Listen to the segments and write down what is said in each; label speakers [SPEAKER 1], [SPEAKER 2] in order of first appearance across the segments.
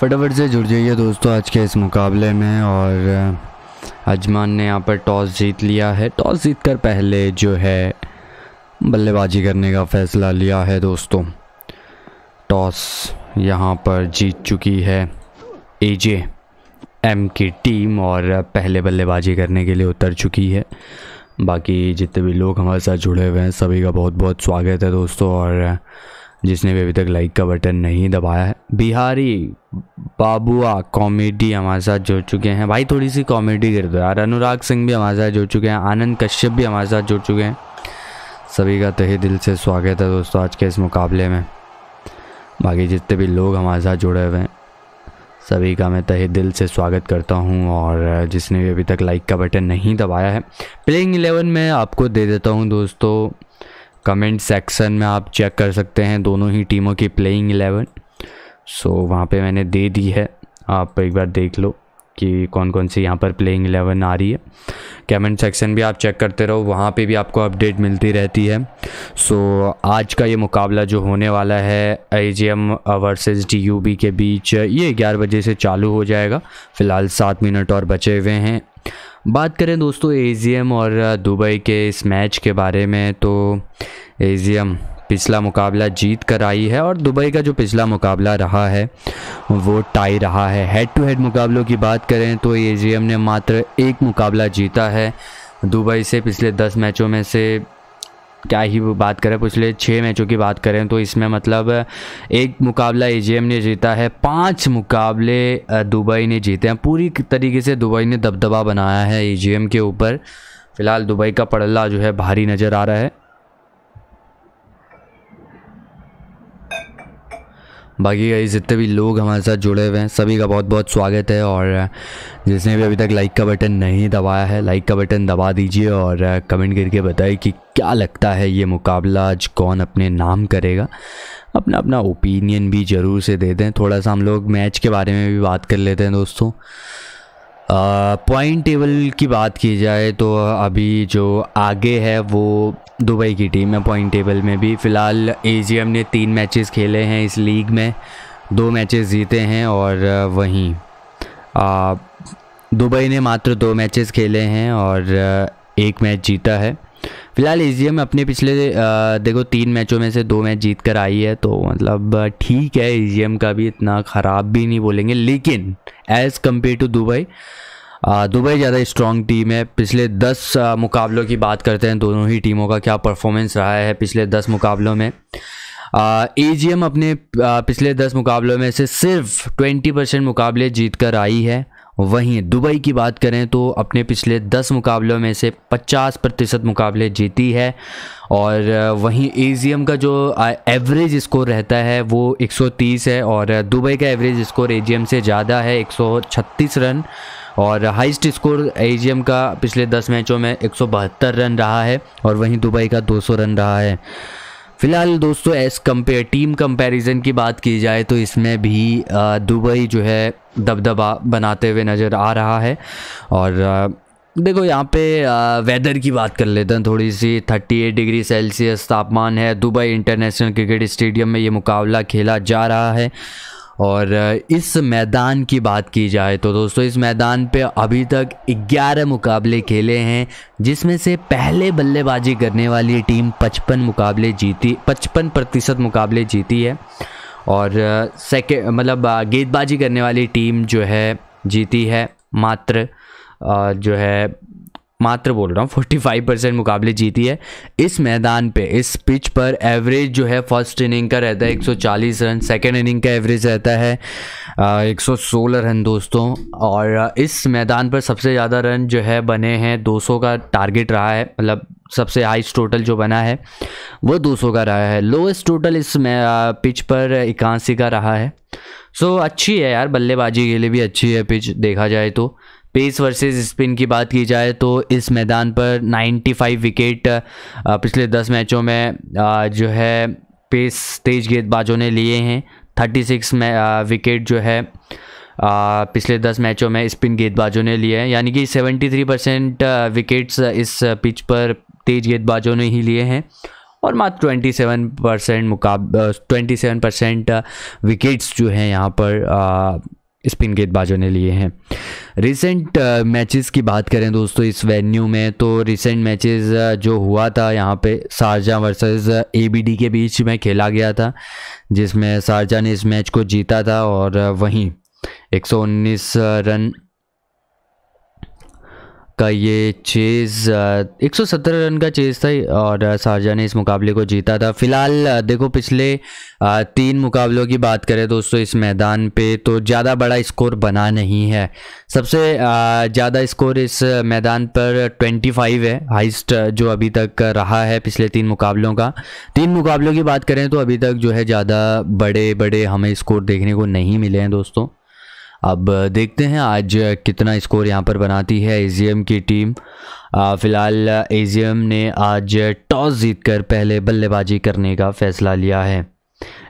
[SPEAKER 1] फटाफट से जुड़ जाइए दोस्तों आज के इस मुकाबले में और अजमान ने यहाँ पर टॉस जीत लिया है टॉस जीत कर पहले जो है बल्लेबाजी करने का फ़ैसला लिया है दोस्तों टॉस यहाँ पर जीत चुकी है एजे एम की टीम और पहले बल्लेबाजी करने के लिए उतर चुकी है बाकी जितने भी लोग हमारे साथ जुड़े हुए हैं सभी का बहुत बहुत स्वागत है दोस्तों और जिसने भी अभी तक लाइक का बटन नहीं दबाया है बिहारी बाबुआ कॉमेडी हमारे साथ जुड़ चुके हैं भाई थोड़ी सी कॉमेडी कर दो यार अनुराग सिंह भी हमारे साथ जुड़ चुके हैं आनंद कश्यप भी हमारे साथ जुड़ चुके हैं सभी का तहे दिल से स्वागत है दोस्तों आज के इस मुकाबले में बाकी जितने भी लोग हमारे साथ जुड़े हुए हैं सभी का मैं तहे दिल से स्वागत करता हूं और जिसने भी अभी तक लाइक का बटन नहीं दबाया है प्लेइंग इलेवन में आपको दे देता हूं दोस्तों कमेंट सेक्शन में आप चेक कर सकते हैं दोनों ही टीमों की प्लेइंग इलेवन सो वहाँ पे मैंने दे दी है आप एक बार देख लो कि कौन कौन सी यहाँ पर प्लेइंग एलेवन आ रही है कमेंट सेक्शन भी आप चेक करते रहो वहाँ पे भी आपको अपडेट मिलती रहती है सो so, आज का ये मुकाबला जो होने वाला है I G M versus T U B के बीच ये ग्यारह बजे से चालू हो जाएगा फ़िलहाल सात मिनट और बचे हुए हैं बात करें दोस्तों ए और दुबई के इस मैच के बारे में तो ए पिछला मुकाबला जीत कर आई है और दुबई का जो पिछला मुकाबला रहा है वो टाई रहा है हेड टू हेड मुकाबलों की बात करें तो ए ने मात्र एक मुकाबला जीता है दुबई से पिछले दस मैचों में से क्या ही वो बात करें पिछले छः मैचों की बात करें तो इसमें मतलब एक मुकाबला ए ने जीता है पांच मुकाबले दुबई ने जीते हैं पूरी तरीके से दुबई ने दबदबा बनाया है ए के ऊपर फ़िलहाल दुबई का पड़ला जो है भारी नज़र आ रहा है बाकी कई जितने भी लोग हमारे साथ जुड़े हुए हैं सभी का बहुत बहुत स्वागत है और जिसने भी अभी तक लाइक का बटन नहीं दबाया है लाइक का बटन दबा दीजिए और कमेंट करके बताइए कि क्या लगता है ये मुकाबला आज कौन अपने नाम करेगा अपना अपना ओपिनियन भी ज़रूर से दे दें थोड़ा सा हम लोग मैच के बारे में भी बात कर लेते हैं दोस्तों पॉइंट टेबल की बात की जाए तो अभी जो आगे है वो दुबई की टीम है पॉइंट टेबल में भी फ़िलहाल एजीएम ने तीन मैचेस खेले हैं इस लीग में दो मैचेस जीते हैं और वहीं दुबई ने मात्र दो मैचेस खेले हैं और एक मैच जीता है फिलहाल एजीएम अपने पिछले देखो तीन मैचों में से दो मैच जीत कर आई है तो मतलब ठीक है एजीएम का भी इतना ख़राब भी नहीं बोलेंगे लेकिन as compare to Dubai Dubai ज़्यादा स्ट्रॉन्ग टीम है पिछले दस मुकाबलों की बात करते हैं दोनों ही टीमों का क्या परफॉर्मेंस रहा है पिछले दस मुकाबलों में ए जी एम अपने आ, पिछले दस मुकाबलों में से सिर्फ ट्वेंटी परसेंट मुकाबले जीत कर आई है वहीं दुबई की बात करें तो अपने पिछले 10 मुकाबलों में से 50 प्रतिशत मुकाबले जीती है और वहीं एजीएम का जो एवरेज स्कोर रहता है वो 130 है और दुबई का एवरेज स्कोर एजीएम से ज़्यादा है 136 रन और हाइस्ट स्कोर एजीएम का पिछले 10 मैचों में एक रन रहा है और वहीं दुबई का 200 रन रहा है फिलहाल दोस्तों एस कम्पेयर टीम कंपैरिजन की बात की जाए तो इसमें भी दुबई जो है दबदबा बनाते हुए नज़र आ रहा है और देखो यहाँ पे वेदर की बात कर लेते हैं थोड़ी सी 38 डिग्री सेल्सियस तापमान है दुबई इंटरनेशनल क्रिकेट स्टेडियम में ये मुकाबला खेला जा रहा है और इस मैदान की बात की जाए तो दोस्तों इस मैदान पे अभी तक 11 मुकाबले खेले हैं जिसमें से पहले बल्लेबाजी करने वाली टीम 55 मुकाबले जीती 55 प्रतिशत मुकाबले जीती है और सेके मतलब गेंदबाजी करने वाली टीम जो है जीती है मात्र जो है मात्र बोल रहा हूँ फोर्टी फाइव परसेंट मुकाबले जीती है इस मैदान पे इस पिच पर एवरेज जो है फर्स्ट इनिंग का रहता है एक सौ चालीस रन सेकेंड इनिंग का एवरेज रहता है एक सौ सोलह रन दोस्तों और इस मैदान पर सबसे ज़्यादा रन जो है बने हैं दो सौ का टारगेट रहा है मतलब सबसे हाइस्ट टोटल जो बना है वो 200 का रहा है लोएस्ट टोटल इस पिच पर इक्यासी का रहा है सो so, अच्छी है यार बल्लेबाजी के लिए भी अच्छी है पिच देखा जाए तो पेस वर्सेस स्पिन की बात की जाए तो इस मैदान पर 95 विकेट पिछले 10 मैचों में जो है पेस तेज गेंदबाजों ने लिए हैं 36 सिक्स विकेट जो है आ, पिछले दस मैचों में स्पिन गेंदबाजों ने लिए हैं यानी कि 73 परसेंट विकेट्स इस पिच पर तेज गेंदबाजों ने ही लिए हैं और मात्र 27 परसेंट मुकाब ट्वेंटी परसेंट विकेट्स जो हैं यहाँ पर आ, स्पिन गेंदबाजों ने लिए हैं रिसेंट मैचेस uh, की बात करें दोस्तों इस वेन्यू में तो रिसेंट मैचेस uh, जो हुआ था यहाँ पे शारजा वर्सेस एबीडी के बीच में खेला गया था जिसमें शारजा ने इस मैच को जीता था और uh, वहीं 119 रन का ये चेज़ 170 रन का चेज़ था और शाहजहाँ ने इस मुकाबले को जीता था फिलहाल देखो पिछले तीन मुकाबलों की बात करें दोस्तों इस मैदान पे तो ज़्यादा बड़ा स्कोर बना नहीं है सबसे ज़्यादा स्कोर इस मैदान पर 25 है हाइस्ट जो अभी तक रहा है पिछले तीन मुकाबलों का तीन मुकाबलों की बात करें तो अभी तक जो है ज़्यादा बड़े बड़े हमें स्कोर देखने को नहीं मिले हैं दोस्तों अब देखते हैं आज कितना स्कोर यहाँ पर बनाती है एजीएम की टीम फ़िलहाल एजीएम ने आज टॉस जीतकर पहले बल्लेबाजी करने का फैसला लिया है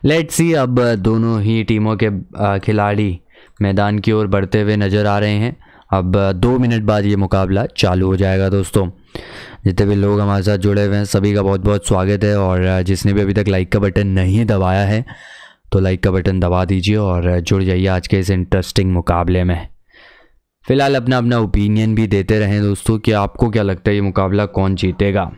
[SPEAKER 1] लेट सी अब दोनों ही टीमों के खिलाड़ी मैदान की ओर बढ़ते हुए नज़र आ रहे हैं अब दो मिनट बाद ये मुकाबला चालू हो जाएगा दोस्तों जितने भी लोग हमारे साथ जुड़े हुए हैं सभी का बहुत बहुत स्वागत है और जिसने भी अभी तक लाइक का बटन नहीं दबाया है तो लाइक का बटन दबा दीजिए और जुड़ जाइए आज के इस इंटरेस्टिंग मुकाबले में फ़िलहाल अपना अपना ओपिनियन भी देते रहें दोस्तों कि आपको क्या लगता है ये मुकाबला कौन जीतेगा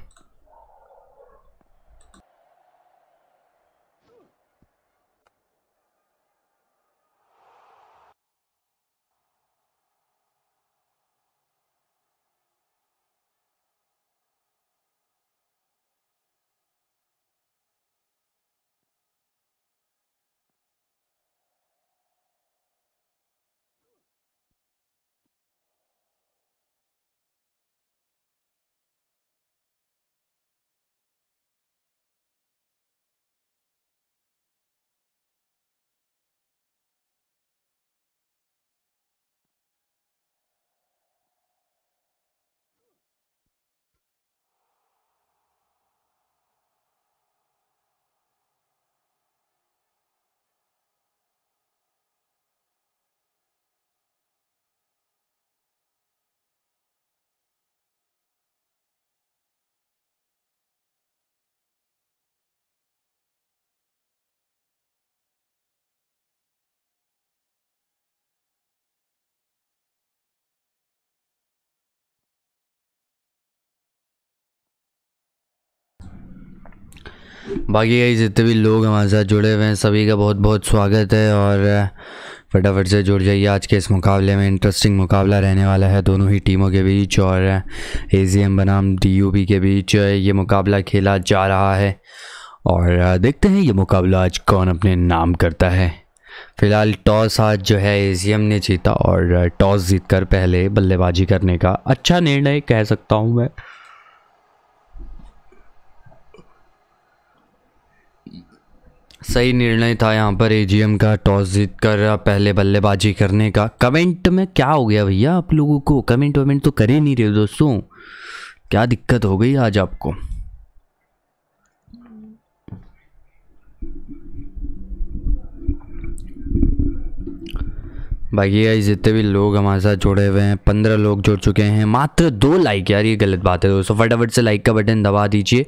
[SPEAKER 1] बाकी कई जितने भी लोग हमारे साथ जुड़े हुए हैं सभी का बहुत बहुत स्वागत है और फटाफट से जुड़ जाइए आज के इस मुकाबले में इंटरेस्टिंग मुकाबला रहने वाला है दोनों ही टीमों के बीच और ए जी एम बनाम डी यू पी के बीच ये मुकाबला खेला जा रहा है और देखते हैं ये मुकाबला आज कौन अपने नाम करता है फिलहाल टॉस आज जो है एम ने जीता और टॉस जीतकर पहले बल्लेबाजी करने का अच्छा निर्णय कह सकता हूँ मैं सही निर्णय था यहाँ पर एजीएम का टॉस जीत कर पहले बल्लेबाजी करने का कमेंट में क्या हो गया भैया आप लोगों को कमेंट वमेंट तो कर ही नहीं रहे दोस्तों क्या दिक्कत हो गई आज आपको बाकी यार जितने भी लोग हमारे साथ जुड़े हुए हैं पंद्रह लोग जुड़ चुके हैं मात्र दो लाइक यार ये गलत बात है दोस्तों फटाफट से लाइक का बटन दबा दीजिए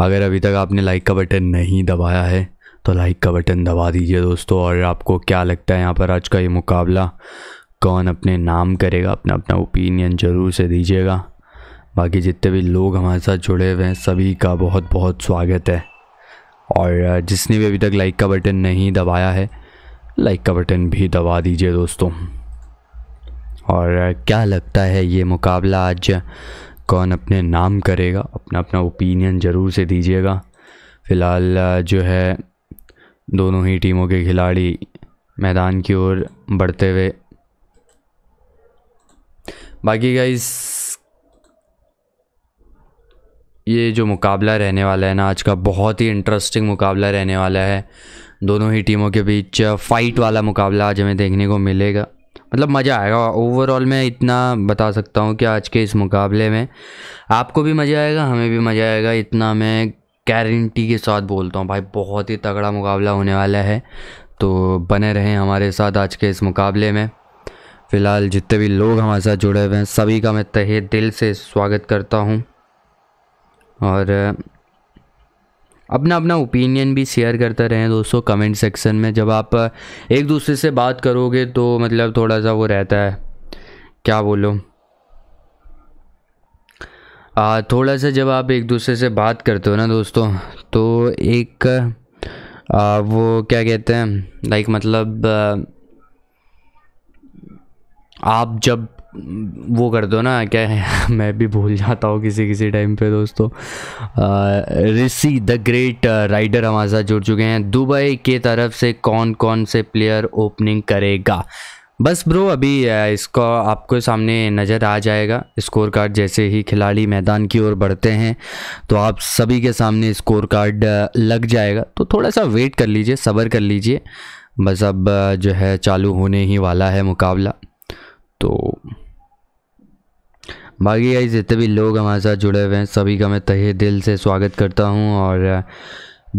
[SPEAKER 1] अगर अभी तक आपने लाइक का बटन नहीं दबाया है तो लाइक का बटन दबा दीजिए दोस्तों और आपको क्या लगता है यहाँ पर आज का ये मुकाबला कौन अपने नाम करेगा अपना अपना ओपिनियन ज़रूर से दीजिएगा बाकी जितने भी लोग हमारे साथ जुड़े हुए हैं सभी का बहुत बहुत स्वागत है और जिसने भी अभी तक लाइक का बटन नहीं दबाया है लाइक का बटन भी दबा दीजिए दोस्तों और क्या लगता है ये मुकाबला आज कौन अपने नाम करेगा अपना अपना ओपिनियन ज़रूर से दीजिएगा फ़िलहाल जो है दोनों ही टीमों के खिलाड़ी मैदान की ओर बढ़ते हुए बाकी गाइस ये जो मुकाबला रहने वाला है ना आज का बहुत ही इंटरेस्टिंग मुकाबला रहने वाला है दोनों ही टीमों के बीच फ़ाइट वाला मुकाबला आज हमें देखने को मिलेगा मतलब मज़ा आएगा ओवरऑल मैं इतना बता सकता हूँ कि आज के इस मुकाबले में आपको भी मज़ा आएगा हमें भी मज़ा आएगा इतना मैं गारंटी के साथ बोलता हूँ भाई बहुत ही तगड़ा मुकाबला होने वाला है तो बने रहें हमारे साथ आज के इस मुकाबले में फ़िलहाल जितने भी लोग हमारे साथ जुड़े हुए हैं सभी का मैं तहे दिल से स्वागत करता हूँ और अपना अपना ओपिनियन भी शेयर करते रहें दोस्तों कमेंट सेक्शन में जब आप एक दूसरे से बात करोगे तो मतलब थोड़ा सा वो रहता है क्या बोलो आ, थोड़ा सा जब आप एक दूसरे से बात करते हो ना दोस्तों तो एक आ, वो क्या कहते हैं लाइक मतलब आप जब वो कर दो ना क्या है मैं भी भूल जाता हूँ किसी किसी टाइम पे दोस्तों रिसी द ग्रेट राइडर हमारे साथ जुड़ चुके हैं दुबई के तरफ से कौन कौन से प्लेयर ओपनिंग करेगा बस ब्रो अभी इसको आपको सामने नज़र आ जाएगा स्कोर कार्ड जैसे ही खिलाड़ी मैदान की ओर बढ़ते हैं तो आप सभी के सामने स्कोर कार्ड लग जाएगा तो थोड़ा सा वेट कर लीजिए सब्र कर लीजिए बस अब जो है चालू होने ही वाला है मुकाबला तो बाकी आई जितने भी लोग हमारे साथ जुड़े हुए हैं सभी का मैं तहे दिल से स्वागत करता हूँ और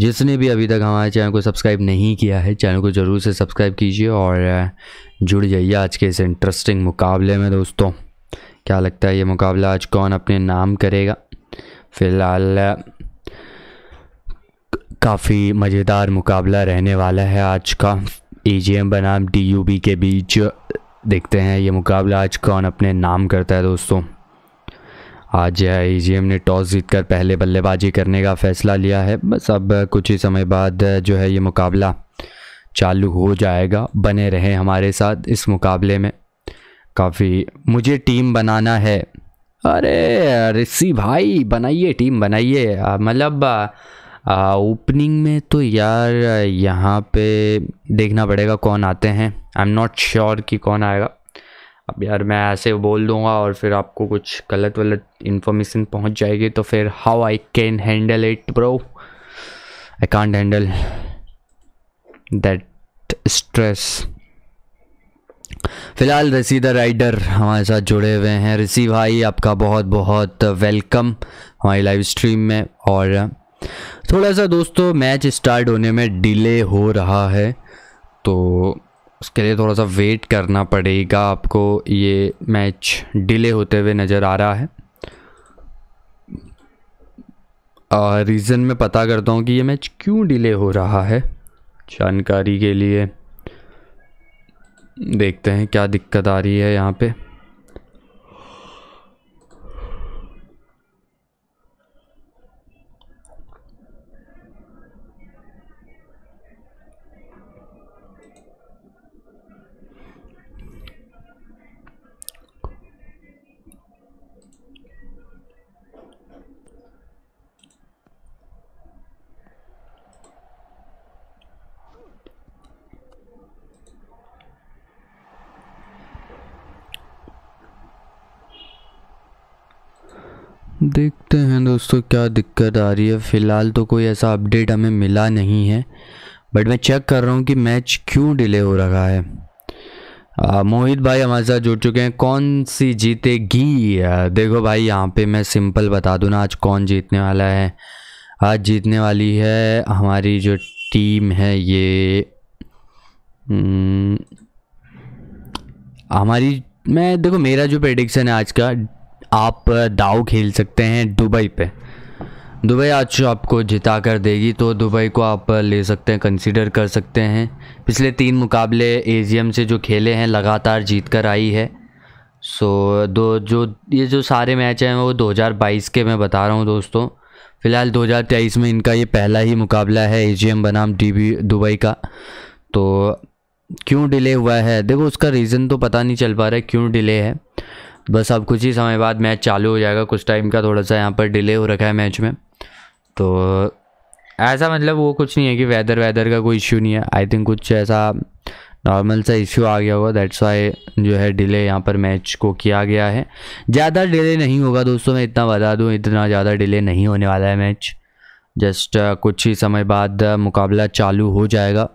[SPEAKER 1] जिसने भी अभी तक हमारे चैनल को सब्सक्राइब नहीं किया है चैनल को ज़रूर से सब्सक्राइब कीजिए और जुड़ जाइए आज के इस इंटरेस्टिंग मुकाबले में दोस्तों क्या लगता है ये मुकाबला आज कौन अपने नाम करेगा फ़िलहाल काफ़ी मज़ेदार मुकाबला रहने वाला है आज का ए बनाम डी के बीच देखते हैं ये मुकाबला आज कौन अपने नाम करता है दोस्तों आज ईजीएम ने टॉस जीतकर पहले बल्लेबाजी करने का फैसला लिया है बस अब कुछ ही समय बाद जो है ये मुकाबला चालू हो जाएगा बने रहें हमारे साथ इस मुकाबले में काफ़ी मुझे टीम बनाना है अरे ऋषि भाई बनाइए टीम बनाइए मतलब ओपनिंग में तो यार यहाँ पे देखना पड़ेगा कौन आते हैं आई एम नॉट श्योर कि कौन आएगा अब यार मैं ऐसे बोल दूंगा और फिर आपको कुछ गलत वलत इन्फॉर्मेशन पहुंच जाएगी तो फिर how I can handle it bro I can't handle that stress फिलहाल द राइडर हमारे साथ जुड़े हुए हैं रसी भाई आपका बहुत बहुत वेलकम हमारी लाइव स्ट्रीम में और थोड़ा सा दोस्तों मैच स्टार्ट होने में डिले हो रहा है तो उसके लिए थोड़ा सा वेट करना पड़ेगा आपको ये मैच डिले होते हुए नज़र आ रहा है रीज़न मैं पता करता हूँ कि ये मैच क्यों डिले हो रहा है जानकारी के लिए देखते हैं क्या दिक्कत आ रही है यहाँ पे देखते हैं दोस्तों क्या दिक्कत आ रही है फ़िलहाल तो कोई ऐसा अपडेट हमें मिला नहीं है बट मैं चेक कर रहा हूँ कि मैच क्यों डिले हो रहा है आ, मोहित भाई हमारे साथ जुड़ चुके हैं कौन सी जीतेगी देखो भाई यहाँ पे मैं सिंपल बता दूँ ना आज कौन जीतने वाला है आज जीतने वाली है हमारी जो टीम है ये हम्म, हमारी मैं देखो मेरा जो प्रेडिक्शन है आज का आप दाव खेल सकते हैं दुबई पे दुबई आज आपको जिता कर देगी तो दुबई को आप ले सकते हैं कंसिडर कर सकते हैं पिछले तीन मुकाबले एजीएम से जो खेले हैं लगातार जीत कर आई है सो दो जो ये जो सारे मैच हैं वो 2022 के मैं बता रहा हूँ दोस्तों फ़िलहाल 2023 में इनका ये पहला ही मुकाबला है एजीएम बनाम डी दुबई का तो क्यों डिले हुआ है देखो उसका रीज़न तो पता नहीं चल पा रहा है क्यों डिले है बस अब कुछ ही समय बाद मैच चालू हो जाएगा कुछ टाइम का थोड़ा सा यहाँ पर डिले हो रखा है मैच में तो ऐसा मतलब वो कुछ नहीं है कि वेदर वेदर का कोई इश्यू नहीं है आई थिंक कुछ ऐसा नॉर्मल सा इश्यू आ गया होगा दैट्स वाई जो है डिले यहाँ पर मैच को किया गया है ज़्यादा डिले नहीं होगा दोस्तों मैं इतना बता दूँ इतना ज़्यादा डिले नहीं होने वाला है मैच जस्ट uh, कुछ ही समय बाद uh, मुकाबला चालू हो जाएगा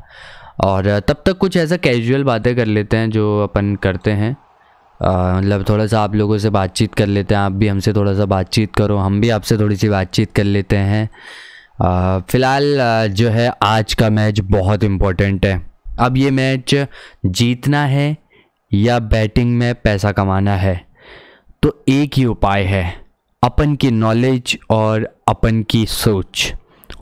[SPEAKER 1] और uh, तब तक कुछ ऐसा कैजुअल बातें कर लेते हैं जो अपन करते हैं मतलब थोड़ा सा आप लोगों से बातचीत कर लेते हैं आप भी हमसे थोड़ा सा बातचीत करो हम भी आपसे थोड़ी सी बातचीत कर लेते हैं फ़िलहाल जो है आज का मैच बहुत इम्पोर्टेंट है अब ये मैच जीतना है या बैटिंग में पैसा कमाना है तो एक ही उपाय है अपन की नॉलेज और अपन की सोच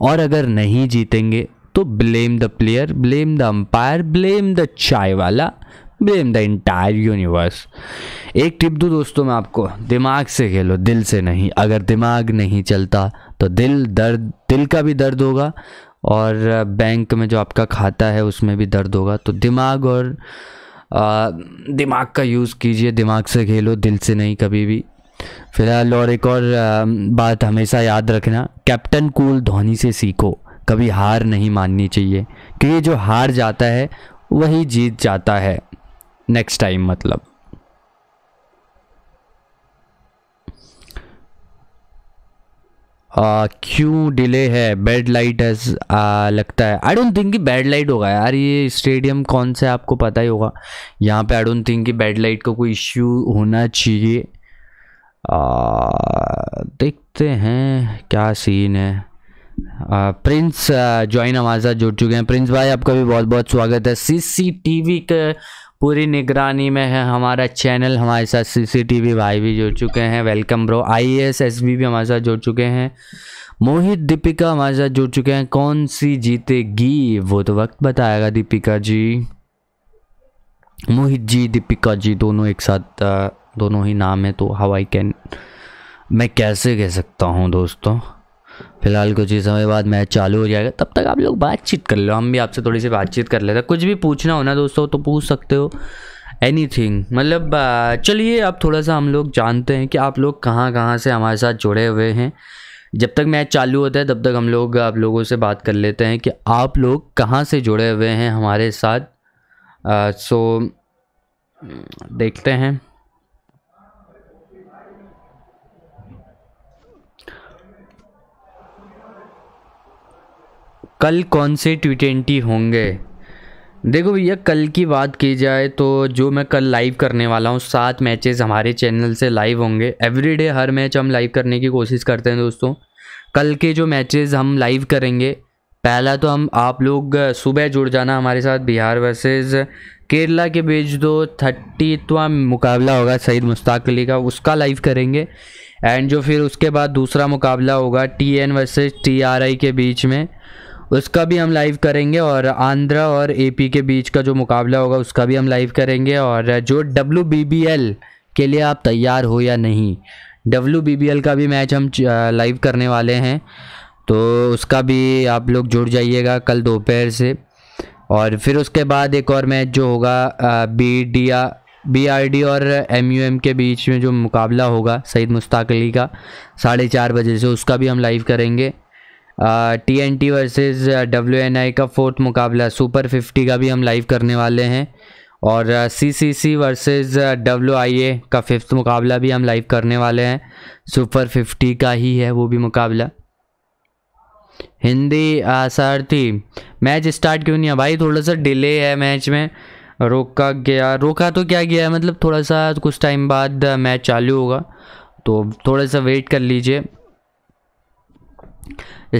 [SPEAKER 1] और अगर नहीं जीतेंगे तो blame the player blame the umpire blame the chai wala blame the entire universe एक टिप दूँ दोस्तों मैं आपको दिमाग से खेलो दिल से नहीं अगर दिमाग नहीं चलता तो दिल दर्द दिल का भी दर्द होगा और बैंक में जो आपका खाता है उसमें भी दर्द होगा तो दिमाग और आ, दिमाग का यूज़ कीजिए दिमाग से खेलो दिल से नहीं कभी भी फिलहाल और एक और बात हमेशा याद रखना कैप्टन कूल धोनी से सीखो कभी हार नहीं माननी चाहिए क्योंकि जो हार जाता है वही जीत जाता है नेक्स्ट टाइम मतलब आ, क्यों डिले है बेड लाइट है लगता है आई डोंट थिंक कि बेड लाइट होगा यार ये स्टेडियम कौन सा आपको पता ही होगा यहाँ पे आई डोंट थिंक कि बेड लाइट का को कोई इश्यू होना चाहिए देखते हैं क्या सीन है आ, प्रिंस जॉइन आवाज़ा जुड़ चुके हैं प्रिंस भाई आपका भी बहुत बहुत स्वागत है सीसीटीवी के पूरी निगरानी में है हमारा चैनल हमारे साथ सीसीटीवी भाई भी जुड़ चुके हैं welcome bro I S S भी हमारे साथ जुड़ चुके हैं मोहित दीपिका हमारे साथ जुड़ चुके हैं कौन सी जीतेगी वो तो वक्त बताएगा दीपिका जी मोहित जी दीपिका जी दोनों एक साथ दोनों ही नाम है तो हवाई कैन मैं कैसे कह सकता हूँ दोस्तों फिलहाल कुछ ही समय बाद मैच चालू हो जाएगा तब तक आप लोग बातचीत कर लो हम भी आपसे थोड़ी सी बातचीत कर लेते हैं कुछ भी पूछना हो ना दोस्तों तो पूछ सकते हो थिंग मतलब चलिए अब थोड़ा सा हम लोग जानते हैं कि आप लोग कहाँ कहाँ से हमारे साथ जुड़े हुए हैं जब तक मैच चालू होता है तब तक हम लोग आप लोगों से बात कर लेते हैं कि आप लोग कहाँ से जुड़े हुए हैं हमारे साथ सो देखते हैं कल कौन से टी ट्वेंटी होंगे देखो भैया कल की बात की जाए तो जो मैं कल लाइव करने वाला हूँ सात मैचेस हमारे चैनल से लाइव होंगे एवरीडे हर मैच हम लाइव करने की कोशिश करते हैं दोस्तों कल के जो मैचेस हम लाइव करेंगे पहला तो हम आप लोग सुबह जुड़ जाना हमारे साथ बिहार वर्सेस केरला के बीच दो थर्टीवा मुकाबला होगा सईद मुश्ताक अली का उसका लाइव करेंगे एंड जो फिर उसके बाद दूसरा मुकाबला होगा T N versus T R I के बीच में उसका भी हम लाइव करेंगे और आंध्रा और एपी के बीच का जो मुकाबला होगा उसका भी हम लाइव करेंगे और जो डब्ल्यू के लिए आप तैयार हो या नहीं डब्ल्यू का भी मैच हम लाइव करने वाले हैं तो उसका भी आप लोग जुड़ जाइएगा कल दोपहर से और फिर उसके बाद एक और मैच जो होगा बी डी और एम के बीच में जो मुकाबला होगा सईद मुश्ताक अली का साढ़े चार बजे से उसका भी हम लाइव करेंगे T N T versus W N I का फोर्थ मुकाबला सुपर फिफ्टी का भी हम लाइव करने वाले हैं और सी सी सी वर्सेज डब्ल्यू आई ए का फिफ्थ मुकाबला भी हम लाइव करने वाले हैं सुपर फिफ्टी का ही है वो भी मुकाबला हिंदी सारथी मैच स्टार्ट क्यों नहीं है भाई थोड़ा सा डिले है मैच में रोका गया रोका तो क्या गया है मतलब थोड़ा सा कुछ टाइम बाद मैच चालू होगा तो थोड़ा सा वेट कर लीजिए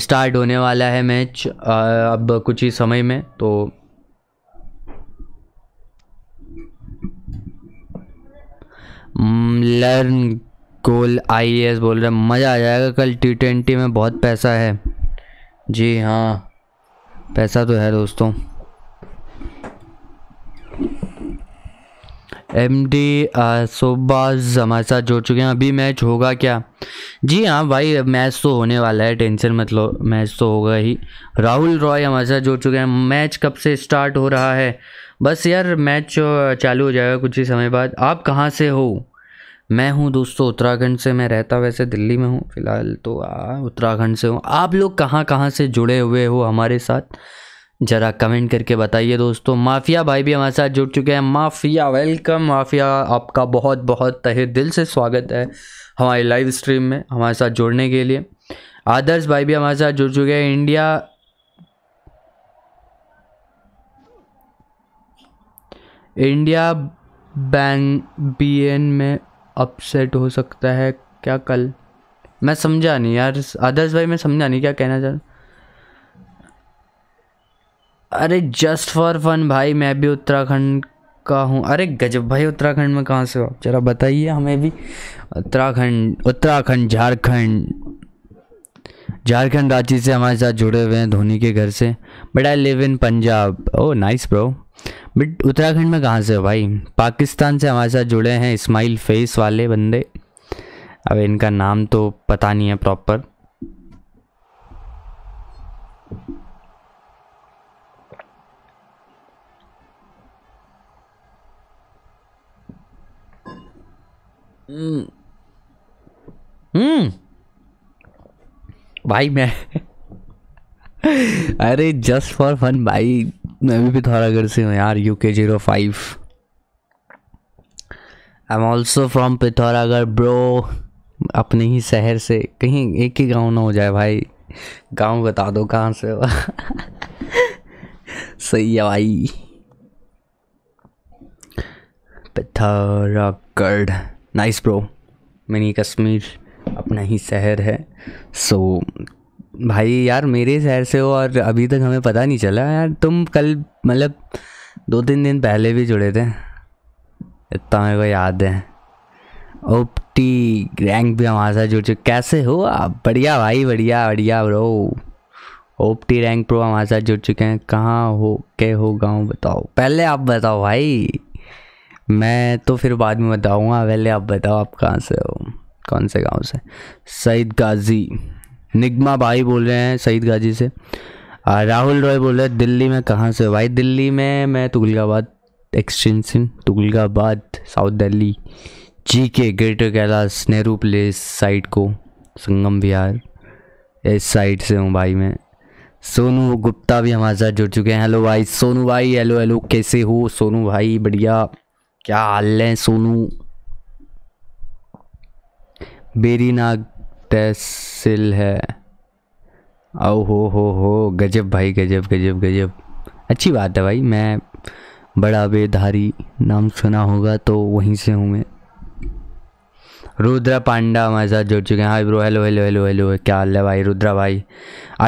[SPEAKER 1] स्टार्ट होने वाला है मैच अब कुछ ही समय में तो लर्न गोल आई बोल रहे मज़ा आ जाएगा कल टी ट्वेंटी में बहुत पैसा है जी हाँ पैसा तो है दोस्तों एम डी शोबाज हमारे साथ जुड़ चुके हैं अभी मैच होगा क्या जी हाँ भाई मैच तो होने वाला है टेंशन मत लो मैच तो होगा ही राहुल रॉय हमारे साथ जुड़ चुके हैं मैच कब से स्टार्ट हो रहा है बस यार मैच चालू हो जाएगा कुछ ही समय बाद आप कहाँ से हो मैं हूँ दोस्तों उत्तराखंड से मैं रहता वैसे दिल्ली में हूँ फ़िलहाल तो उत्तराखंड से हूँ आप लोग कहाँ कहाँ से जुड़े हुए हो हमारे साथ ज़रा कमेंट करके बताइए दोस्तों माफिया भाई भी हमारे साथ जुड़ चुके हैं माफिया वेलकम माफिया आपका बहुत बहुत तहे दिल से स्वागत है हमारे लाइव स्ट्रीम में हमारे साथ जुड़ने के लिए आदर्श भाई भी हमारे साथ जुड़ चुके हैं इंडिया इंडिया बैंक बी में अपसेट हो सकता है क्या कल मैं समझा नहीं यार आदर्श भाई मैं समझा नहीं क्या कहना चाह रहा अरे जस्ट फॉर फन भाई मैं भी उत्तराखंड का हूँ अरे गजब भाई उत्तराखंड में कहाँ से हो आप जरा बताइए हमें भी उत्तराखंड उत्तराखंड झारखंड झारखंड रांची से हमारे साथ जुड़े हुए हैं धोनी के घर से but I live in Punjab oh nice bro but Uttarakhand में कहाँ से हो भाई पाकिस्तान से हमारे साथ जुड़े हैं इस्माइल फेस वाले बंदे अब इनका नाम तो पता नहीं है प्रॉपर
[SPEAKER 2] हम्म
[SPEAKER 1] हम्म भाई मैं अरे जस्ट फॉर फन भाई मैं भी पिथौरागढ़ से हूँ यार U K zero five I am also from Pithoragarh bro अपने ही शहर से कहीं एक ही गांव ना हो जाए भाई गांव बता दो कहाँ से हो सही है भाई Pithoragarh nice bro mini Kashmir अपना ही शहर है सो भाई यार मेरे शहर से हो और अभी तक हमें पता नहीं चला यार तुम कल मतलब दो तीन दिन पहले भी जुड़े थे इतना मेरे को याद है ओपटी रैंक भी हमारे साथ जुड़ चुके कैसे हो आप बढ़िया भाई बढ़िया बढ़िया ब्रो ओपटी रैंक प्रो हमारे साथ जुड़ चुके हैं कहाँ हो के हो गाँव बताओ पहले आप बताओ भाई मैं तो फिर बाद में बताऊँगा पहले आप बताओ आप कहाँ से हो कौन से गांव से सईद गाजी निगमा भाई बोल रहे हैं सईद गाजी से राहुल रॉय बोल रहे हैं दिल्ली में कहाँ से भाई दिल्ली में मैं Tughlakabad extension Tughlakabad south Delhi G K greater Kailash Nehru place side को संगम विहार इस साइड से हूँ भाई मैं सोनू गुप्ता भी हमारे साथ जुड़ चुके हैं हेलो भाई सोनू भाई हेलो हेलो कैसे हो सोनू भाई बढ़िया क्या हाल है सोनू नाग तहसील है ओ हो हो हो गजब भाई गजब गजब गजब अच्छी बात है भाई मैं बड़ा बेधारी नाम सुना होगा तो वहीं से हूँ मैं रुद्रा पांडा हमारे साथ जुड़ चुके हैं hi bro hello hello hello hello क्या हाल है भाई रुद्रा भाई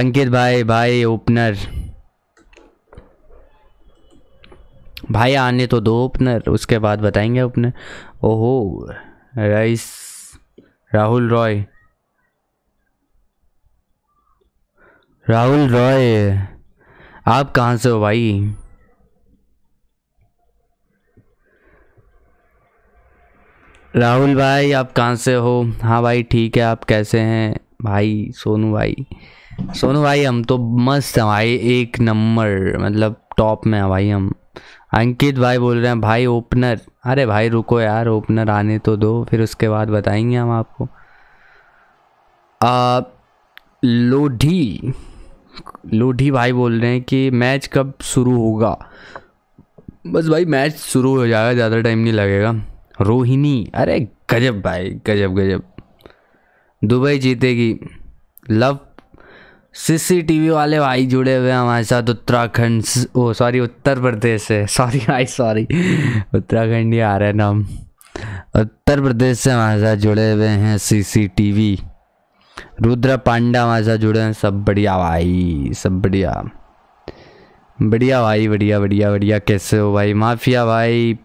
[SPEAKER 1] अंकित भाई भाई ओपनर भाई आने तो दो ओपनर उसके बाद बताएंगे अपने ओहो राइस राहुल रॉय राहुल रॉय आप कहाँ से हो भाई राहुल भाई आप कहाँ से हो हाँ भाई ठीक है आप कैसे हैं भाई सोनू भाई सोनू भाई हम तो मस्त हैं भाई एक नंबर मतलब टॉप में हैं भाई हम अंकित भाई बोल रहे हैं भाई ओपनर अरे भाई रुको यार ओपनर आने तो दो फिर उसके बाद बताएंगे हम आपको आ, लोधी लोधी भाई बोल रहे हैं कि मैच कब शुरू होगा बस भाई मैच शुरू हो जाएगा ज़्यादा टाइम नहीं लगेगा रोहिणी अरे गजब भाई गजब गजब दुबई जीतेगी लव सीसीटीवी वाले भाई जुड़े हुए हैं हमारे साथ उत्तराखंड ओ सॉरी उत्तर प्रदेश से सॉरी भाई सॉरी उत्तराखंड ही आ रहा है नाम उत्तर प्रदेश से हमारे साथ जुड़े हुए हैं सीसीटीवी रुद्र पांडा हमारे साथ जुड़े हैं सब बढ़िया भाई सब बढ़िया बढ़िया भाई बढ़िया बढ़िया बढ़िया कैसे हो भाई माफिया भाई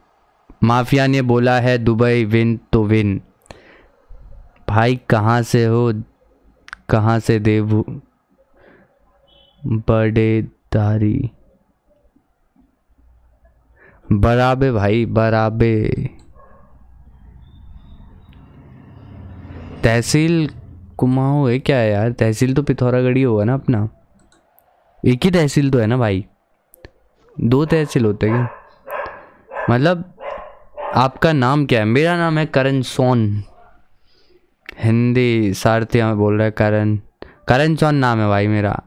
[SPEAKER 1] माफिया ने बोला है दुबई विन तो विन भाई कहाँ से हो कहाँ से देव बड़े दारी बराबे भाई बराबे तहसील कुमाऊँ है क्या है यार तहसील तो पिथौरागढ़ ही होगा ना अपना एक ही तहसील तो है ना भाई दो तहसील होते हैं मतलब आपका नाम क्या है मेरा नाम है करण सोन हिंदी सारथिया में बोल रहा है करण करण सोन नाम है भाई मेरा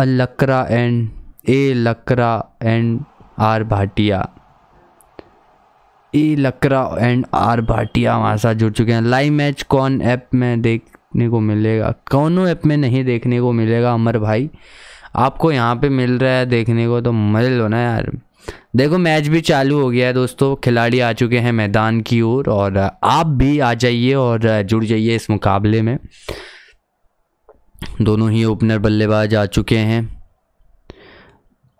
[SPEAKER 1] A Lakra and A Lakra and R Bhatia A Lakra and R Bhatia हमारे साथ जुड़ चुके हैं लाइव मैच कौन ऐप में देखने को मिलेगा कौनों ऐप में नहीं देखने को मिलेगा अमर भाई आपको यहाँ पे मिल रहा है देखने को तो मजे लो ना यार देखो मैच भी चालू हो गया है दोस्तों खिलाड़ी आ चुके हैं मैदान की ओर और, और आप भी आ जाइए और जुड़ जाइए इस मुकाबले में दोनों ही ओपनर बल्लेबाज आ चुके हैं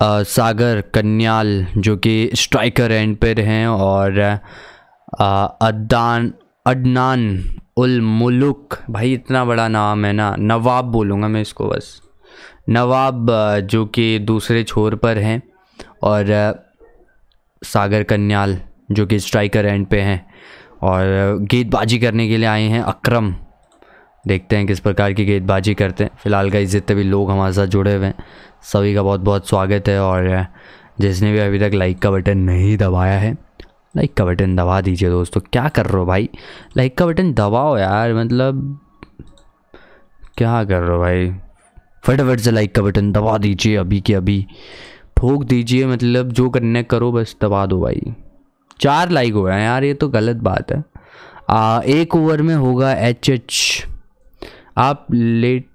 [SPEAKER 1] आ, सागर कन्याल जो कि स्ट्राइकर एंड पर हैं और अदान अडनान उल मुलुक भाई इतना बड़ा नाम है ना नवाब बोलूँगा मैं इसको बस नवाब जो कि दूसरे छोर पर हैं और सागर कन्याल जो कि स्ट्राइकर एंड पे हैं और गेंदबाजी करने के लिए आए हैं अक्रम देखते हैं किस प्रकार की गेंदबाजी करते हैं फिलहाल का जितने भी लोग हमारे साथ जुड़े हुए हैं सभी का बहुत बहुत स्वागत है और जिसने भी अभी तक लाइक का बटन नहीं दबाया है लाइक का बटन दबा दीजिए दोस्तों क्या कर रहे हो भाई लाइक का बटन दबाओ यार मतलब क्या कर रहे हो भाई फटाफट से लाइक का बटन दबा दीजिए अभी के अभी ठोक दीजिए मतलब जो करने करो बस दबा दो भाई चार लाइक हो गए यार ये तो गलत बात है आ, एक ओवर में होगा एच एच आप लेट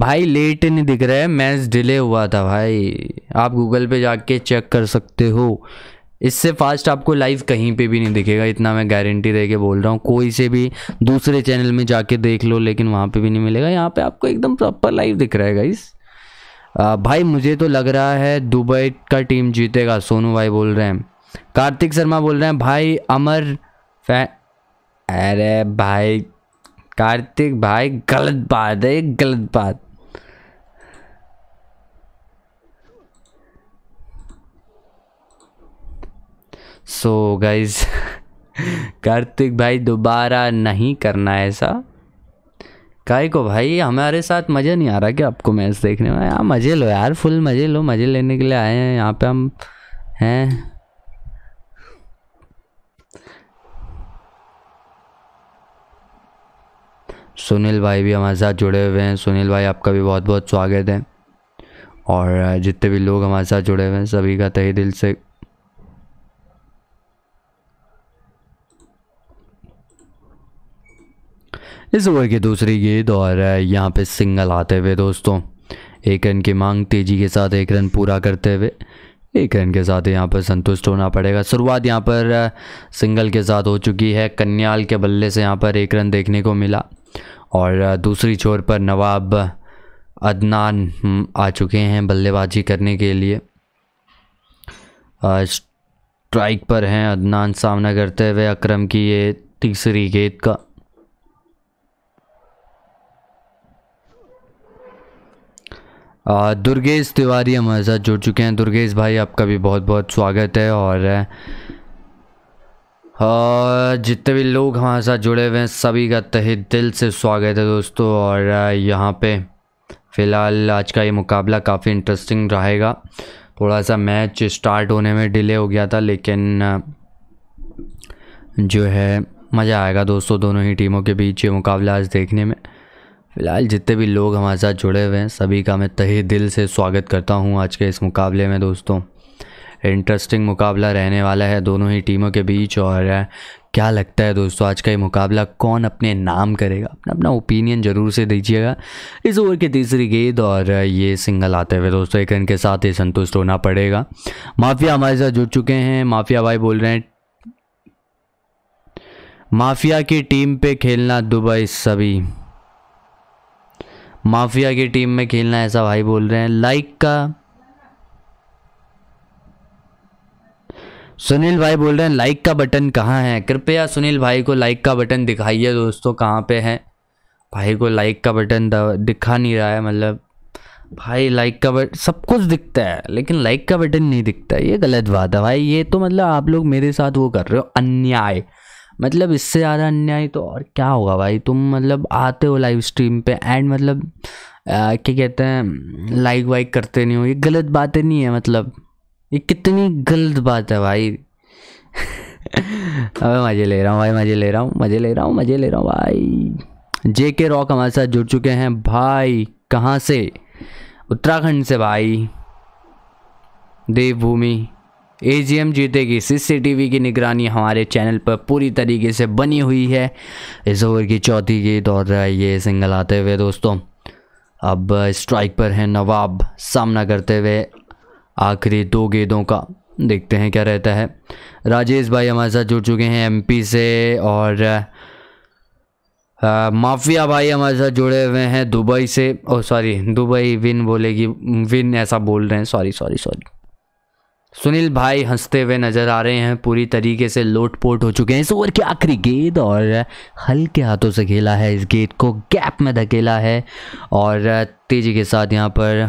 [SPEAKER 1] भाई लेट नहीं दिख रहा है मैच डिले हुआ था भाई आप गूगल पे जाके चेक कर सकते हो इससे फास्ट आपको लाइव कहीं पे भी नहीं दिखेगा इतना मैं गारंटी दे के बोल रहा हूँ कोई से भी दूसरे चैनल में जाके देख लो लेकिन वहाँ पे भी नहीं मिलेगा यहाँ पे आपको एकदम प्रॉपर लाइव दिख रहा है गाइस भाई मुझे तो लग रहा है दुबई का टीम जीतेगा सोनू भाई बोल रहे हैं कार्तिक शर्मा बोल रहे हैं भाई अमर फै अरे भाई कार्तिक भाई गलत बात है गलत बात सो so गाइज कार्तिक भाई दोबारा नहीं करना ऐसा काय को भाई हमारे साथ मज़े नहीं आ रहा क्या आपको मैच देखने में यार हाँ, मज़े लो यार फुल मज़े लो मज़े लेने के लिए आए हैं यहाँ पे हम हैं सुनील भाई भी हमारे साथ जुड़े हुए हैं सुनील भाई आपका भी बहुत बहुत स्वागत है और जितने भी लोग हमारे साथ जुड़े हुए हैं सभी का तहे दिल से इस ओवर की दूसरी गेंद और यहाँ पे सिंगल आते हुए दोस्तों एक रन की मांग तेजी के साथ एक रन पूरा करते हुए एक रन के साथ यहाँ पर संतुष्ट होना पड़ेगा शुरुआत यहाँ पर सिंगल के साथ हो चुकी है कन्याल के बल्ले से यहाँ पर एक रन देखने को मिला और दूसरी छोर पर नवाब अदनान हम्म, आ चुके हैं बल्लेबाजी करने के लिए स्ट्राइक पर हैं अदनान सामना करते हुए अक्रम की ये तीसरी गेंद का दुर्गेश तिवारी हमारे साथ जुड़ चुके हैं दुर्गेश भाई आपका भी बहुत बहुत स्वागत है और और जितने भी लोग हमारे साथ जुड़े हुए हैं सभी का तहे दिल से स्वागत है दोस्तों और यहाँ पे फ़िलहाल आज का ये मुकाबला काफ़ी इंटरेस्टिंग रहेगा थोड़ा सा मैच स्टार्ट होने में डिले हो गया था लेकिन जो है मज़ा आएगा दोस्तों दोनों ही टीमों के बीच ये मुकाबला आज देखने में फ़िलहाल जितने भी लोग हमारे साथ जुड़े हुए हैं सभी का मैं तहे दिल से स्वागत करता हूँ आज के इस मुकाबले में दोस्तों इंटरेस्टिंग मुकाबला रहने वाला है दोनों ही टीमों के बीच और क्या लगता है दोस्तों आज का ये मुकाबला कौन अपने नाम करेगा अपना अपना ओपिनियन जरूर से दीजिएगा इस ओवर की तीसरी गेंद और ये सिंगल आते हुए दोस्तों एक रन के साथ ही संतुष्ट होना पड़ेगा माफिया हमारे साथ जुड़ चुके हैं माफिया भाई बोल रहे हैं माफिया की टीम पे खेलना दुबई सभी माफिया की टीम में खेलना ऐसा भाई बोल रहे हैं लाइक का सुनील भाई बोल रहे हैं लाइक का बटन कहाँ है कृपया सुनील भाई को लाइक का बटन दिखाइए दोस्तों कहाँ पे है भाई को लाइक का बटन दिखा नहीं रहा है मतलब भाई लाइक का बटन सब कुछ दिखता है लेकिन लाइक का बटन नहीं दिखता ये गलत बात है भाई ये तो मतलब आप लोग मेरे साथ वो कर रहे हो अन्याय मतलब इससे ज़्यादा अन्याय तो और क्या होगा भाई तुम मतलब आते हो लाइव स्ट्रीम पे एंड मतलब क्या कहते हैं लाइक वाइक करते नहीं हो ये गलत बातें नहीं है मतलब ये कितनी गलत बात है भाई अब मज़े ले रहा हूँ भाई मज़े ले रहा हूँ मज़े ले रहा हूँ मज़े ले रहा हूँ भाई जे के रॉक हमारे साथ जुड़ चुके हैं भाई कहाँ से उत्तराखंड से भाई देवभूमि ए जी एम जीतेगी सी सी टी वी की निगरानी हमारे चैनल पर पूरी तरीके से बनी हुई है इस ओवर की चौथी की दौड़ रहा है ये सिंगल आते हुए दोस्तों अब स्ट्राइक पर है नवाब सामना करते हुए आखिरी दो गेंदों का देखते हैं क्या रहता है राजेश भाई हमारे साथ जुड़ चुके हैं एमपी से और आ, माफिया भाई हमारे साथ जुड़े हुए हैं दुबई से ओ सॉरी दुबई विन बोलेगी विन ऐसा बोल रहे हैं सॉरी सॉरी सॉरी सुनील भाई हंसते हुए नज़र आ रहे हैं पूरी तरीके से लोट पोट हो चुके हैं इस ओवर की आखिरी गेंद और हल्के हाथों से खेला है इस गेंद को गैप में धकेला है और तेज़ी के साथ यहाँ पर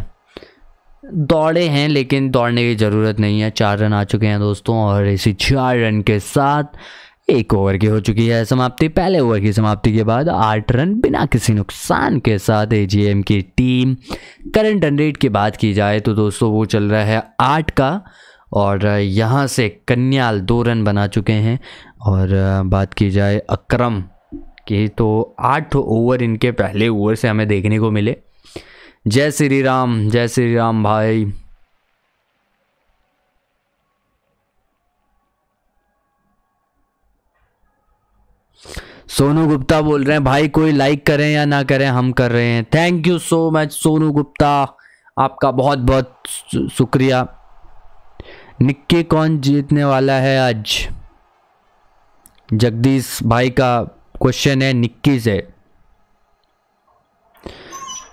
[SPEAKER 1] दौड़े हैं लेकिन दौड़ने की ज़रूरत नहीं है चार रन आ चुके हैं दोस्तों और इसी चार रन के साथ एक ओवर की हो चुकी है समाप्ति पहले ओवर की समाप्ति के बाद आठ रन बिना किसी नुकसान के साथ एजीएम की टीम करंट रन रेट की बात की जाए तो दोस्तों वो चल रहा है आठ का और यहाँ से कन्याल दो रन बना चुके हैं और बात की जाए अक्रम की तो आठ ओवर इनके पहले ओवर से हमें देखने को मिले जय श्री राम जय श्री राम भाई सोनू गुप्ता बोल रहे हैं भाई कोई लाइक करें या ना करें हम कर रहे हैं thank you so much Sonu Gupta आपका बहुत बहुत शुक्रिया निक्के कौन जीतने वाला है आज जगदीश भाई का क्वेश्चन है निक्की से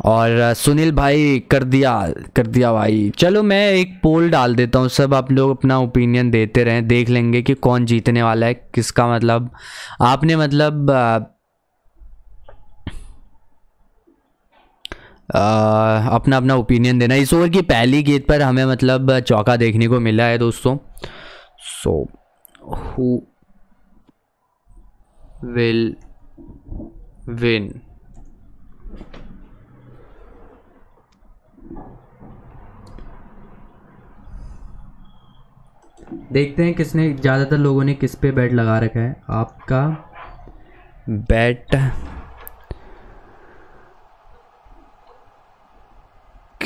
[SPEAKER 1] और सुनील भाई कर दिया कर दिया भाई चलो मैं एक पोल डाल देता हूँ सब आप लोग अपना ओपिनियन देते रहें देख लेंगे कि कौन जीतने वाला है किसका मतलब आपने मतलब आ, अपना अपना ओपिनियन देना इस ओवर की पहली गेंद पर हमें मतलब चौका देखने को मिला है दोस्तों सो हु विल विन देखते हैं किसने ज़्यादातर लोगों ने किस पे बैट लगा रखा है आपका बैट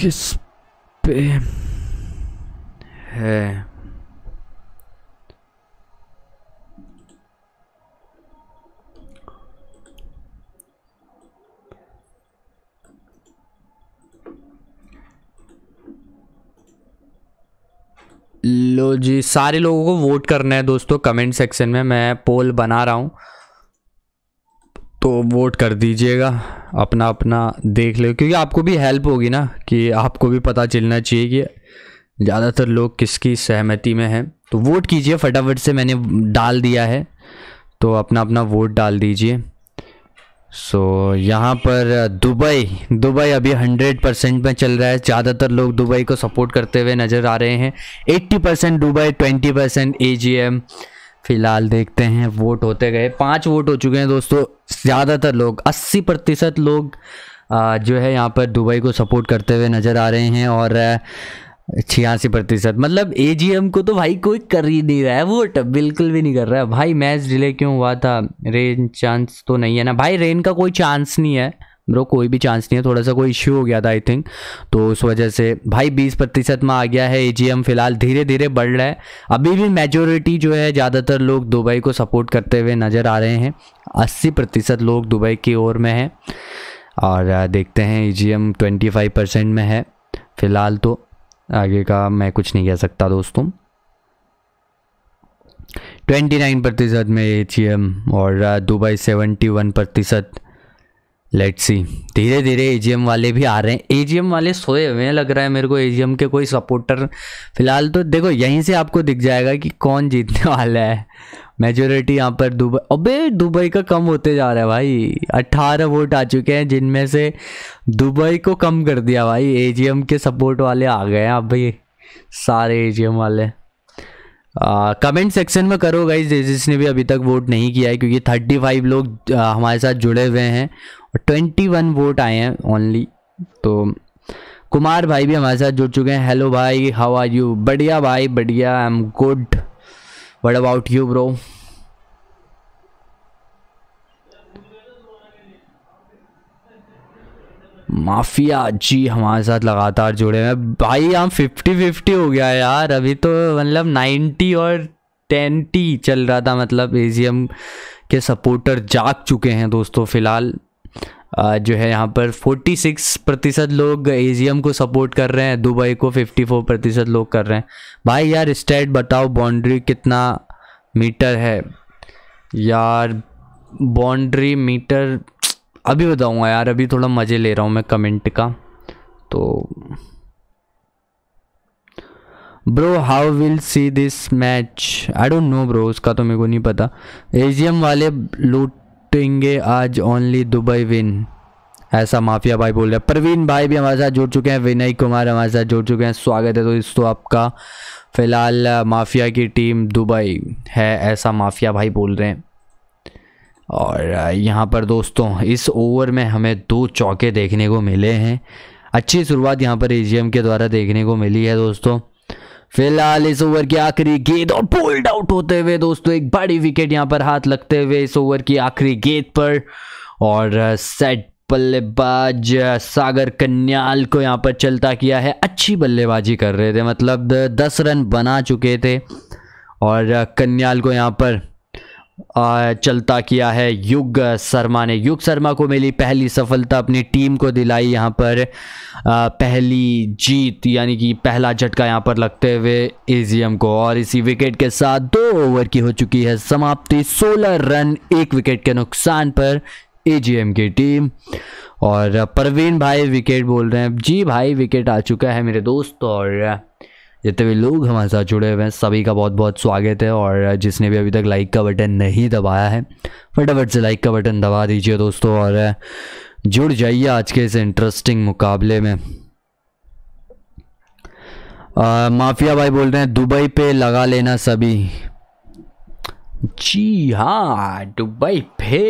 [SPEAKER 1] किस पे है लो जी सारे लोगों को वोट करना है दोस्तों कमेंट सेक्शन में मैं पोल बना रहा हूँ तो वोट कर दीजिएगा अपना अपना देख लो क्योंकि आपको भी हेल्प होगी ना कि आपको भी पता चलना चाहिए कि ज़्यादातर लोग किसकी सहमति में हैं तो वोट कीजिए फटाफट से मैंने डाल दिया है तो अपना अपना वोट डाल दीजिए सो so, यहाँ पर uh, दुबई दुबई अभी 100 परसेंट में चल रहा है ज़्यादातर लोग दुबई को सपोर्ट करते हुए नज़र आ रहे हैं 80 परसेंट दुबई 20 परसेंट ए फिलहाल देखते हैं वोट होते गए पांच वोट हो चुके हैं दोस्तों ज़्यादातर लोग 80 प्रतिशत लोग uh, जो है यहाँ पर दुबई को सपोर्ट करते हुए नज़र आ रहे हैं और uh, छियासी प्रतिशत मतलब एजीएम को तो भाई कोई कर ही नहीं रहा है वो बिल्कुल भी नहीं कर रहा है भाई मैच डिले क्यों हुआ था रेन चांस तो नहीं है ना भाई रेन का कोई चांस नहीं है ब्रो कोई भी चांस नहीं है थोड़ा सा कोई इश्यू हो गया था आई थिंक तो उस वजह से भाई बीस प्रतिशत में आ गया है एजीएम फिलहाल धीरे धीरे बढ़ रहा है अभी भी मेजोरिटी जो है ज़्यादातर लोग दुबई को सपोर्ट करते हुए नज़र आ रहे हैं अस्सी प्रतिशत लोग दुबई की ओर में हैं और देखते हैं A G M twenty five percent में है फ़िलहाल तो आगे का मैं कुछ नहीं कह सकता दोस्तों 29 प्रतिशत में एच और दुबई 71 प्रतिशत लेट सी धीरे धीरे ए वाले भी आ रहे हैं ए वाले सोए हुए हैं लग रहा है मेरे को ए के कोई सपोर्टर फिलहाल तो देखो यहीं से आपको दिख जाएगा कि कौन जीतने वाला है मेजोरिटी यहाँ पर दुबई अबे दुबई का कम होते जा रहा है भाई अट्ठारह वोट आ चुके हैं जिनमें से दुबई को कम कर दिया भाई ए के सपोर्ट वाले आ गए हैं भाई सारे ए वाले कमेंट सेक्शन में करो गाइज जिसने भी अभी तक वोट नहीं किया है क्योंकि थर्टी फाइव लोग आ, हमारे साथ जुड़े हुए हैं और ट्वेंटी वन वोट आए हैं ओनली तो कुमार भाई भी हमारे साथ जुड़ चुके हैं हेलो भाई हाउ आर यू बढ़िया भाई बढ़िया I am good what about you bro mafia ji हमारे साथ लगातार जुड़े हैं भाई हम फिफ्टी फिफ्टी हो गया यार अभी तो मतलब नाइन्टी और टेंटी चल रहा था मतलब एजीएम के सपोर्टर जाग चुके हैं दोस्तों फिलहाल जो है यहाँ पर 46 प्रतिशत लोग एजीएम को सपोर्ट कर रहे हैं दुबई को 54 प्रतिशत लोग कर रहे हैं भाई यार स्टेट बताओ बाउंड्री कितना मीटर है यार बाउंड्री मीटर अभी बताऊंगा यार अभी थोड़ा मज़े ले रहा हूँ मैं कमेंट का तो bro how will see this match I don't know bro उसका तो मेरे को नहीं पता एजीएम वाले लूट टेंगे आज ओनली दुबई विन ऐसा माफिया भाई बोल रहे हैं प्रवीण भाई भी हमारे साथ जुड़ चुके हैं विनय कुमार हमारे साथ जुड़ चुके हैं स्वागत है तो इस तो आपका फिलहाल माफिया की टीम दुबई है ऐसा माफिया भाई बोल रहे हैं और यहाँ पर दोस्तों इस ओवर में हमें दो चौके देखने को मिले हैं अच्छी शुरुआत यहाँ पर एजीएम के द्वारा देखने को मिली है दोस्तों फिलहाल इस ओवर की आखिरी गेंद और बोल्ड आउट होते हुए दोस्तों एक बड़ी विकेट यहाँ पर हाथ लगते हुए इस ओवर की आखिरी गेंद पर और सेट बल्लेबाज सागर कन्याल को यहाँ पर चलता किया है अच्छी बल्लेबाजी कर रहे थे मतलब दस रन बना चुके थे और कन्याल को यहाँ पर चलता किया है युग शर्मा ने युग शर्मा को मिली पहली सफलता अपनी टीम को दिलाई यहाँ पर पहली जीत यानी कि पहला झटका यहाँ पर लगते हुए एजीएम को और इसी विकेट के साथ दो ओवर की हो चुकी है समाप्ति 16 रन एक विकेट के नुकसान पर एजीएम की टीम और प्रवीण भाई विकेट बोल रहे हैं जी भाई विकेट आ चुका है मेरे दोस्त और जितने भी लोग हमारे साथ जुड़े हुए हैं सभी का बहुत बहुत स्वागत है और जिसने भी अभी तक लाइक का बटन नहीं दबाया है फटाफट से लाइक का बटन दबा दीजिए दोस्तों और जुड़ जाइए आज के इस इंटरेस्टिंग मुकाबले में आ, माफिया भाई बोल रहे हैं दुबई पे लगा लेना सभी जी हाँ दुबई पे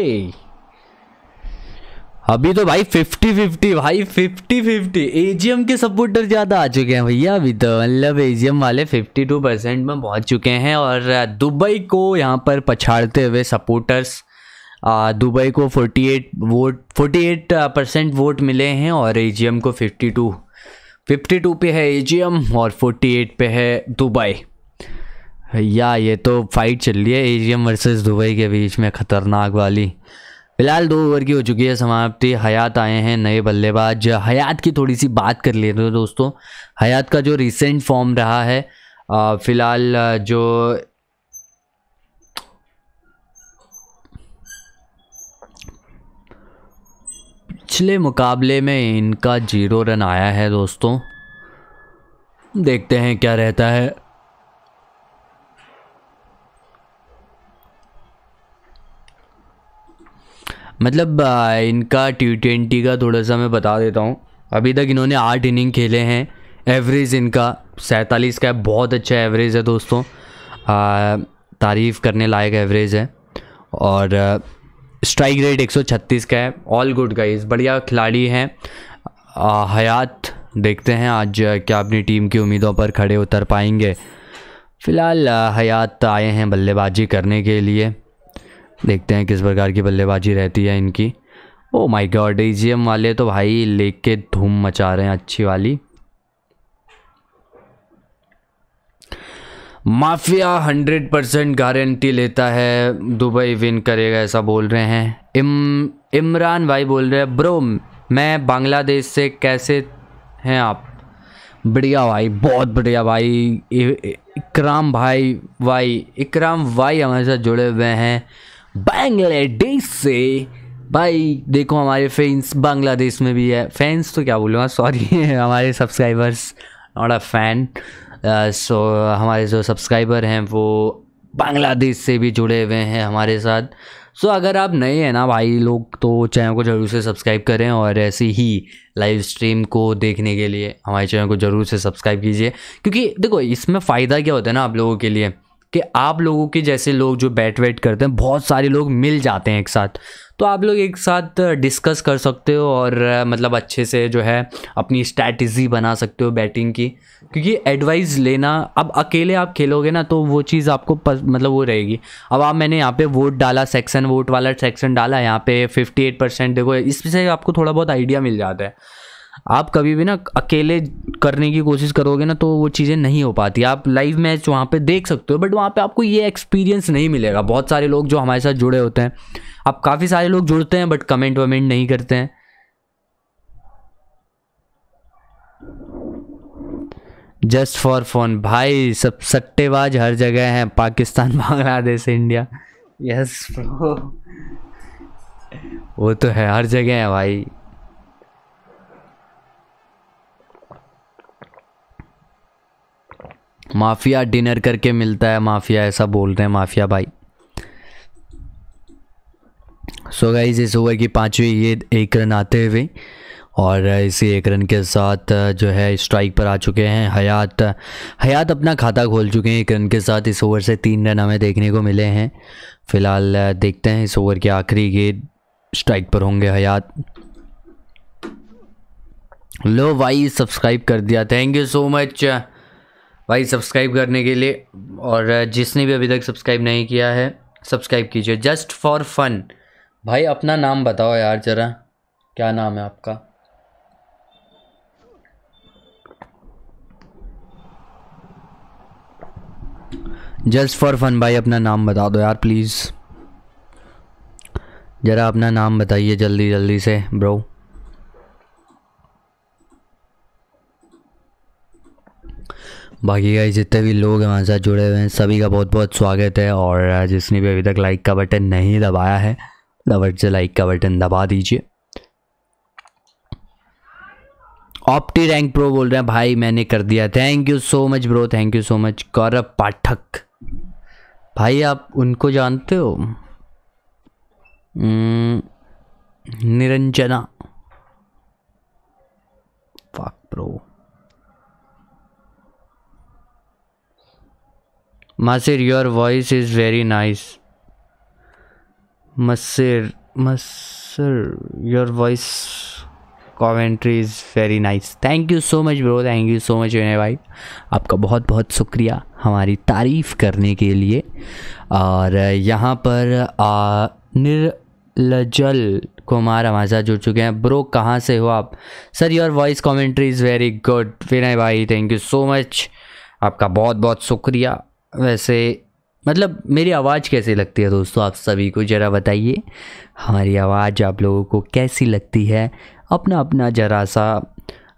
[SPEAKER 1] अभी तो भाई फिफ्टी फिफ्टी भाई फिफ्टी फिफ्टी एजीएम के सपोर्टर ज़्यादा आ चुके हैं भैया अभी तो मतलब एजीएम वाले फिफ्टी टू परसेंट में पहुंच चुके हैं और दुबई को यहाँ पर पछाड़ते हुए सपोर्टर्स दुबई को forty eight vote eight percent vote मिले हैं और एजीएम को फिफ्टी टू फिफ्टी टू पे है एजीएम और फोर्टी एट पे है दुबई भैया ये तो फाइट चल रही है एजीएम वर्सेस दुबई के बीच में ख़तरनाक वाली फिलहाल दो ओवर की हो चुकी है समाप्ति हयात आए हैं नए बल्लेबाज हयात की थोड़ी सी बात कर लेते हैं दोस्तों हयात का जो रिसेंट फॉर्म रहा है फिलहाल जो पिछले मुकाबले में इनका जीरो रन आया है दोस्तों देखते हैं क्या रहता है मतलब इनका टी ट्वेंटी का थोड़ा सा मैं बता देता हूँ अभी तक इन्होंने आठ इनिंग खेले हैं एवरेज इनका सैंतालीस का बहुत अच्छा एवरेज है दोस्तों तारीफ़ करने लायक एवरेज है और स्ट्राइक रेट 136 का है ऑल गुड गाइस बढ़िया खिलाड़ी हैं हयात देखते हैं आज क्या अपनी टीम की उम्मीदों पर खड़े उतर पाएंगे फ़िलहाल हयात आए हैं बल्लेबाजी करने के लिए देखते हैं किस प्रकार की बल्लेबाजी रहती है इनकी ओ माय गॉड ई वाले तो भाई लेके धूम मचा रहे हैं अच्छी वाली माफिया हंड्रेड परसेंट गारंटी लेता है दुबई विन करेगा ऐसा बोल रहे हैं इम इमरान भाई बोल रहे हैं ब्रो मैं बांग्लादेश से कैसे हैं आप बढ़िया भाई बहुत बढ़िया भाई इकराम भाई भाई इकराम भाई हमारे साथ जुड़े हुए हैं बांग्लादेश से भाई देखो हमारे फैंस बांग्लादेश में भी है फैंस तो क्या बोलूँगा हाँ, सॉरी हमारे subscribers not a fan so हमारे जो सब्सक्राइबर हैं वो बांग्लादेश से भी जुड़े हुए हैं हमारे साथ सो so, अगर आप नए हैं ना भाई लोग तो चैनल को ज़रूर से सब्सक्राइब करें और ऐसे ही लाइव स्ट्रीम को देखने के लिए हमारे चैनल को ज़रूर से सब्सक्राइब कीजिए क्योंकि देखो इसमें फ़ायदा क्या होता है ना आप लोगों के लिए कि आप लोगों के जैसे लोग जो बैट वेट करते हैं बहुत सारे लोग मिल जाते हैं एक साथ तो आप लोग एक साथ डिस्कस कर सकते हो और मतलब अच्छे से जो है अपनी स्ट्रैटी बना सकते हो बैटिंग की क्योंकि एडवाइस लेना अब अकेले आप खेलोगे ना तो वो चीज़ आपको पस, मतलब वो रहेगी अब आप मैंने यहाँ पे वोट डाला सेक्शन वोट वाला सेक्शन डाला यहाँ पे 58 परसेंट देखो इससे आपको थोड़ा बहुत आइडिया मिल जाता है आप कभी भी ना अकेले करने की कोशिश करोगे ना तो वो चीज़ें नहीं हो पाती आप लाइव मैच वहाँ पे देख सकते हो बट वहाँ पे आपको ये एक्सपीरियंस नहीं मिलेगा बहुत सारे लोग जो हमारे साथ जुड़े होते हैं आप काफ़ी सारे लोग जुड़ते हैं बट कमेंट वमेंट नहीं करते हैं जस्ट फॉर फोन भाई सब सट्टेबाज हर जगह हैं Pakistan Bangladesh India yes yes, bro वो तो है हर जगह है भाई माफिया डिनर करके मिलता है माफिया ऐसा बोल रहे हैं माफिया भाई सो गाइज इस ओवर की पांचवी ये एक रन आते हुए और इसी एक रन के साथ जो है स्ट्राइक पर आ चुके हैं हयात हयात अपना खाता खोल चुके हैं एक रन के साथ इस ओवर से तीन रन हमें देखने को मिले हैं फिलहाल देखते हैं इस ओवर के आखिरी गेंद स्ट्राइक पर होंगे हयात लो भाई सब्सक्राइब कर दिया थैंक यू सो मच भाई सब्सक्राइब करने के लिए और जिसने भी अभी तक सब्सक्राइब नहीं किया है सब्सक्राइब कीजिए जस्ट फॉर फन भाई अपना नाम बताओ यार ज़रा क्या नाम है आपका जस्ट फॉर फन भाई अपना नाम बता दो यार प्लीज़ ज़रा अपना नाम बताइए जल्दी जल्दी से ब्रो बाकी का जितने भी लोग हमारे साथ जुड़े हुए हैं सभी का बहुत बहुत स्वागत है और जिसने भी अभी तक लाइक का बटन नहीं दबाया है फटाफट से लाइक का बटन दबा दीजिए ऑप्टी रैंक प्रो बोल रहे हैं भाई मैंने कर दिया thank you so much bro thank you so much Gaurav Pathak भाई आप उनको जानते हो हम्म, निरंजना फक pro Masir your voice is very nice Masir, Masir your voice commentary is very nice thank you so much bro thank you so much Vinay भाई आपका बहुत बहुत शुक्रिया हमारी तारीफ़ करने के लिए और यहाँ पर निर्लजल कुमार हमारे साथ जुड़ चुके हैं ब्रो कहाँ से हो आप sir your voice commentary is very good Vinay भाई थैंक यू सो मच आपका बहुत बहुत शुक्रिया वैसे मतलब मेरी आवाज़ कैसी लगती है दोस्तों आप सभी को ज़रा बताइए हमारी आवाज़ आप लोगों को कैसी लगती है अपना अपना ज़रा सा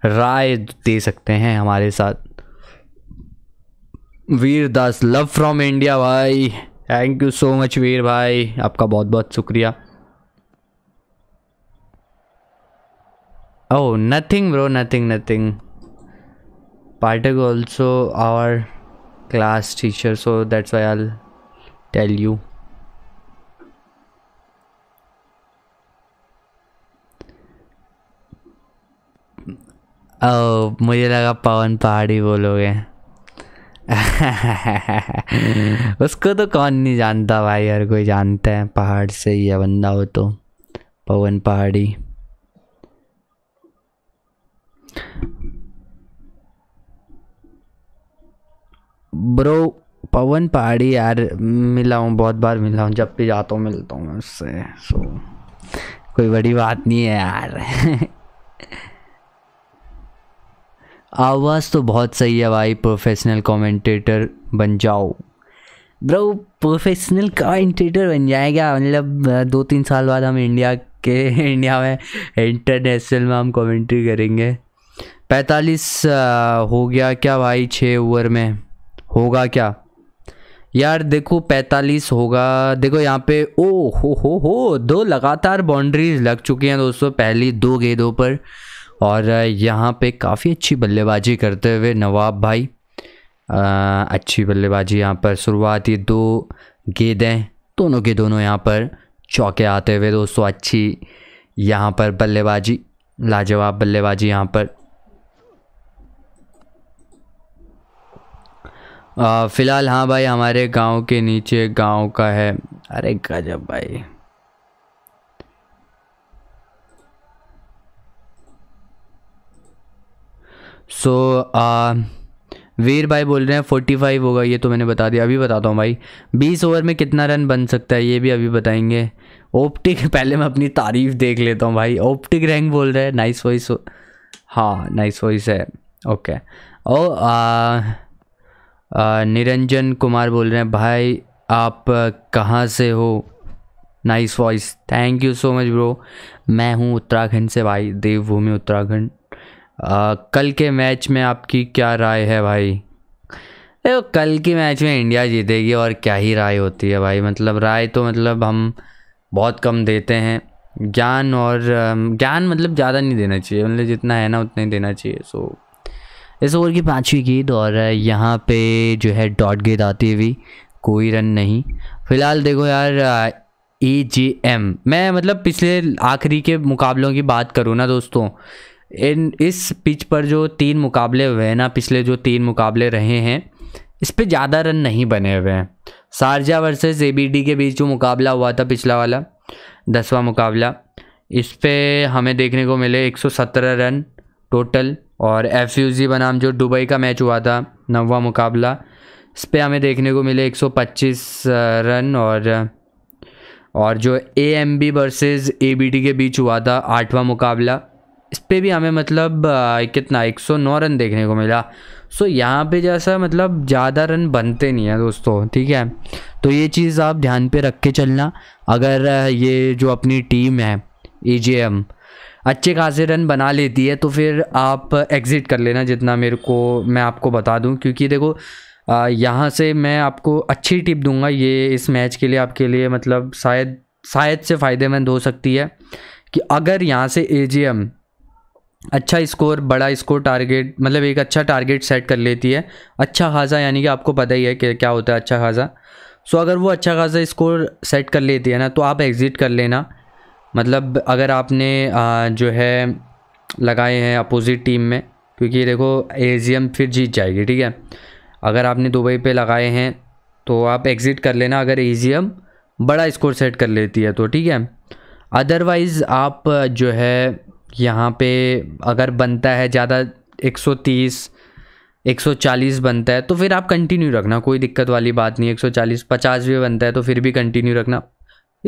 [SPEAKER 1] राय दे सकते हैं हमारे साथ वीरदास लव फ्रॉम इंडिया भाई thank you so much Vir भाई आपका बहुत बहुत शुक्रिया oh nothing bro nothing nothing पार्टिक also our class teacher so that's why I'll tell you oh oh, मुझे लगा पवन पहाड़ी बोलोगे उसको तो कौन नहीं जानता भाई हर कोई जानता है पहाड़ से ही है बंदा हो तो पवन पहाड़ी ब्रो पवन पहाड़ी यार मिला हूँ बहुत बार मिला हूँ जब भी जाता हूँ मिलता हूँ मैं उससे सो कोई बड़ी बात नहीं है यार आवाज़ तो बहुत सही है भाई प्रोफेशनल कमेंटेटर बन जाओ ब्रो प्रोफेशनल कमेंटेटर बन जाएगा मतलब दो तीन साल बाद हम इंडिया के इंडिया में इंटरनेशनल में हम कमेंट्री करेंगे पैंतालीस हो गया क्या भाई छः ओवर में होगा क्या यार देखो पैंतालीस होगा देखो यहाँ पे ओ हो हो हो दो लगातार बाउंड्रीज लग चुकी हैं दोस्तों पहली दो गेंदों पर और यहाँ पे काफ़ी अच्छी बल्लेबाजी करते हुए नवाब भाई आ, अच्छी बल्लेबाजी यहाँ पर शुरुआत ये दो गेंदें दोनों के दोनों यहाँ पर चौके आते हुए दोस्तों अच्छी यहाँ पर बल्लेबाजी लाजवाब बल्लेबाजी यहाँ पर फ़िलहाल हाँ भाई हमारे गांव के नीचे गांव का है अरे गजब भाई सो so, वीर भाई बोल रहे हैं फोर्टी फाइव होगा ये तो मैंने बता दिया अभी बताता हूँ भाई बीस ओवर में कितना रन बन सकता है ये भी अभी बताएंगे ओप्टिक पहले मैं अपनी तारीफ देख लेता हूँ भाई ओप्टिक रैंक बोल रहे हैं नाइस वॉइस हाँ नाइस वॉइस है ओके आ, निरंजन कुमार बोल रहे हैं भाई आप कहाँ से हो nice voice thank you so much bro मैं हूँ उत्तराखंड से भाई देवभूमि उत्तराखंड कल के मैच में आपकी क्या राय है भाई देखो कल के मैच में इंडिया जीतेगी और क्या ही राय होती है भाई मतलब राय तो मतलब हम बहुत कम देते हैं ज्ञान और ज्ञान मतलब ज़्यादा नहीं देना चाहिए मतलब जितना है ना उतना ही देना चाहिए सो इस ओवर की पाँचवीं गेंद और यहाँ पे जो है डॉट गेंद आती हुई कोई रन नहीं फ़िलहाल देखो यार ए जे एम मैं मतलब पिछले आखिरी के मुकाबलों की बात करूँ ना दोस्तों इन इस पिच पर जो तीन मुकाबले हुए हैं ना पिछले जो तीन मुकाबले रहे हैं इस पर ज़्यादा रन नहीं बने हुए हैं शारजा वर्सेस ए के बीच जो मुकाबला हुआ था पिछला वाला दसवां मुकाबला इस पर हमें देखने को मिले 117 रन टोटल और एफ जी बनाम जो दुबई का मैच हुआ था नवा मुकाबला इस पर हमें देखने को मिले 125 रन और और जो A M B versus A B T के बीच हुआ था आठवां मुकाबला इस पर भी हमें मतलब कितना 109 रन देखने को मिला सो यहाँ पे जैसा मतलब ज़्यादा रन बनते नहीं हैं दोस्तों ठीक है तो ये चीज़ आप ध्यान पे रख के चलना अगर ये जो अपनी टीम है ई जे एम अच्छे खासे रन बना लेती है तो फिर आप एग्ज़िट कर लेना जितना मेरे को मैं आपको बता दूं क्योंकि देखो यहाँ से मैं आपको अच्छी टिप दूंगा ये इस मैच के लिए आपके लिए मतलब शायद शायद से फ़ायदेमंद हो सकती है कि अगर यहाँ से ए अच्छा स्कोर बड़ा स्कोर टारगेट मतलब एक अच्छा टारगेट सेट कर लेती है अच्छा खासा यानी कि आपको पता ही है कि क्या होता है अच्छा खासा सो अगर वो अच्छा खासा स्कोर सेट कर लेती है ना तो आप एग्ज़िट कर लेना मतलब अगर आपने आ, जो है लगाए हैं अपोज़िट टीम में क्योंकि देखो एजियम फिर जीत जाएगी ठीक है अगर आपने दुबई पे लगाए हैं तो आप एग्ज़िट कर लेना अगर एजियम बड़ा स्कोर सेट कर लेती है तो ठीक है अदरवाइज़ आप जो है यहाँ पे अगर बनता है ज़्यादा 130 140 बनता है तो फिर आप कंटिन्यू रखना कोई दिक्कत वाली बात नहीं 140 50 भी बनता है तो फिर भी कंटिन्यू रखना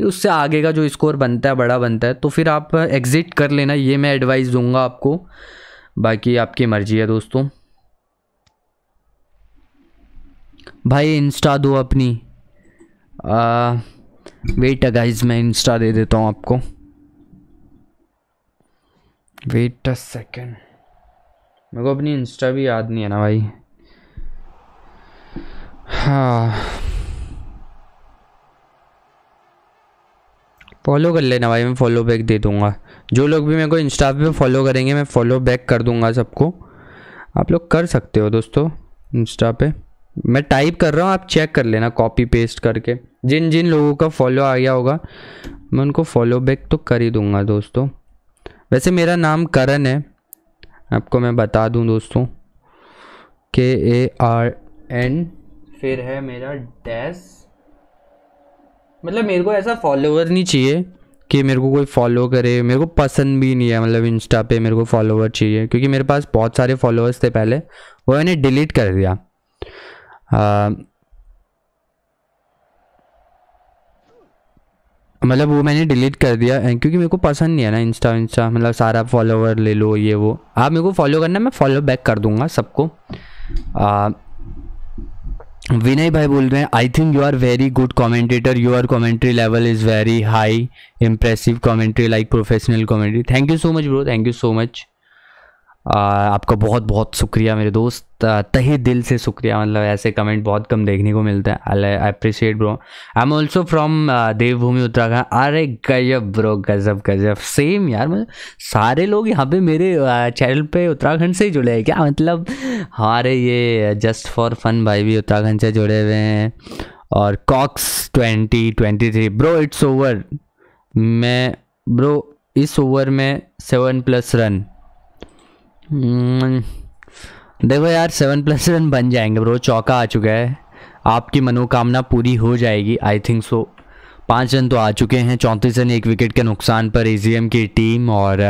[SPEAKER 1] उससे आगे का जो स्कोर बनता है बड़ा बनता है तो फिर आप एग्ज़िट कर लेना ये मैं एडवाइस दूंगा आपको बाकी आपकी मर्ज़ी है दोस्तों भाई इंस्टा दो अपनी आ, वेट गाइज मैं इंस्टा दे देता हूँ आपको वेट अ सेकेंड मेरे को अपनी इंस्टा भी याद नहीं है ना भाई हाँ फॉलो कर लेना भाई मैं फॉलो बैक दे दूँगा जो लोग भी मेरे को इंस्टा पे फॉलो करेंगे मैं फॉलो बैक कर दूँगा सबको आप लोग कर सकते हो दोस्तों इंस्टा पे मैं टाइप कर रहा हूँ आप चेक कर लेना कॉपी पेस्ट करके जिन जिन लोगों का फॉलो आ गया होगा मैं उनको फॉलो बैक तो कर ही दूँगा दोस्तों वैसे मेरा नाम करण है आपको मैं बता दूँ दोस्तों के ए आर एन फिर है मेरा डैश मतलब मेरे को ऐसा फॉलोवर नहीं चाहिए कि मेरे को कोई फॉलो करे मेरे को पसंद भी नहीं है मतलब इंस्टा पे मेरे को फॉलोवर चाहिए क्योंकि मेरे पास बहुत सारे फॉलोअर्स थे पहले वो मैंने डिलीट कर दिया मतलब वो मैंने डिलीट कर दिया क्योंकि मेरे को पसंद नहीं है ना इंस्टा इंस्टा मतलब सारा फॉलोवर ले लो ये वो आप मेरे को फॉलो करना मैं फॉलो बैक कर दूंगा सबको विनय भाई बोल रहे हैं I think you are very good commentator you are commentary level is very high impressive commentary like professional commentary thank you so much bro thank you so much आपका बहुत बहुत शुक्रिया मेरे दोस्त तही दिल से शुक्रिया मतलब ऐसे कमेंट बहुत कम देखने को मिलते हैं I appreciate bro I am also from Devbhoomi Uttarakhand अरे गजब ब्रो गजब गजब सेम यार मतलब सारे लोग यहाँ पे मेरे चैनल पे उत्तराखंड से ही जुड़े हैं क्या मतलब हमारे ये जस्ट फॉर फन भाई भी उत्तराखंड से जुड़े हुए हैं और Cox twenty twenty three bro it's over मैं ब्रो इस ओवर में सेवन प्लस रन हम्म। देखो यार सेवन प्लस सेवन बन जाएंगे ब्रो चौका आ चुका है आपकी मनोकामना पूरी हो जाएगी आई थिंक सो पाँच रन तो आ चुके हैं चौंतीस रन एक विकेट के नुकसान पर एजीएम की टीम और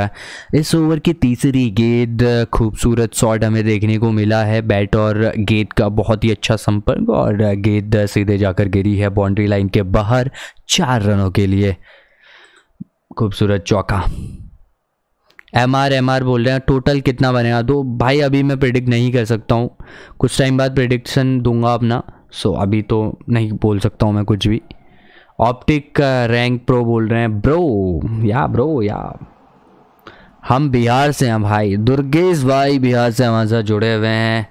[SPEAKER 1] इस ओवर की तीसरी गेंद खूबसूरत शॉट हमें देखने को मिला है बैट और गेंद का बहुत ही अच्छा संपर्क और गेंद सीधे जाकर गिरी है बाउंड्री लाइन के बाहर चार रनों के लिए खूबसूरत चौका एम आर एम आर बोल रहे हैं टोटल कितना बनेगा तो भाई अभी मैं प्रिडिक्ट नहीं कर सकता हूँ कुछ टाइम बाद प्रिडिक्शन दूंगा अपना सो अभी तो नहीं बोल सकता हूँ मैं कुछ भी ऑप्टिक रैंक प्रो बोल रहे हैं ब्रो या ब्रो या हम बिहार से हैं भाई दुर्गेश भाई बिहार से हमारे साथ जुड़े हुए हैं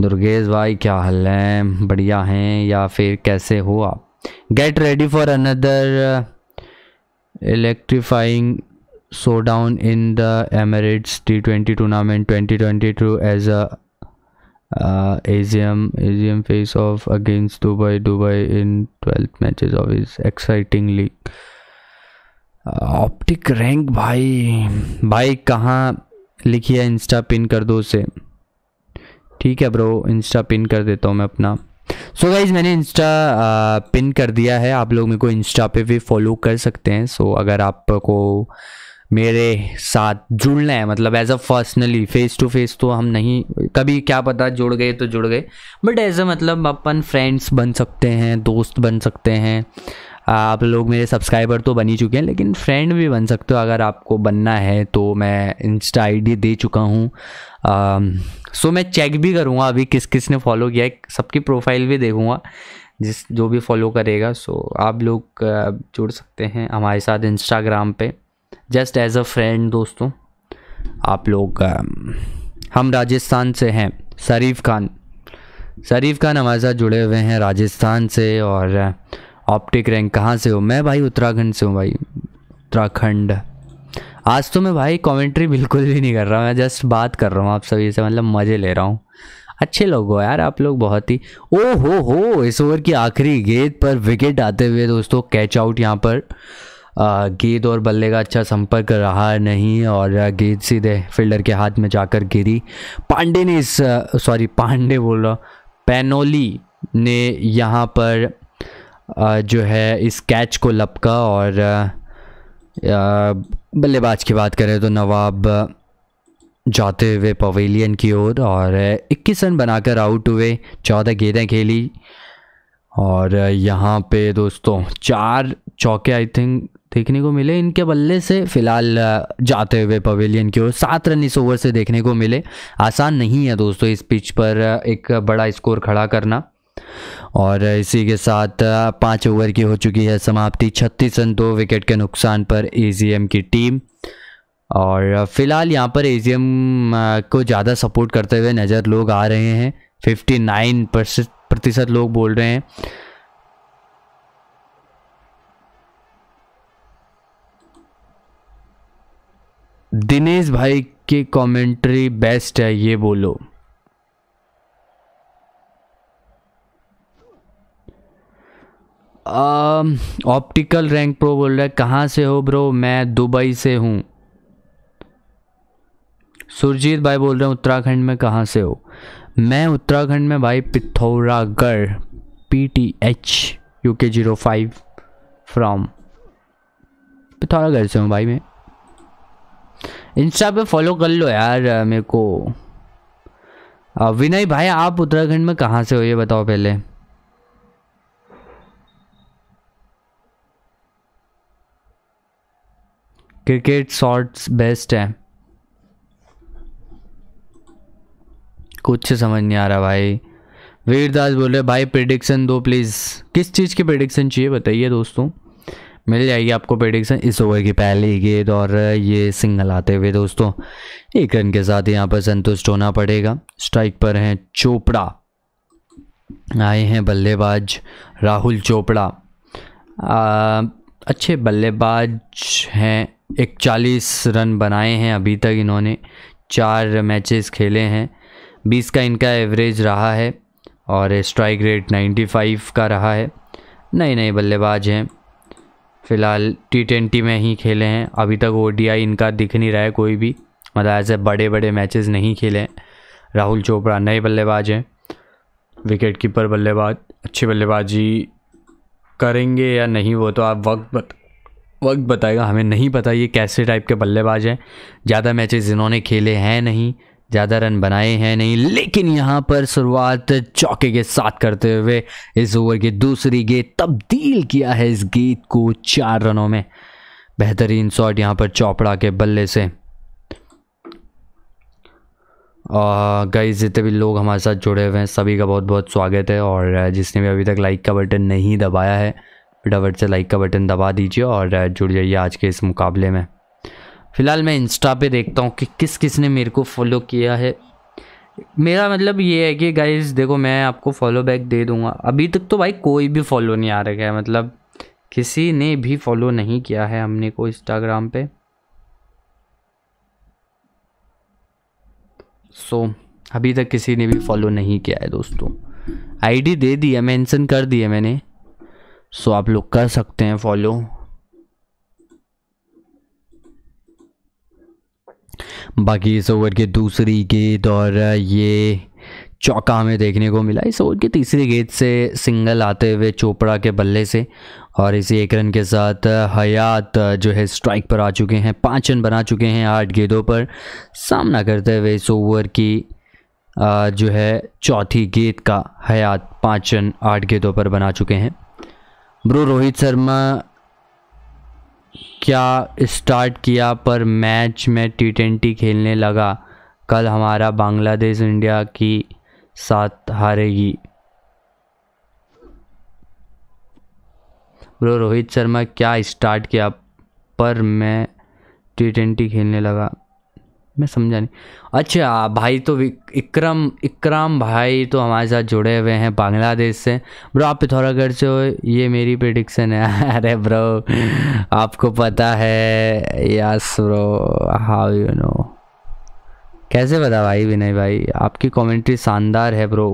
[SPEAKER 1] दुर्गेश भाई क्या हाल है बढ़िया हैं या फिर कैसे हो आप get ready for another electrifying showdown in the Emirates T20 tournament 2022 as a uh, Asian Asian face off against Dubai Dubai in 12th matches of his exciting league. Optic rank भाई भाई कहाँ लिखी है इंस्टा पिन कर दो से ठीक है ब्रो इंस्टा पिन कर देता हूँ मैं अपना सो so गाइज मैंने इंस्टा पिन कर दिया है आप लोग मेरे को इंस्टा पे भी फॉलो कर सकते हैं सो so, अगर आपको मेरे साथ जुड़ना है मतलब as a personally face to face तो हम नहीं कभी क्या पता जुड़ गए तो जुड़ गए बट एज अ मतलब अपन फ्रेंड्स बन सकते हैं दोस्त बन सकते हैं आप लोग मेरे सब्सक्राइबर तो बन ही चुके हैं लेकिन फ्रेंड भी बन सकते हो अगर आपको बनना है तो मैं इंस्टा आईडी दे चुका हूँ सो मैं चेक भी करूँगा अभी किस किस ने फॉलो किया है सबकी प्रोफाइल भी देखूँगा जिस जो भी फॉलो करेगा सो आप लोग जुड़ सकते हैं हमारे साथ इंस्टाग्राम पे जस्ट एज अ फ्रेंड दोस्तों आप लोग um, हम राजस्थान से हैं शरीफ खान शरीफ खान हमारे साथ जुड़े हुए हैं राजस्थान से और ऑप्टिक uh, रैंक कहाँ से हो मैं भाई उत्तराखंड से हूँ भाई उत्तराखंड आज तो मैं भाई कमेंट्री बिल्कुल भी नहीं कर रहा मैं जस्ट बात कर रहा हूँ आप सभी से मतलब मज़े ले रहा हूँ अच्छे लोग हो यार आप लोग बहुत ही ओ हो हो इस ओवर की आखिरी गेंद पर विकेट आते हुए दोस्तों कैच आउट यहाँ पर गेंद और बल्ले का अच्छा संपर्क रहा नहीं और गेंद सीधे फील्डर के हाथ में जाकर गिरी पांडे ने इस सॉरी पांडे बोल रहा पेनोली ने यहाँ पर जो है इस कैच को लपका और बल्लेबाज की बात करें तो नवाब जाते हुए पवेलियन की ओर और 21 रन बनाकर आउट हुए 14 गेंदें खेली और यहाँ पे दोस्तों चार चौके आई थिंक देखने को मिले इनके बल्ले से फिलहाल जाते हुए पवेलियन की ओर सात रन इस ओवर से देखने को मिले आसान नहीं है दोस्तों इस पिच पर एक बड़ा स्कोर खड़ा करना और इसी के साथ पाँच ओवर की हो चुकी है समाप्ति छत्तीस रन दो विकेट के नुकसान पर ए की टीम और फिलहाल यहाँ पर ए को ज़्यादा सपोर्ट करते हुए नज़र लोग आ रहे हैं फिफ्टी नाइन प्रतिशत लोग बोल रहे हैं दिनेश भाई की कमेंट्री बेस्ट है ये बोलो ऑप्टिकल रैंक प्रो बोल रहा है कहाँ से हो ब्रो मैं दुबई से हूँ सुरजीत भाई बोल रहे हैं उत्तराखंड में कहाँ से हो मैं उत्तराखंड में भाई Pithoragarh P T H U K zero five from Pithoragarh से हूँ भाई मैं इंस्टा पे फॉलो कर लो यार मेरे को विनय भाई आप उत्तराखंड में कहाँ से हो ये बताओ पहले क्रिकेट शॉर्ट्स बेस्ट है कुछ समझ नहीं आ रहा भाई वीरदास बोल रहे भाई प्रिडिक्शन दो प्लीज़ किस चीज़ की प्रिडिक्शन चाहिए बताइए दोस्तों मिल जाएगी आपको प्रेडिक्शन इस ओवर की पहले ही गेंद और ये सिंगल आते हुए दोस्तों एक रन के साथ यहाँ पर संतुष्ट होना पड़ेगा स्ट्राइक पर हैं चोपड़ा आए हैं बल्लेबाज राहुल चोपड़ा आ, अच्छे बल्लेबाज हैं इकचालीस रन बनाए हैं अभी तक इन्होंने चार मैचेस खेले हैं बीस का इनका एवरेज रहा है और स्ट्राइक रेट फाइव का रहा है नए नए बल्लेबाज हैं फ़िलहाल टी ट्वेंटी में ही खेले हैं अभी तक ओ इनका दिख नहीं रहा है कोई भी मतलब ऐसे बड़े बड़े मैचेस नहीं खेले हैं राहुल चोपड़ा नए बल्लेबाज हैं विकेट कीपर बल्लेबाज अच्छी बल्लेबाजी करेंगे या नहीं वो तो आप वक्त बत, वक्त बताएगा हमें नहीं पता ये कैसे टाइप के बल्लेबाज हैं ज़्यादा मैचेस इन्होंने खेले हैं नहीं ज़्यादा रन बनाए हैं नहीं लेकिन यहाँ पर शुरुआत चौके के साथ करते हुए इस ओवर की दूसरी गेंद तब्दील किया है इस गेंद को चार रनों में बेहतरीन शॉट यहाँ पर चौपड़ा के बल्ले से गई जितने भी लोग हमारे साथ जुड़े हुए हैं सभी का बहुत बहुत स्वागत है और जिसने भी अभी तक लाइक का बटन नहीं दबाया है फटाफट से लाइक का बटन दबा दीजिए और जुड़ जाइए आज के इस मुकाबले में फ़िलहाल मैं इंस्टा पे देखता हूँ कि किस किस ने मेरे को फॉलो किया है मेरा मतलब ये है कि गाइज देखो मैं आपको फॉलो बैक दे दूँगा अभी तक तो भाई कोई भी फॉलो नहीं आ रहा है मतलब किसी ने भी फॉलो नहीं किया है हमने को इंस्टाग्राम पे सो so, अभी तक किसी ने भी फॉलो नहीं किया है दोस्तों आईडी दे दी है मेंशन कर दिया मैंने सो so, आप लोग कर सकते हैं फॉलो बाकी इस ओवर के दूसरी गेंद और ये चौका हमें देखने को मिला इस ओवर के तीसरी गेंद से सिंगल आते हुए चोपड़ा के बल्ले से और इसी एक रन के साथ हयात जो है स्ट्राइक पर आ चुके हैं पाँच रन बना चुके हैं आठ गेंदों पर सामना करते हुए इस ओवर की जो है चौथी गेंद का हयात पाँच रन आठ गेंदों पर बना चुके हैं ब्रो रोहित शर्मा क्या स्टार्ट किया पर मैच में टी ट्वेंटी खेलने लगा कल हमारा बांग्लादेश इंडिया की साथ हारेगी ब्रो रोहित शर्मा क्या स्टार्ट किया पर मैं टी ट्वेंटी खेलने लगा मैं समझा नहीं अच्छा भाई तो इकरम इक्राम भाई तो हमारे साथ जुड़े हुए हैं बांग्लादेश से ब्रो आप पिथौरागढ़ से हो ये मेरी प्रिडिक्शन है अरे ब्रो आपको पता है yes bro how you know कैसे पता भाई विनय भाई आपकी कमेंट्री शानदार है bro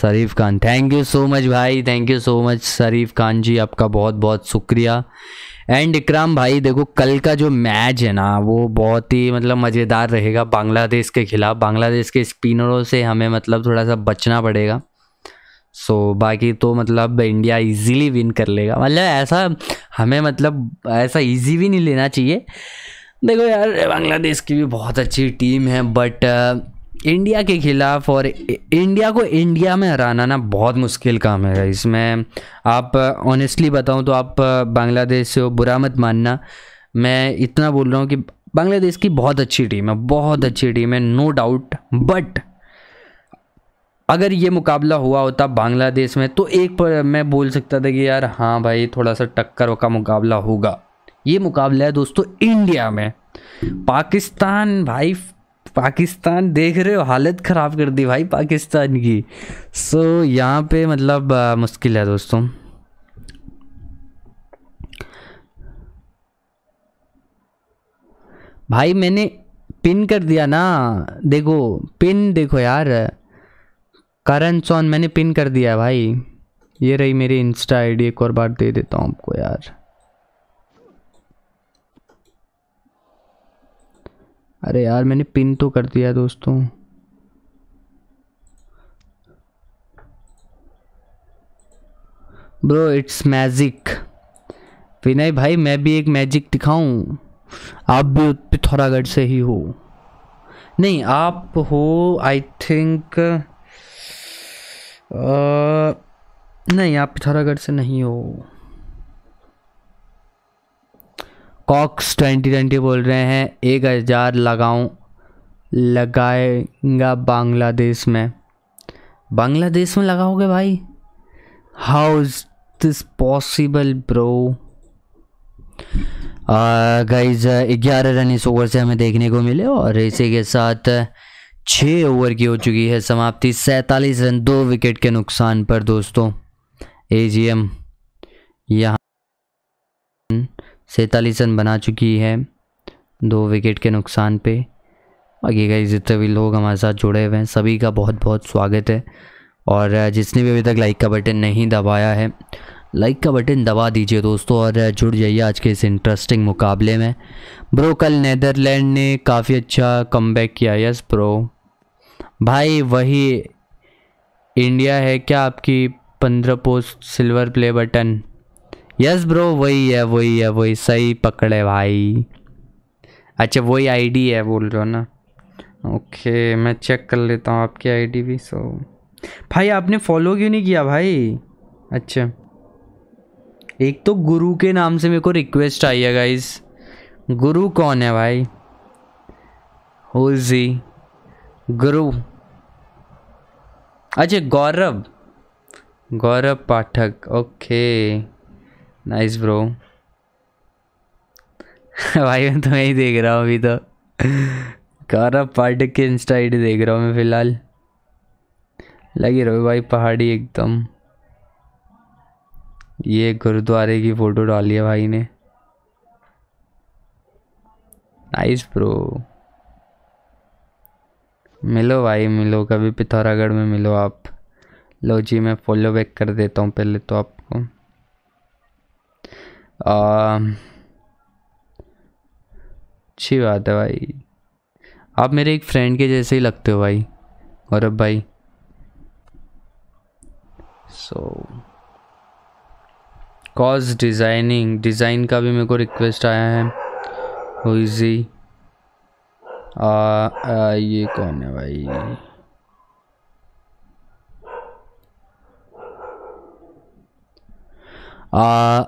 [SPEAKER 1] Sharif Khan thank you so much भाई thank you so much Sharif Khan ji आपका बहुत बहुत शुक्रिया एंड इकराम भाई देखो कल का जो मैच है ना वो बहुत ही मतलब मज़ेदार रहेगा बांग्लादेश के खिलाफ बांग्लादेश के स्पिनरों से हमें मतलब थोड़ा सा बचना पड़ेगा सो so, बाकी तो मतलब इंडिया इजीली विन कर लेगा मतलब ऐसा हमें मतलब ऐसा इजी भी नहीं लेना चाहिए देखो यार बांग्लादेश की भी बहुत अच्छी टीम है बट इंडिया के खिलाफ और इंडिया को इंडिया में हराना ना बहुत मुश्किल काम है इसमें आप ऑनेस्टली बताऊं तो आप बांग्लादेश से हो बुरा मत मानना मैं इतना बोल रहा हूँ कि बांग्लादेश की बहुत अच्छी टीम है बहुत अच्छी टीम है नो डाउट बट अगर ये मुकाबला हुआ होता बांग्लादेश में तो एक पर मैं बोल सकता था कि यार हाँ भाई थोड़ा सा टक्कर का मुकाबला होगा ये मुकाबला है दोस्तों इंडिया में पाकिस्तान भाई पाकिस्तान देख रहे हो हालत ख़राब कर दी भाई पाकिस्तान की सो so, यहाँ पे मतलब आ, मुश्किल है दोस्तों भाई मैंने पिन कर दिया ना देखो पिन देखो यार करण चौन मैंने पिन कर दिया भाई ये रही मेरी इंस्टा आईडी एक और बार दे देता हूँ आपको यार अरे यार मैंने पिन तो कर दिया दोस्तों ब्रो इट्स मैजिक विनय भाई मैं भी एक मैजिक दिखाऊं आप भी पिथौरागढ़ से ही हो नहीं आप हो आई थिंक uh, नहीं आप पिथौरागढ़ से नहीं हो कॉक्स ट्वेंटी ट्वेंटी बोल रहे हैं एक हज़ार लगाऊँ लगाएगा बांग्लादेश में बांग्लादेश में लगाओगे भाई how is this possible bro guys ग्यारह रन इस ओवर से हमें देखने को मिले और इसी के साथ छः ओवर की हो चुकी है समाप्ति सैंतालीस रन दो विकेट के नुकसान पर दोस्तों ए जी एम यहाँ सैंतालीस रन बना चुकी है दो विकेट के नुकसान पे आगे गए जितने भी लोग हमारे साथ जुड़े हुए हैं सभी का बहुत बहुत स्वागत है और जिसने भी अभी तक लाइक का बटन नहीं दबाया है लाइक का बटन दबा दीजिए दोस्तों और जुड़ जाइए आज के इस इंटरेस्टिंग मुकाबले में ब्रो कल नैदरलैंड ने काफ़ी अच्छा कम किया यस ब्रो भाई वही इंडिया है क्या आपकी पंद्रह post silver play button yes bro वही है वही है वही सही पकड़े भाई अच्छा वही आईडी है बोल रहे हो ना ओके मैं चेक कर लेता हूँ आपकी आईडी भी सो भाई आपने फॉलो क्यों नहीं किया भाई अच्छा एक तो गुरु के नाम से मेरे को रिक्वेस्ट आई है गाइस गुरु कौन है भाई हो जी गुरु अच्छा Gaurav Gaurav Pathak okay nice bro भाई मैं तुम्हें ही देख रहा हूँ अभी तो कारा पार्ट के इंस्टा आई देख रहा हूँ मैं फ़िलहाल लगी रहो भाई पहाड़ी एकदम ये गुरुद्वारे की फ़ोटो डाली है भाई ने नाइस ब्रो मिलो भाई मिलो कभी पिथौरागढ़ में मिलो आप लो जी मैं फॉलो बैक कर देता हूँ पहले तो आप Um, अच्छी बात है भाई आप मेरे एक फ्रेंड के जैसे ही लगते हो भाई गौरव भाई सो कॉज डिज़ाइनिंग डिज़ाइन का भी मेरे को रिक्वेस्ट आया है हो oh, इजी ये कौन है भाई आ,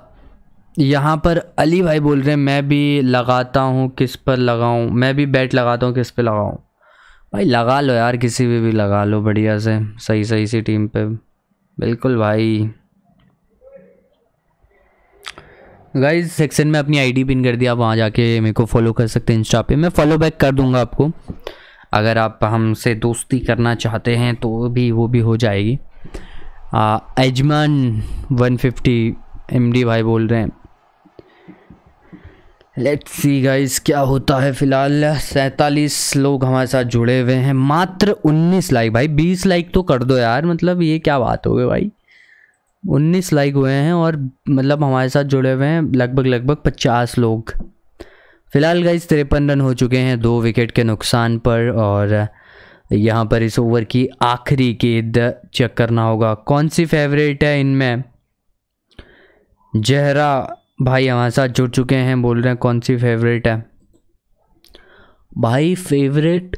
[SPEAKER 1] यहाँ पर अली भाई बोल रहे हैं मैं भी लगाता हूँ किस पर लगाऊँ मैं भी बैट लगाता हूँ किस पर लगाऊँ भाई लगा लो यार किसी भी भी लगा लो बढ़िया से सही सही सी टीम पे बिल्कुल भाई गाइस सेक्शन में अपनी आईडी पिन कर दिया आप वहाँ जाके मेरे को फॉलो कर सकते हैं इंस्टा पे मैं फॉलो बैक कर दूंगा आपको अगर आप हमसे दोस्ती करना चाहते हैं तो भी वो भी हो जाएगी एजमान फिफ्टी एम भाई बोल रहे हैं लेट्स सी गाइस क्या होता है फिलहाल सैंतालीस लोग हमारे साथ जुड़े हुए हैं मात्र उन्नीस लाइक भाई बीस लाइक तो कर दो यार मतलब ये क्या बात हो गई भाई उन्नीस लाइक हुए हैं और मतलब हमारे साथ जुड़े हुए हैं लगभग लगभग पचास लोग फिलहाल गाइस तिरपन रन हो चुके हैं दो विकेट के नुकसान पर और यहाँ पर इस ओवर की आखिरी गेंद चेक करना होगा कौन सी फेवरेट है इनमें जहरा भाई हमारे साथ जुड़ चुके हैं बोल रहे हैं कौन सी फेवरेट है भाई फेवरेट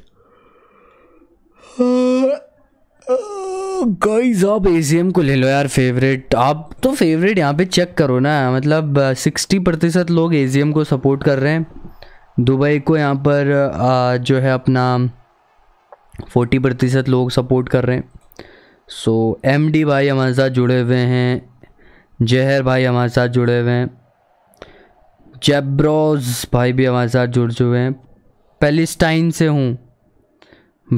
[SPEAKER 1] गाइस आप एजीएम को ले लो यार फेवरेट आप तो फेवरेट यहाँ पे चेक करो ना मतलब सिक्सटी uh, प्रतिशत लोग एजीएम को सपोर्ट कर रहे हैं दुबई को यहाँ पर आ, uh, जो है अपना फोर्टी प्रतिशत लोग सपोर्ट कर रहे हैं सो एम डी भाई हमारे साथ जुड़े हुए हैं जहर भाई हमारे साथ जुड़े हुए हैं जेब्रोज भाई भी हमारे साथ जुड़ चुके हैं पैलिस्टाइन से हूँ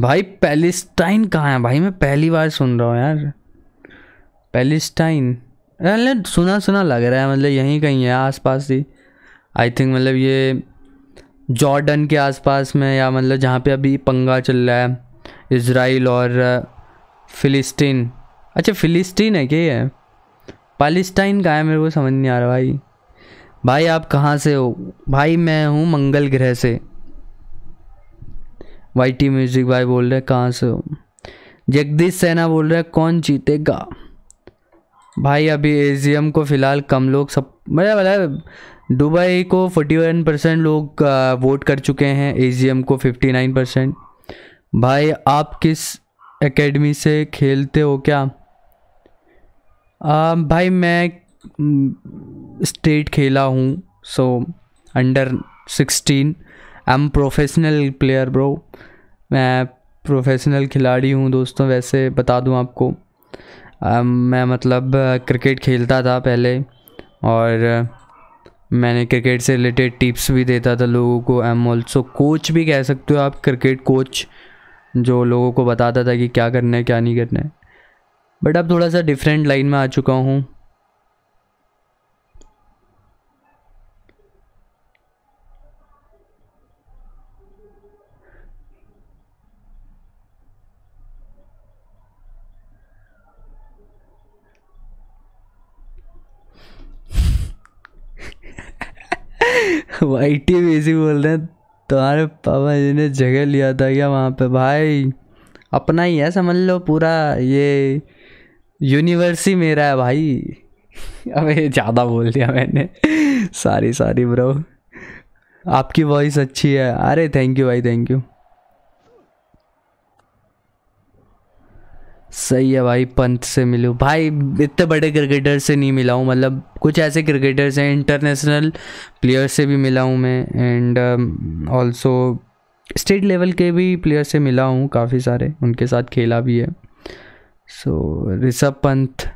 [SPEAKER 1] भाई पैलिस्टाइन कहाँ है भाई मैं पहली बार सुन रहा हूँ यार पैलिस्टाइन अरे सुना सुना लग रहा है मतलब यहीं कहीं है आसपास ही आई थिंक मतलब ये जॉर्डन के आसपास में या मतलब जहाँ पे अभी पंगा चल रहा है इसराइल और फ़िलिस्तीन अच्छा फ़िलिस्तीन है क्या ये पैलिस्टाइन का है मेरे को समझ नहीं आ रहा भाई भाई आप कहाँ से हो भाई मैं हूँ मंगल ग्रह से वाई टी म्यूजिक भाई बोल रहे कहाँ से हो जगदीश सेना बोल रहे कौन जीतेगा भाई अभी एजियम को फिलहाल कम लोग सब मतलब मतलब दुबई को फोर्टी वन परसेंट लोग वोट कर चुके हैं एजियम को फिफ्टी नाइन परसेंट भाई आप किस एकेडमी से खेलते हो क्या आ, भाई मैं स्टेट खेला हूँ so under sixteen I am professional player bro मैं प्रोफेशनल खिलाड़ी हूँ दोस्तों वैसे बता दूँ आपको um, मैं मतलब क्रिकेट uh, खेलता था पहले और uh, मैंने क्रिकेट से रिलेटेड टिप्स भी देता था लोगों को आई एम ऑल्सो कोच भी कह सकते हो आप क्रिकेट कोच जो लोगों को बताता था कि क्या करना है क्या नहीं करना है बट अब थोड़ा सा डिफरेंट लाइन में आ चुका हूँ वाइटी भी इसी बोल रहे हैं तुम्हारे पापा जी ने जगह लिया था क्या वहाँ पे भाई अपना ही है समझ लो पूरा ये यूनिवर्स ही मेरा है भाई अबे ज़्यादा बोल दिया मैंने सारी सारी ब्रो आपकी वॉइस अच्छी है अरे थैंक यू भाई थैंक यू सही है भाई पंत से मिलूँ भाई इतने बड़े क्रिकेटर से नहीं मिला हूँ मतलब कुछ ऐसे क्रिकेटर्स हैं इंटरनेशनल प्लेयर से भी मिला हूँ मैं एंड ऑल्सो स्टेट लेवल के भी प्लेयर से मिला हूँ काफ़ी सारे उनके साथ खेला भी है so Rishabh Pant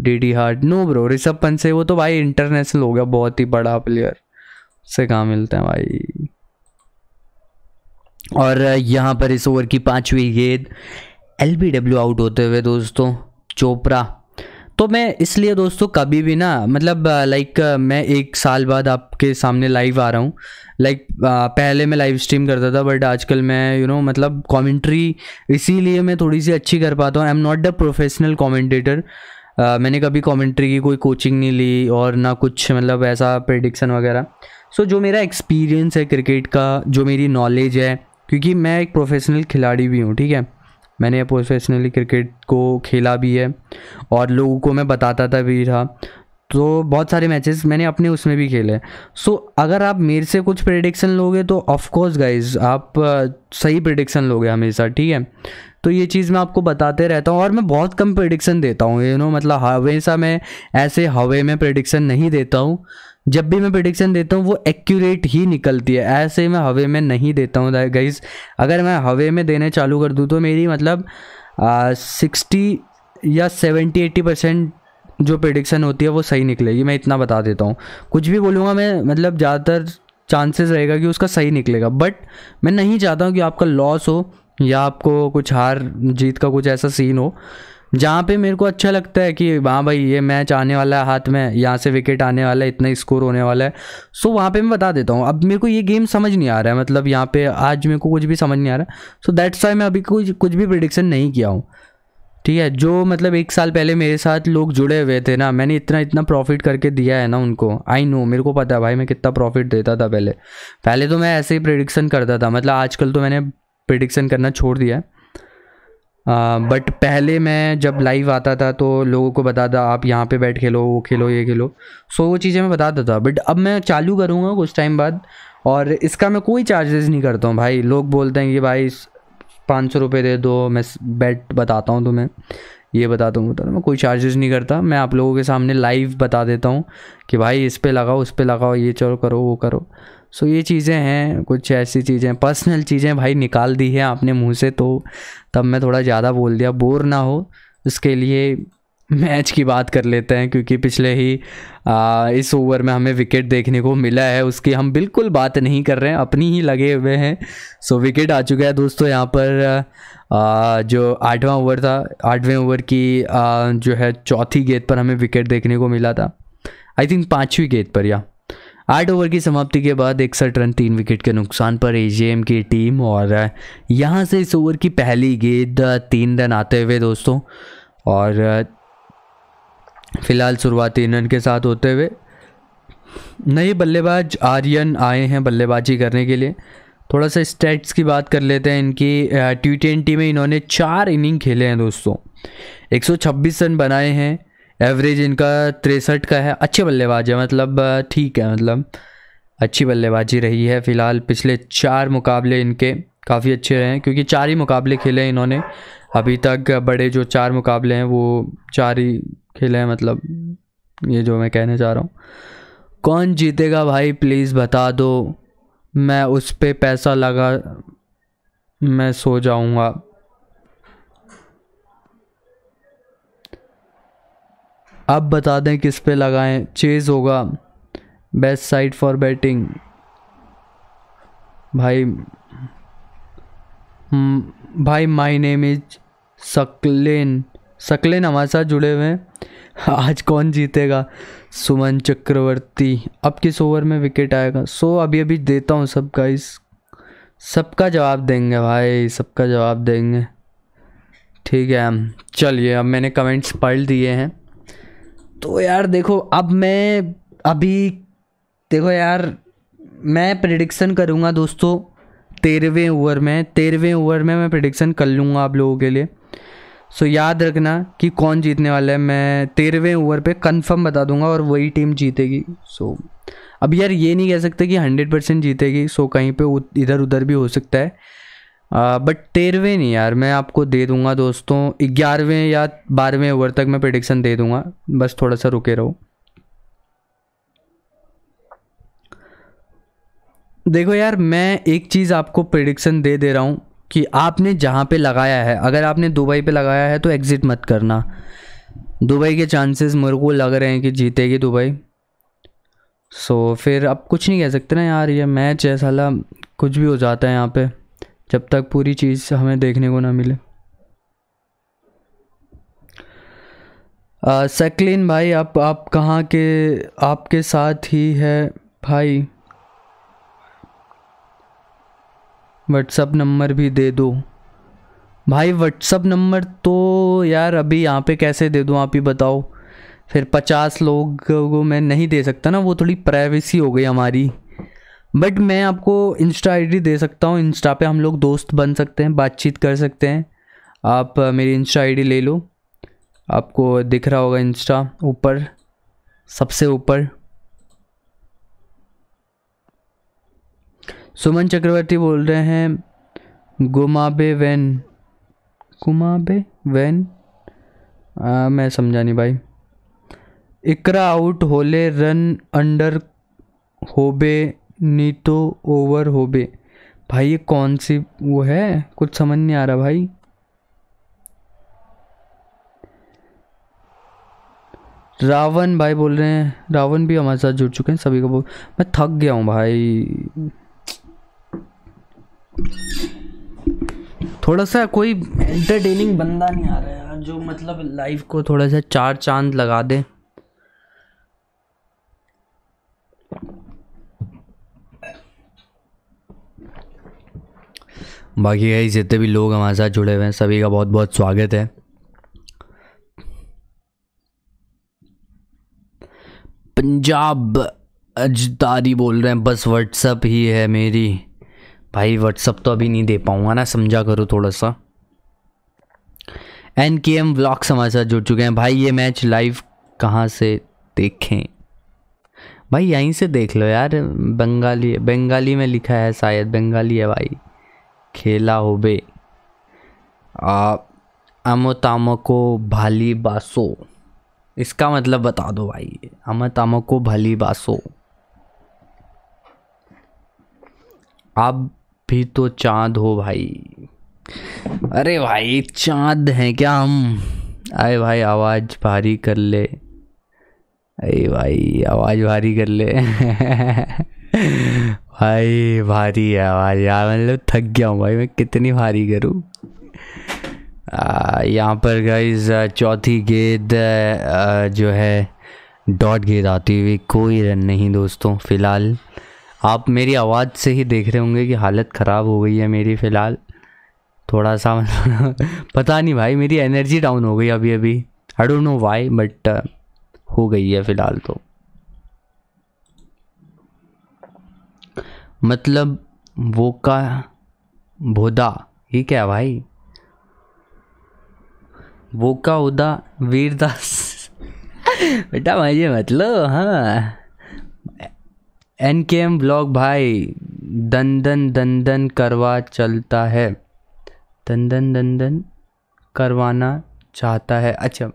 [SPEAKER 1] D D hard no bro Rishabh Pant से वो तो भाई इंटरनेशनल हो गया बहुत ही बड़ा प्लेयर से कहाँ मिलते हैं भाई और यहाँ पर इस ओवर की पांचवी गेंद एल बी डब्ल्यू आउट होते हुए दोस्तों चोपड़ा तो मैं इसलिए दोस्तों कभी भी ना मतलब लाइक मैं एक साल बाद आपके सामने लाइव आ रहा हूँ लाइक पहले मैं लाइव स्ट्रीम करता था बट आजकल मैं यू you नो know, मतलब कमेंट्री इसीलिए मैं थोड़ी सी अच्छी कर पाता हूँ I am not the professional commentator मैंने कभी कमेंट्री की कोई कोचिंग नहीं ली और ना कुछ मतलब ऐसा प्रडिक्शन वगैरह सो so, जो मेरा एक्सपीरियंस है क्रिकेट का जो मेरी नॉलेज है क्योंकि मैं एक प्रोफेशनल खिलाड़ी भी हूँ ठीक है मैंने प्रोफेशनली क्रिकेट को खेला भी है और लोगों को मैं बताता था भी था तो बहुत सारे मैचेस मैंने अपने उसमें भी खेले सो so, अगर आप मेरे से कुछ प्रडिक्शन लोगे तो ऑफकोर्स गाइज आप सही प्रडिक्शन लोगे हमेशा ठीक है तो ये चीज़ मैं आपको बताते रहता हूँ और मैं बहुत कम प्रिडिक्शन देता हूँ यू नो मतलब हमेशा मैं ऐसे हवे में प्रडिक्शन नहीं देता हूँ जब भी मैं प्रिडिक्शन देता हूँ वो एक्यूरेट ही निकलती है ऐसे मैं हवे में नहीं देता हूँ गाइज अगर मैं हवे में देने चालू कर दूँ तो मेरी मतलब सिक्सटी या सेवेंटी एट्टी परसेंट जो प्रिडिक्शन होती है वो सही निकलेगी मैं इतना बता देता हूँ कुछ भी बोलूँगा मैं मतलब ज़्यादातर चांसेस रहेगा कि उसका सही निकलेगा बट मैं नहीं चाहता हूँ कि आपका लॉस हो या आपको कुछ हार जीत का कुछ ऐसा सीन हो जहाँ पे मेरे को अच्छा लगता है कि हाँ भाई ये मैच आने वाला है हाथ में यहाँ से विकेट आने वाला है इतना स्कोर होने वाला है सो वहाँ पे मैं बता देता हूँ अब मेरे को ये गेम समझ नहीं आ रहा है मतलब यहाँ पे आज मेरे को कुछ भी समझ नहीं आ रहा सो दैट्स वाई मैं अभी कुछ कुछ भी प्रिडिक्शन नहीं किया हूँ ठीक है जो मतलब एक साल पहले मेरे साथ लोग जुड़े हुए थे ना मैंने इतना इतना प्रॉफिट करके दिया है ना उनको आई नो मेरे को पता है भाई मैं कितना प्रॉफिट देता था पहले पहले तो मैं ऐसे ही प्रिडिक्शन करता था मतलब आजकल तो मैंने प्रिडिक्शन करना छोड़ दिया है बट पहले मैं जब लाइव आता था तो लोगों को बता था आप यहाँ पे बैठ खेलो वो खेलो ये खेलो सो वो चीज़ें मैं बताता था बट अब मैं चालू करूँगा कुछ टाइम बाद और इसका मैं कोई चार्जेस नहीं करता हूँ भाई लोग बोलते हैं कि भाई पाँच सौ रुपये दे दो मैं बैट बताता हूँ तुम्हें ये बताता हूँ बताता मैं कोई चार्जेस नहीं करता मैं आप लोगों के सामने लाइव बता देता हूँ कि भाई इस पर लगाओ उस पर लगाओ ये चलो करो वो करो सो ये चीज़ें हैं कुछ ऐसी चीज़ें पर्सनल चीज़ें भाई निकाल दी है आपने मुँह से तो तब मैं थोड़ा ज़्यादा बोल दिया बोर ना हो इसके लिए मैच की बात कर लेते हैं क्योंकि पिछले ही आ, इस ओवर में हमें विकेट देखने को मिला है उसकी हम बिल्कुल बात नहीं कर रहे हैं अपनी ही लगे हुए हैं सो विकेट आ चुका है दोस्तों यहाँ पर आ, जो आठवां ओवर था आठवें ओवर की आ, जो है चौथी गेंद पर हमें विकेट देखने को मिला था आई थिंक पाँचवीं गेंद पर या आठ ओवर की समाप्ति के बाद इकसठ रन तीन विकेट के नुकसान पर एजीएम की टीम और यहाँ से इस ओवर की पहली गेंद तीन रन आते हुए दोस्तों और फिलहाल शुरुआत तीन रन के साथ होते हुए नए बल्लेबाज आर्यन आए हैं बल्लेबाजी करने के लिए थोड़ा सा स्टेट्स की बात कर लेते हैं इनकी टी ट्वेंटी में इन्होंने चार इनिंग खेले हैं दोस्तों 126 रन बनाए हैं एवरेज इनका तिरसठ का है अच्छे बल्लेबाज है मतलब ठीक है मतलब अच्छी बल्लेबाजी रही है फ़िलहाल पिछले चार मुकाबले इनके काफ़ी अच्छे रहे हैं क्योंकि चार ही मुकाबले खेले हैं इन्होंने अभी तक बड़े जो चार मुकाबले हैं वो चार ही खेले हैं मतलब ये जो मैं कहने जा रहा हूँ कौन जीतेगा भाई प्लीज़ बता दो मैं उस पर पैसा लगा मैं सो जाऊँगा अब बता दें किस पे लगाएं चेज़ होगा बेस्ट साइड फॉर बैटिंग भाई हम्म, भाई my name is Saqlain Saqlain हमारे साथ जुड़े हुए हैं आज कौन जीतेगा सुमन चक्रवर्ती अब किस ओवर में विकेट आएगा सो अभी अभी देता हूँ सब गाइस सबका जवाब देंगे भाई सबका जवाब देंगे ठीक है चलिए अब मैंने कमेंट्स पढ़ दिए हैं तो यार देखो अब मैं अभी देखो यार मैं प्रिडिक्शन करूँगा दोस्तों तेरहवें ओवर में तेरहवें ओवर में मैं प्रिडिक्शन कर लूँगा आप लोगों के लिए सो याद रखना कि कौन जीतने वाला है मैं तेरहवें ओवर पे कंफर्म बता दूंगा और वही टीम जीतेगी सो अब यार ये नहीं कह सकते कि हंड्रेड परसेंट जीतेगी सो कहीं पे इधर उधर भी हो सकता है बट तेरहवें नहीं यार मैं आपको दे दूंगा दोस्तों ग्यारहवें या बारहवें ओवर तक मैं प्रिडिक्शन दे दूंगा बस थोड़ा सा रुके रहो देखो यार मैं एक चीज़ आपको प्रडिक्शन दे दे रहा हूँ कि आपने जहाँ पे लगाया है अगर आपने दुबई पे लगाया है तो एग्ज़िट मत करना दुबई के चांसेस मेरे को लग रहे हैं कि जीतेगी दुबई सो so, फिर अब कुछ नहीं कह सकते ना यार ये मैच है साला कुछ भी हो जाता है यहाँ पे जब तक पूरी चीज़ हमें देखने को ना मिले सैकलिन सकलिन भाई आप आप कहाँ के आपके साथ ही है भाई व्हाट्सअप नंबर भी दे दो भाई व्हाट्सअप नंबर तो यार अभी यहाँ पे कैसे दे दूँ आप ही बताओ फिर पचास लोग को मैं नहीं दे सकता ना वो थोड़ी प्राइवेसी हो गई हमारी बट मैं आपको इंस्टा आईडी दे सकता हूँ इंस्टा पे हम लोग दोस्त बन सकते हैं बातचीत कर सकते हैं आप मेरी इंस्टा आईडी ले लो आपको दिख रहा होगा इंस्टा ऊपर सबसे ऊपर सुमन चक्रवर्ती बोल रहे हैं गुमाबे वैन गुमाबे वैन मैं समझा नहीं भाई इकरा आउट होले रन अंडर होबे तो ओवर होबे भाई ये कौन सी वो है कुछ समझ नहीं आ रहा भाई रावण भाई बोल रहे हैं रावण भी हमारे साथ जुड़ चुके हैं सभी को बोल मैं थक गया हूँ भाई थोड़ा सा कोई एंटरटेनिंग बंदा नहीं आ रहा है जो मतलब लाइफ को थोड़ा सा चार चांद लगा दे बाकी कई जितने भी लोग हमारे साथ जुड़े हुए हैं सभी का बहुत बहुत स्वागत है पंजाब अजदारी बोल रहे हैं बस व्हाट्सअप ही है मेरी भाई व्हाट्सअप तो अभी नहीं दे पाऊँगा ना समझा करो थोड़ा सा एन के एम ब्लॉक्स हमारे साथ जुड़ चुके हैं भाई ये मैच लाइव कहाँ से देखें भाई यहीं से देख लो यार बंगाली बंगाली में लिखा है शायद बंगाली है भाई खेला बे आप अमो तामो को भाली बासो इसका मतलब बता दो भाई अमो तामो को भाली बासो आप भी तो चांद हो भाई अरे भाई चांद हैं क्या हम आए भाई आवाज़ भारी कर ले अरे भाई आवाज़ भारी कर ले भाई भारी है भाई यार मतलब थक गया हूँ भाई मैं कितनी भारी करूँ यहाँ पर गाइज चौथी गेंद जो है डॉट गेंद आती हुई कोई रन नहीं दोस्तों फ़िलहाल आप मेरी आवाज़ से ही देख रहे होंगे कि हालत ख़राब हो गई है मेरी फ़िलहाल थोड़ा सा मतलब, पता नहीं भाई मेरी एनर्जी डाउन हो गई अभी अभी I don't know why but हो गई है फ़िलहाल तो मतलब वो का भोदा ये क्या भाई वो का उदा वीरदास बेटा ये मतलब हाँ एन के एम ब्लॉग भाई दंदन दंदन करवा चलता है दंदन दंदन करवाना चाहता है अच्छा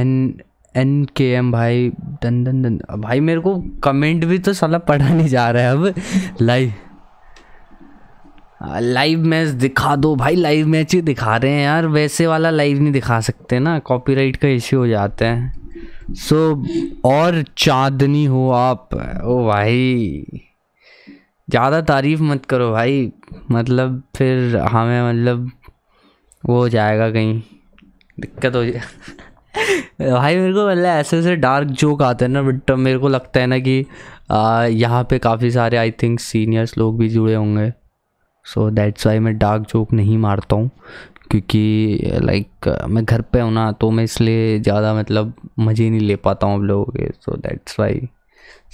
[SPEAKER 1] एन एन के एम भाई दन दन दन भाई मेरे को कमेंट भी तो साला पढ़ा नहीं जा रहा है अब लाइव लाइव मैच दिखा दो भाई लाइव मैच ही दिखा रहे हैं यार वैसे वाला लाइव नहीं दिखा सकते ना कॉपीराइट का इश्यू हो जाता है सो so, और चांदनी हो आप ओ भाई ज़्यादा तारीफ मत करो भाई मतलब फिर हमें मतलब वो हो जाएगा कहीं दिक्कत हो जाए भाई मेरे को मतलब ऐसे ऐसे डार्क जोक आते हैं ना बट मेरे को लगता है ना कि यहाँ पे काफ़ी सारे आई थिंक सीनियर्स लोग भी जुड़े होंगे सो दैट्स वाई मैं डार्क जोक नहीं मारता हूँ क्योंकि लाइक मैं घर पे हूँ ना तो मैं इसलिए ज़्यादा मतलब मज़े नहीं ले पाता हूँ अब लोगों के सो दैट्स वाई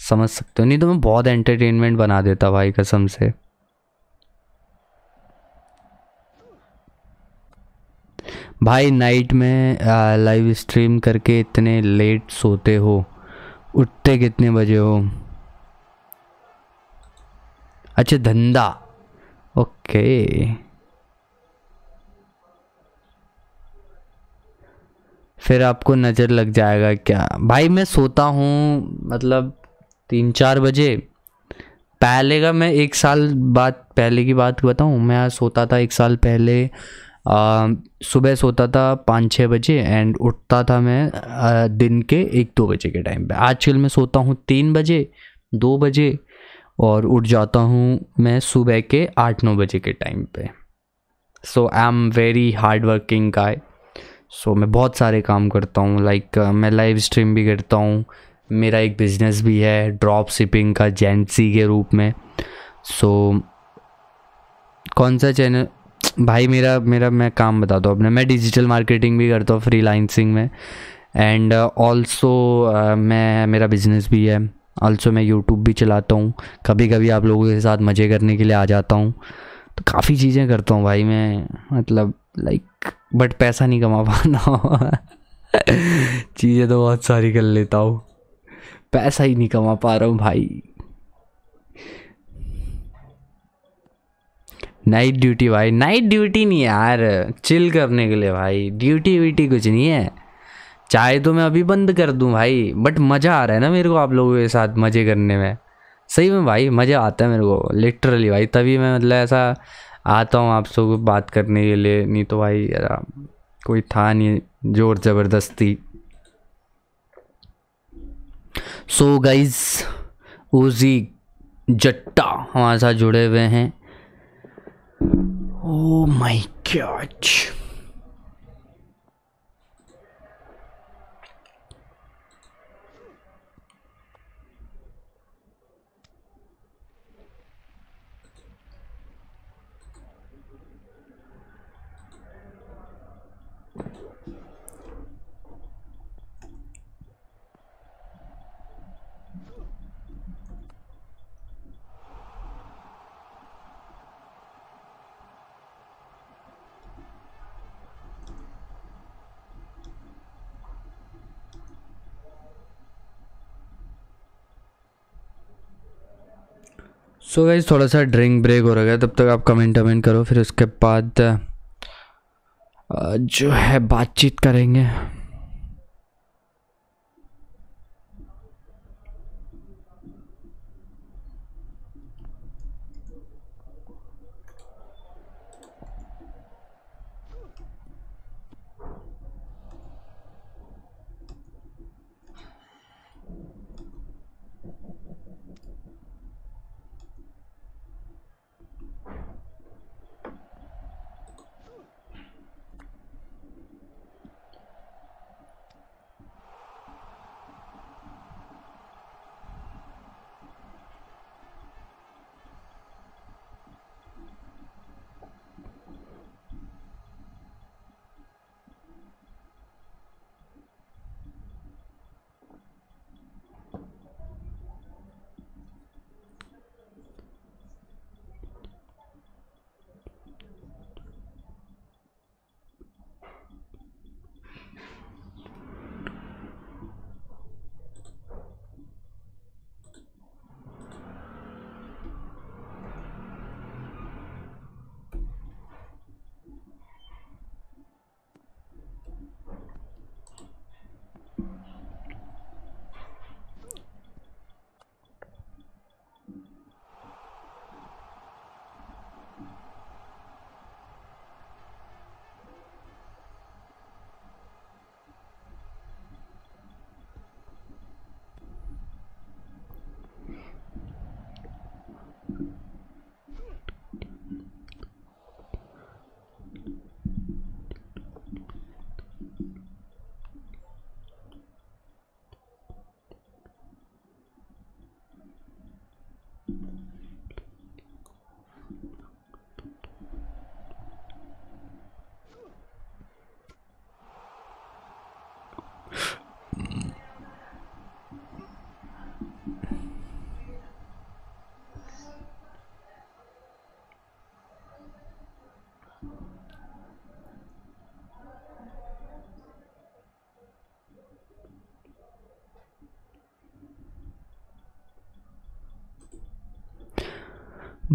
[SPEAKER 1] समझ सकते हो नहीं तो मैं बहुत एंटरटेनमेंट बना देता भाई कसम से भाई नाइट में लाइव स्ट्रीम करके इतने लेट सोते हो उठते कितने बजे हो अच्छा धंधा ओके फिर आपको नज़र लग जाएगा क्या भाई मैं सोता हूँ मतलब तीन चार बजे पहले का मैं एक साल बाद पहले की बात बताऊँ मैं सोता था एक साल पहले सुबह सोता था पाँच छः बजे एंड उठता था मैं आ, दिन के एक दो बजे के टाइम पे आजकल मैं सोता हूँ तीन बजे दो बजे और उठ जाता हूँ मैं सुबह के आठ नौ बजे के टाइम पे so I am very hard working guy so मैं बहुत सारे काम करता हूँ लाइक like, मैं लाइव स्ट्रीम भी करता हूँ मेरा एक बिज़नेस भी है ड्रॉप शिपिंग का जेंसी के रूप में सो so, कौन सा चैनल भाई मेरा मेरा मैं काम बताता हूँ अपना मैं डिजिटल मार्केटिंग भी करता हूँ फ्रीलांसिंग में एंड ऑल्सो uh, uh, मैं मेरा बिजनेस भी है ऑल्सो मैं यूट्यूब भी चलाता हूँ कभी कभी आप लोगों के साथ मज़े करने के लिए आ जाता हूँ तो काफ़ी चीज़ें करता हूँ भाई मैं मतलब लाइक like, बट पैसा नहीं कमा पाना चीज़ें तो बहुत सारी कर लेता हूँ पैसा ही नहीं कमा पा रहा हूँ भाई नाइट ड्यूटी भाई नाइट ड्यूटी नहीं यार चिल करने के लिए भाई ड्यूटी व्यूटी कुछ नहीं है चाहे तो मैं अभी बंद कर दूं भाई बट मज़ा आ रहा है ना मेरे को आप लोगों के साथ मज़े करने में सही में भाई मज़ा आता है मेरे को लिटरली भाई तभी मैं मतलब ऐसा आता हूँ आप सब बात करने के लिए नहीं तो भाई यार कोई था नहीं ज़ोर ज़बरदस्ती सो गाइज ओजी जट्टा हमारे साथ जुड़े हुए हैं Oh my god. So so guys थोड़ा सा ड्रिंक ब्रेक हो रहा है तब तक आप कमेंट वमेंट करो फिर उसके बाद जो है बातचीत करेंगे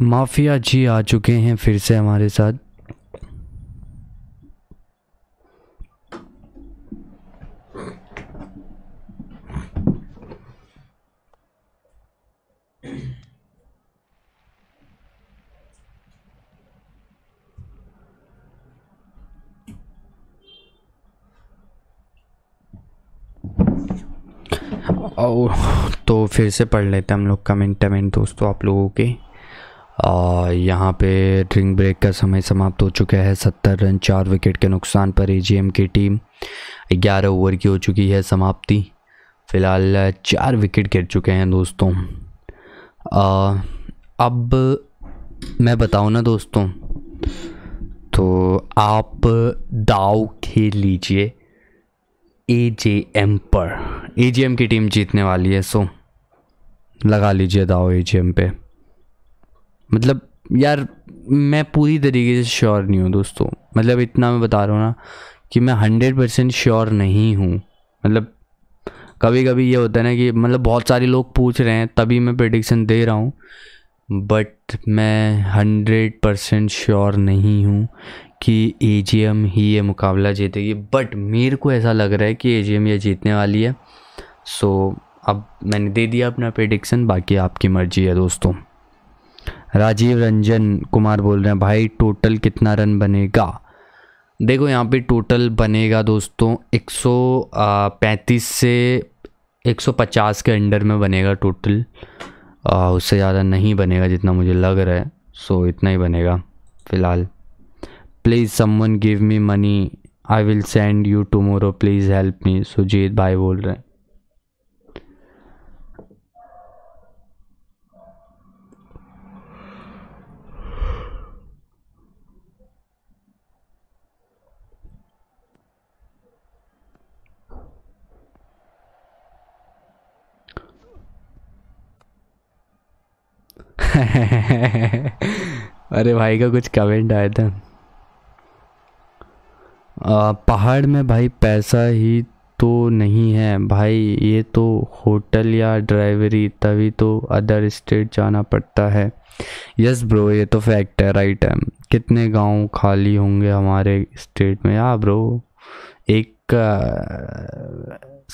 [SPEAKER 1] माफिया जी आ चुके हैं फिर से हमारे साथ और तो फिर से पढ़ लेते हैं हम लोग कमेंट टमेंट दोस्तों आप लोगों के यहाँ पे ड्रिंक ब्रेक का समय समाप्त हो चुका है सत्तर रन चार विकेट के नुकसान पर एजीएम की टीम ग्यारह ओवर की हो चुकी है समाप्ति फ़िलहाल चार विकेट गिर चुके हैं दोस्तों आ, अब मैं बताऊँ ना दोस्तों तो आप दाव खेल लीजिए ए जे एम पर ए जे एम की टीम जीतने वाली है सो लगा लीजिए दाव ए जे एम पर मतलब यार मैं पूरी तरीके से श्योर नहीं हूँ दोस्तों मतलब इतना मैं बता रहा हूँ ना कि मैं हंड्रेड परसेंट श्योर नहीं हूँ मतलब कभी कभी ये होता है ना कि मतलब बहुत सारे लोग पूछ रहे हैं तभी मैं प्रडिक्शन दे रहा हूँ बट मैं हंड्रेड परसेंट श्योर नहीं हूँ कि ए ही ये मुकाबला जीतेगी बट मेरे को ऐसा लग रहा है कि ए ये जीतने वाली है सो so, अब मैंने दे दिया अपना प्रडिक्शन बाकी आपकी मर्जी है दोस्तों राजीव रंजन कुमार बोल रहे हैं भाई टोटल कितना रन बनेगा देखो यहाँ पे टोटल बनेगा दोस्तों 135 से 150 के अंडर में बनेगा टोटल उससे ज़्यादा नहीं बनेगा जितना मुझे लग रहा है सो इतना ही बनेगा फ़िलहाल please someone give me money I will send you tomorrow please help me Sujit भाई बोल रहे हैं अरे भाई का कुछ कमेंट आया था आ, पहाड़ में भाई पैसा ही तो नहीं है भाई ये तो होटल या ड्राइवरी तभी तो अदर स्टेट जाना पड़ता है यस ब्रो ये तो फैक्ट है राइट है कितने गांव खाली होंगे हमारे स्टेट में या हाँ ब्रो एक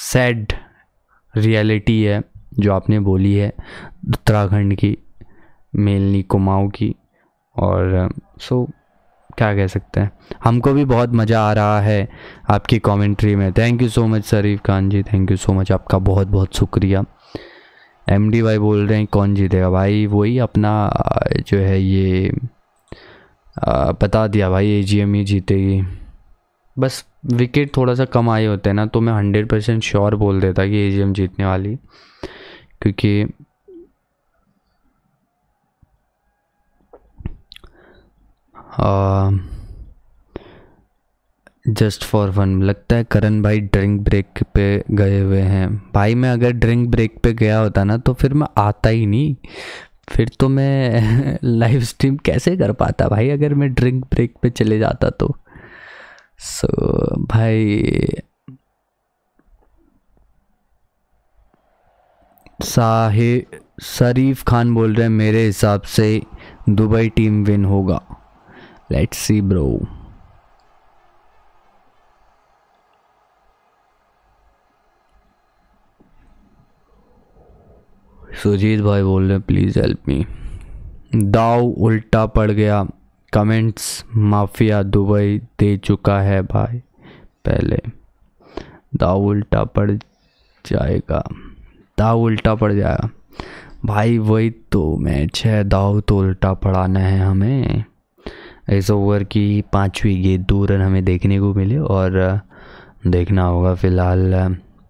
[SPEAKER 1] सैड रियलिटी है जो आपने बोली है उत्तराखंड की मेलनी कुमाऊ की और सो क्या कह सकते हैं हमको भी बहुत मज़ा आ रहा है आपकी कमेंट्री में thank you so much Sharif Khan ji thank you so much आपका बहुत बहुत शुक्रिया एम डी भाई बोल रहे हैं कौन जीतेगा भाई वही अपना जो है ये बता दिया भाई ए जी एम ही जीतेगी बस विकेट थोड़ा सा कम आए होते हैं ना तो मैं हंड्रेड परसेंट श्योर बोल देता कि ए जी एम जीतने वाली क्योंकि जस्ट फॉर वन लगता है करण भाई ड्रिंक ब्रेक पे गए हुए हैं भाई मैं अगर ड्रिंक ब्रेक पे गया होता ना तो फिर मैं आता ही नहीं फिर तो मैं लाइव स्ट्रीम कैसे कर पाता भाई अगर मैं ड्रिंक ब्रेक पे चले जाता तो सो so, भाई साहे शरीफ खान बोल रहे हैं मेरे हिसाब से दुबई टीम विन होगा Let's see, bro. सुजीत भाई बोल रहे प्लीज़ हेल्प मी दाव उल्टा पड़ गया कमेंट्स माफिया दुबई दे चुका है भाई पहले दाव उल्टा पड़ जाएगा दाव उल्टा पड़ जाएगा भाई वही तो मैच है दाव तो उल्टा पड़ाना है हमें इस ओवर की पाँचवीं गेंद दो रन हमें देखने को मिले और देखना होगा फ़िलहाल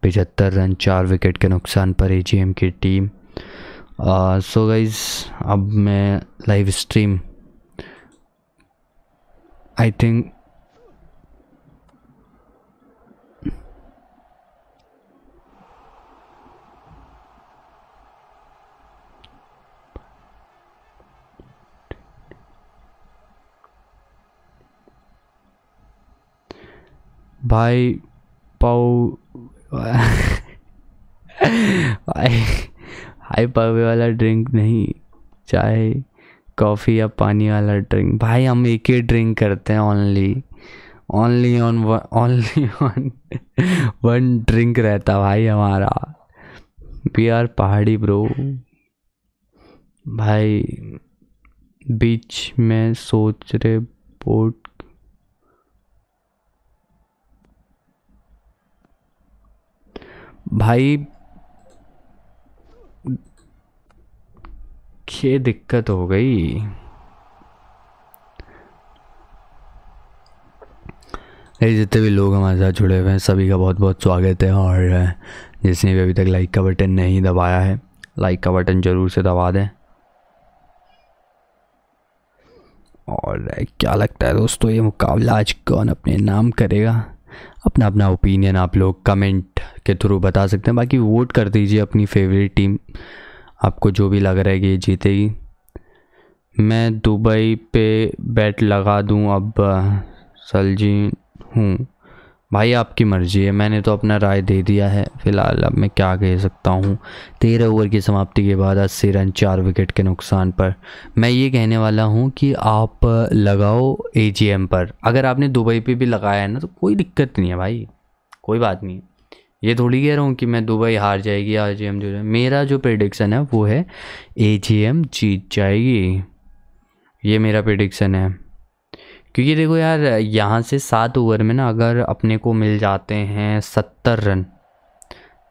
[SPEAKER 1] पिचहत्तर रन चार विकेट के नुकसान पर ए की टीम सो गाइज अब मैं लाइव स्ट्रीम आई थिंक भाई पाओ भाई हाई पावे वाला ड्रिंक नहीं चाहे कॉफ़ी या पानी वाला ड्रिंक भाई हम एक ही ड्रिंक करते हैं only only on only on one drink रहता भाई हमारा वी आर पहाड़ी ब्रो भाई बीच में सोच रहे बोट भाई ये दिक्कत हो गई जितने भी लोग हमारे साथ जुड़े हुए हैं सभी का बहुत बहुत स्वागत है और जिसने भी अभी तक लाइक का बटन नहीं दबाया है लाइक का बटन ज़रूर से दबा दें और क्या लगता है दोस्तों ये मुकाबला आज कौन अपने नाम करेगा अपना अपना ओपिनियन आप लोग कमेंट के थ्रू बता सकते हैं बाकी वोट कर दीजिए अपनी फेवरेट टीम आपको जो भी लग रहा है कि ये जीतेगी मैं दुबई पे बैट लगा दूं अब सलजी हूँ भाई आपकी मर्ज़ी है मैंने तो अपना राय दे दिया है फ़िलहाल अब मैं क्या कह सकता हूँ तेरह ओवर की समाप्ति के बाद अस्सी रन चार विकेट के नुकसान पर मैं ये कहने वाला हूँ कि आप लगाओ ए पर अगर आपने दुबई पे भी लगाया है ना तो कोई दिक्कत नहीं है भाई कोई बात नहीं ये थोड़ी कह रहा हूँ कि मैं दुबई हार जाएगी आर जी एम जो है मेरा जो प्रिडिक्शन है वो है ए जी एम जीत जाएगी ये मेरा प्रिडिक्शन है क्योंकि देखो यार यहाँ से सात ओवर में ना अगर अपने को मिल जाते हैं सत्तर रन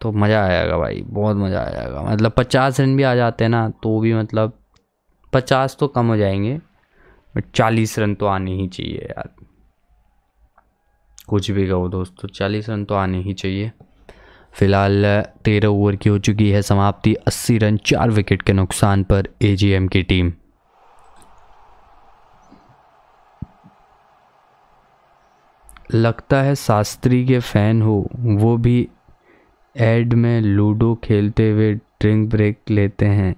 [SPEAKER 1] तो मज़ा आ जाएगा भाई बहुत मज़ा आ जाएगा मतलब पचास रन भी आ जाते हैं ना तो भी मतलब पचास तो कम हो जाएंगे बट चालीस रन तो आने ही चाहिए यार कुछ भी कहो दोस्तों तो चालीस रन तो आने ही चाहिए फिलहाल तेरह ओवर की हो चुकी है समाप्ति अस्सी रन चार विकेट के नुकसान पर एजीएम की टीम लगता है शास्त्री के फैन हो वो भी एड में लूडो खेलते हुए ड्रिंक ब्रेक लेते हैं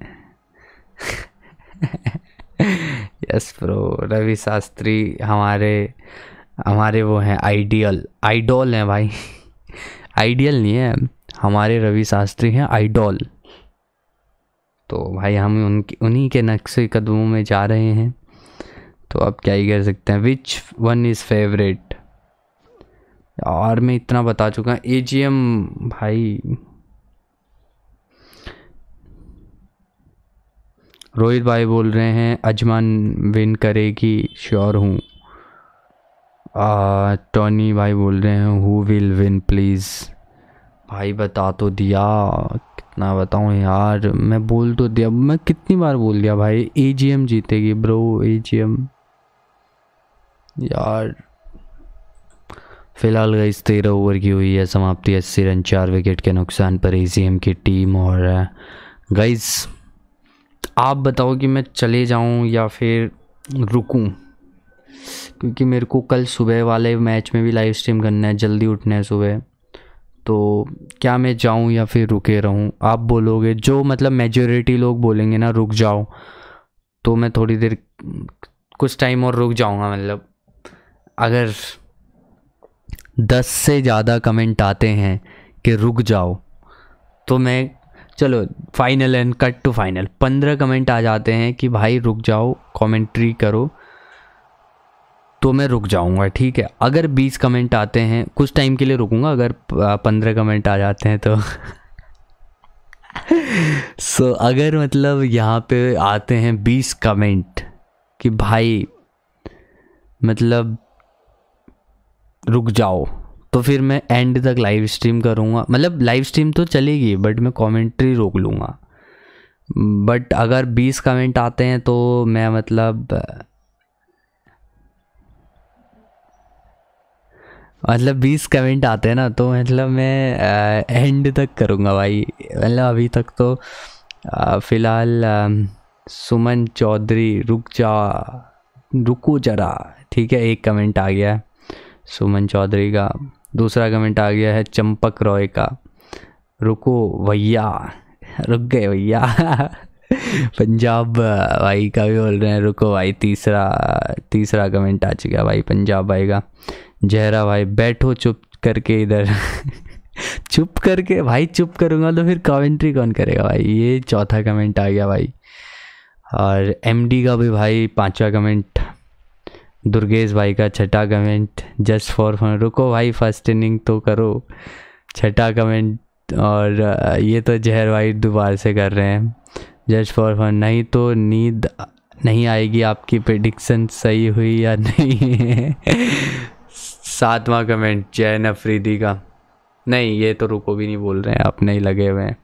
[SPEAKER 1] यस प्रो रवि शास्त्री हमारे हमारे वो हैं आइडियल आइडॉल हैं भाई आइडियल नहीं है हमारे रवि शास्त्री हैं आइडॉल तो भाई हम उनके उन्हीं के नक्शे कदमों में जा रहे हैं तो अब क्या ही कर सकते हैं विच वन इज़ फेवरेट और मैं इतना बता चुका ए जी एम भाई रोहित भाई बोल रहे हैं अजमान विन करेगी श्योर हूँ टोनी भाई बोल रहे हैं हु विल विन प्लीज़ भाई बता तो दिया कितना बताऊँ यार मैं बोल तो दिया मैं कितनी बार बोल दिया भाई ए जी एम जीतेगी ब्रो ए जी एम यार फिलहाल गई तेरह ओवर की हुई है समाप्ति अस्सी रन चार विकेट के नुकसान पर ए जी एम की टीम और गईस आप बताओ कि मैं चले जाऊं या फिर रुकूं क्योंकि मेरे को कल सुबह वाले मैच में भी लाइव स्ट्रीम करना है जल्दी उठना है सुबह तो क्या मैं जाऊं या फिर रुके रहूं आप बोलोगे जो मतलब मेजोरिटी लोग बोलेंगे ना रुक जाओ तो मैं थोड़ी देर कुछ टाइम और रुक जाऊंगा मतलब अगर दस से ज़्यादा कमेंट आते हैं कि रुक जाओ तो मैं चलो final and cut to final पंद्रह कमेंट आ जाते हैं कि भाई रुक जाओ कमेंट्री करो तो मैं रुक जाऊँगा ठीक है अगर बीस कमेंट आते हैं कुछ टाइम के लिए रुकूंगा अगर पंद्रह कमेंट आ जाते हैं तो सो so, अगर मतलब यहाँ पे आते हैं बीस कमेंट कि भाई मतलब रुक जाओ तो फिर मैं एंड तक लाइव स्ट्रीम करूँगा मतलब लाइव स्ट्रीम तो चलेगी बट मैं कमेंट्री रोक लूँगा बट अगर बीस कमेंट आते हैं तो मैं मतलब मतलब बीस कमेंट आते हैं ना तो मतलब मैं एंड तक करूँगा भाई मतलब अभी तक तो फ़िलहाल सुमन चौधरी रुक जा रुको जरा ठीक है एक कमेंट आ गया है सुमन चौधरी का दूसरा कमेंट आ गया है चंपक रॉय का रुको भैया रुक गए भैया पंजाब भाई का भी बोल रहे हैं रुको भाई तीसरा तीसरा कमेंट आ चुका भाई पंजाब भाई का जहरा भाई बैठो चुप करके इधर चुप करके भाई चुप करूँगा तो फिर कमेंट्री कौन करेगा भाई ये चौथा कमेंट आ गया भाई और एमडी का भी भाई पांचवा कमेंट दुर्गेश भाई का छठा कमेंट जस्ट फॉर फन रुको भाई फर्स्ट इनिंग तो करो छठा कमेंट और ये तो जहर भाई दोबारा से कर रहे हैं जज फॉर फन नहीं तो नींद नहीं आएगी आपकी प्रडिक्शन सही हुई या नहीं सातवां कमेंट जैन अफरीदी का नहीं ये तो रुको भी नहीं बोल रहे हैं आप नहीं लगे हुए हैं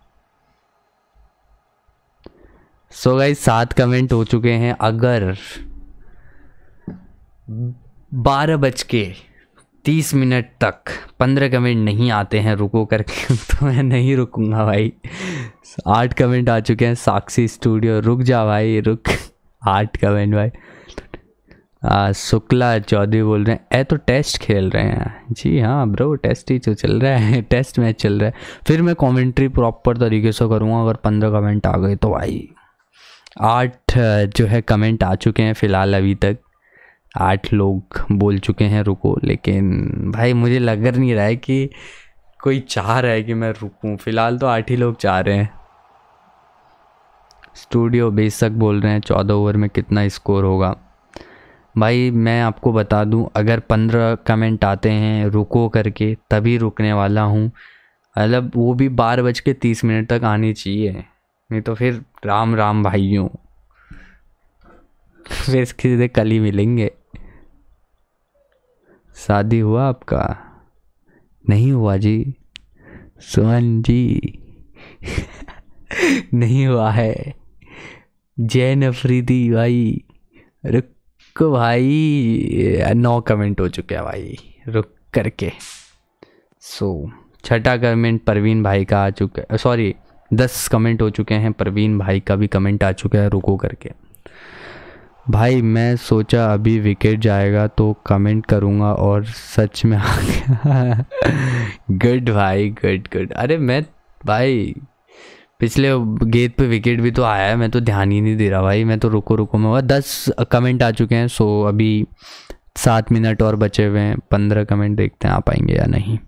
[SPEAKER 1] सो गई सात कमेंट हो चुके हैं अगर बारह बज के तीस मिनट तक पंद्रह कमेंट नहीं आते हैं रुको करके तो मैं नहीं रुकूंगा भाई आठ कमेंट आ चुके हैं साक्षी स्टूडियो रुक जा भाई रुक आठ कमेंट भाई शुक्ला चौधरी बोल रहे हैं ए तो टेस्ट खेल रहे हैं जी हाँ ब्रो टेस्ट ही तो चल रहा है टेस्ट मैच चल रहा है फिर मैं कमेंट्री प्रॉपर तरीके से करूँगा अगर पंद्रह कमेंट आ गए तो भाई आठ जो है कमेंट आ चुके हैं फ़िलहाल अभी तक आठ लोग बोल चुके हैं रुको लेकिन भाई मुझे लग नहीं रहा है कि कोई चाह रहा है कि मैं रुकूं फ़िलहाल तो आठ ही लोग चाह रहे हैं स्टूडियो बेशक बोल रहे हैं चौदह ओवर में कितना स्कोर होगा भाई मैं आपको बता दूं अगर पंद्रह कमेंट आते हैं रुको करके तभी रुकने वाला हूं मतलब वो भी बारह बज के तीस मिनट तक आनी चाहिए नहीं तो फिर राम राम भाइयों फिर सीधे कल ही मिलेंगे शादी हुआ आपका नहीं हुआ जी सुमन जी नहीं हुआ है जैन अफरीदी भाई रुको भाई नौ कमेंट हो चुके हैं भाई रुक करके सो छठा कमेंट परवीन भाई का आ चुका है सॉरी दस कमेंट हो चुके हैं परवीन भाई का भी कमेंट आ चुका है रुको करके भाई मैं सोचा अभी विकेट जाएगा तो कमेंट करूँगा और सच में आ गया गुड भाई गुड गुड अरे मैं भाई पिछले गेंद पे विकेट भी तो आया है मैं तो ध्यान ही नहीं दे रहा भाई मैं तो रुको रुको में हुआ दस कमेंट आ चुके हैं सो अभी सात मिनट और बचे हुए हैं पंद्रह कमेंट देखते हैं आ पाएंगे या नहीं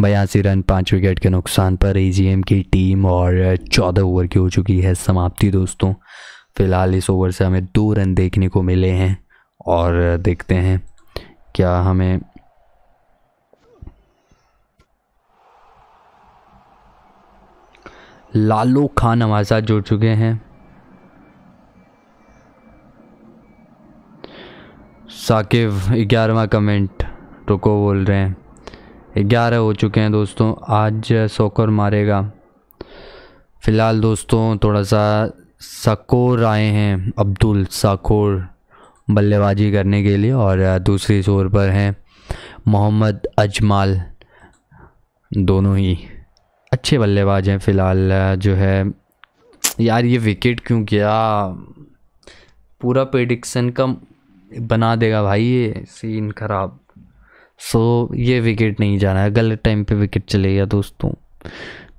[SPEAKER 1] बयासी रन पाँच विकेट के नुकसान पर ए की टीम और चौदह ओवर की हो चुकी है समाप्ति दोस्तों फ़िलहाल इस ओवर से हमें दो रन देखने को मिले हैं और देखते हैं क्या हमें लालू खान हमारे साथ जुड़ चुके हैं साकिब ग्यारहवा कमेंट रुको बोल रहे हैं ग्यारह हो चुके हैं दोस्तों आज सोकर मारेगा फ़िलहाल दोस्तों थोड़ा सा सकोर आए हैं अब्दुल साकोर बल्लेबाजी करने के लिए और दूसरी छोर पर हैं मोहम्मद अजमाल दोनों ही अच्छे बल्लेबाज हैं फ़िलहाल जो है यार ये विकेट क्यों किया पूरा प्रेडिक्शन का बना देगा भाई ये सीन ख़राब सो ये विकेट नहीं जाना है गलत टाइम पे विकेट चले गया दोस्तों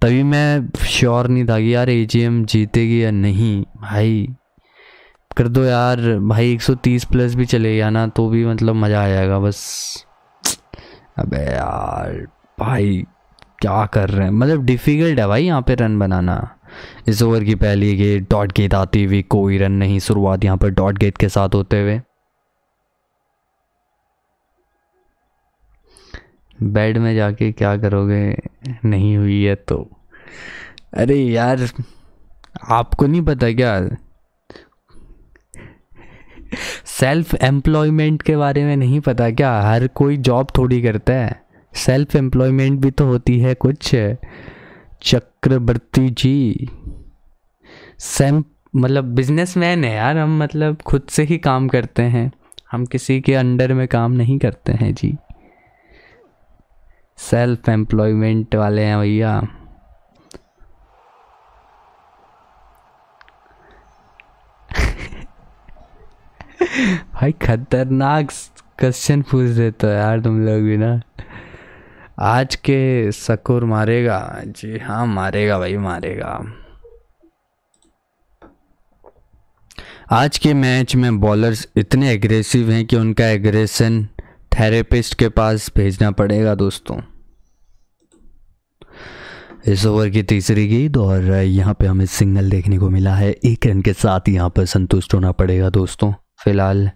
[SPEAKER 1] तभी मैं श्योर नहीं था कि यार ए जीतेगी या नहीं भाई कर दो यार भाई 130 प्लस भी चले गया ना तो भी मतलब मज़ा आ जाएगा बस अबे यार भाई क्या कर रहे हैं मतलब डिफ़िकल्ट है भाई यहाँ पे रन बनाना इस ओवर की पहली गेट डॉट गेट आती हुई कोई रन नहीं शुरुआत यहाँ पर डॉट गेट के साथ होते हुए बेड में जाके क्या करोगे नहीं हुई है तो अरे यार आपको नहीं पता क्या सेल्फ एम्प्लॉयमेंट के बारे में नहीं पता क्या हर कोई जॉब थोड़ी करता है सेल्फ एम्प्लॉयमेंट भी तो होती है कुछ चक्रवर्ती जी सेम मतलब बिजनेसमैन है यार हम मतलब खुद से ही काम करते हैं हम किसी के अंडर में काम नहीं करते हैं जी सेल्फ एम्प्लॉयमेंट वाले हैं भैया भाई खतरनाक क्वेश्चन पूछ रहे तो यार तुम लोग भी ना आज के शकुर मारेगा जी हाँ मारेगा भाई मारेगा आज के मैच में बॉलर्स इतने एग्रेसिव हैं कि उनका एग्रेशन थेरेपिस्ट के पास भेजना पड़ेगा दोस्तों इस ओवर की तीसरी गेंद और यहाँ पे हमें सिंगल देखने को मिला है एक रन के साथ यहाँ पर संतुष्ट होना पड़ेगा दोस्तों फिलहाल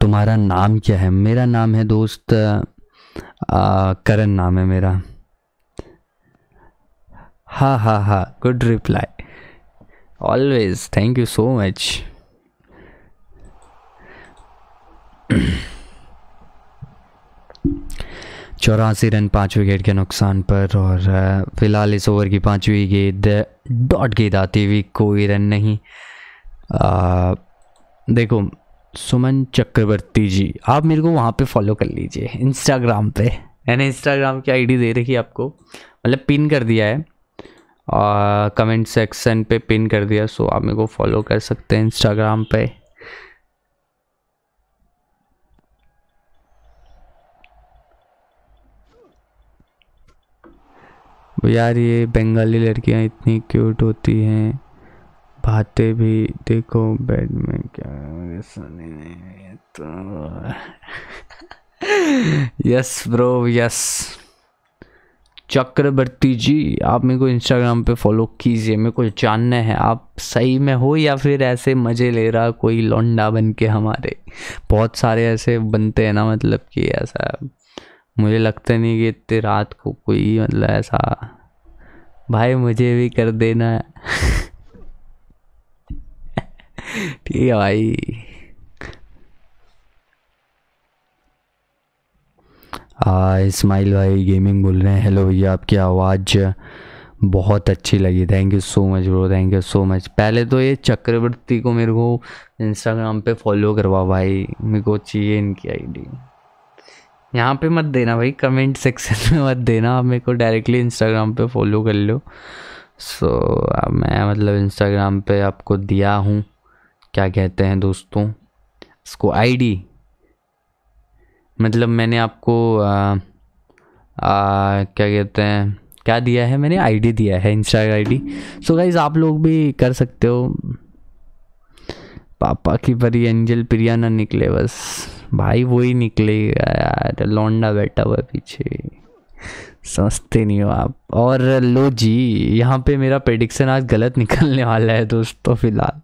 [SPEAKER 1] तुम्हारा नाम क्या है मेरा नाम है दोस्त करण नाम है मेरा हाँ हाँ हाँ good reply always thank you so much चौरासी रन पाँच विकेट के नुकसान पर और फिलहाल इस ओवर की पाँचवीं गेंद डॉट गेंद आती हुई कोई रन नहीं आ, देखो सुमन चक्रवर्ती जी आप मेरे को वहाँ पे फॉलो कर लीजिए इंस्टाग्राम पे मैंने इंस्टाग्राम की आईडी दे रखी आपको मतलब पिन कर दिया है कमेंट सेक्शन पे पिन कर दिया सो आप मेरे को फॉलो कर सकते हैं इंस्टाग्राम पे यार ये बंगाली लड़कियाँ इतनी क्यूट होती हैं बातें भी देखो बेड में क्या सुने तो yes bro yes Chakravarti ji आप मेरे को इंस्टाग्राम पे फॉलो कीजिए मेरे को जानना है आप सही में हो या फिर ऐसे मज़े ले रहा कोई लौंडा बन के हमारे बहुत सारे ऐसे बनते हैं ना मतलब कि ऐसा मुझे लगता नहीं कि इतने रात को कोई मतलब ऐसा भाई मुझे भी कर देना ठीक है भाई हाँ इस्माइल भाई गेमिंग बोल रहे हैं हेलो भैया आपकी आवाज़ बहुत अच्छी लगी thank you so much bro thank you so much पहले तो ये चक्रवर्ती को मेरे को इंस्टाग्राम पे फॉलो करवा भाई मेरे को चाहिए इनकी आईडी यहाँ पे मत देना भाई कमेंट सेक्शन में मत देना आप मेरे को डायरेक्टली इंस्टाग्राम पे फॉलो कर लो सो so, मैं मतलब इंस्टाग्राम पे आपको दिया हूँ क्या कहते हैं दोस्तों इसको आईडी मतलब मैंने आपको आ, आ, क्या कहते हैं क्या दिया है मैंने आईडी दिया है इंस्टा आईडी सो गाइज आप लोग भी कर सकते हो पापा की परी एंजल प्रिया ना निकले बस भाई वही निकलेगा यार लौंडा बैठा हुआ पीछे समझते नहीं हो आप और लो जी यहाँ पे मेरा प्रेडिक्शन आज गलत निकलने वाला है दोस्तों फिलहाल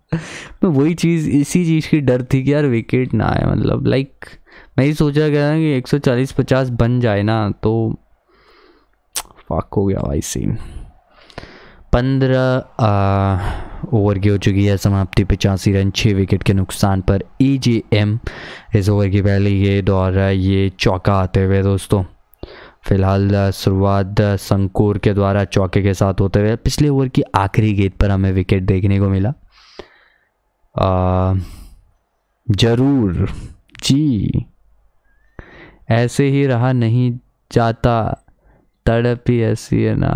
[SPEAKER 1] मैं वही चीज़ इसी चीज़ की डर थी कि यार विकेट ना आए मतलब लाइक मैं ही सोचा गया ना कि 140-50 बन जाए ना तो फाक हो गया भाई सीन पंद्रह ओवर की हो चुकी है समाप्ति पचासी रन छः विकेट के नुकसान पर ई जे एम इस ओवर की पहली ये दौर ये चौका आते हुए दोस्तों फिलहाल शुरुआत संकोर के द्वारा चौके के साथ होते हुए पिछले ओवर की आखिरी गेंद पर हमें विकेट देखने को मिला आ, जरूर जी ऐसे ही रहा नहीं जाता तड़प ही ऐसी है ना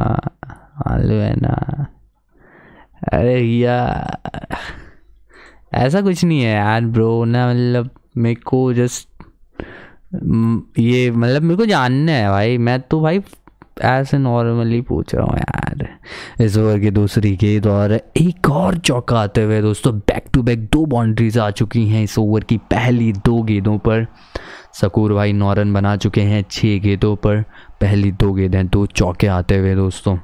[SPEAKER 1] मालूम है ना अरे भैया ऐसा कुछ नहीं है यार ब्रो ना मतलब मेरे को जस्ट ये मतलब मेरे को जानना है भाई मैं तो भाई ऐसे नॉर्मली पूछ रहा हूँ यार इस ओवर की दूसरी गेंद और एक और चौका आते हुए दोस्तों बैक टू बैक दो बाउंड्रीज आ चुकी हैं इस ओवर की पहली दो गेंदों पर सकूर भाई नौ रन बना चुके हैं छः गेंदों पर पहली दो गेंदें दो चौके आते हुए दोस्तों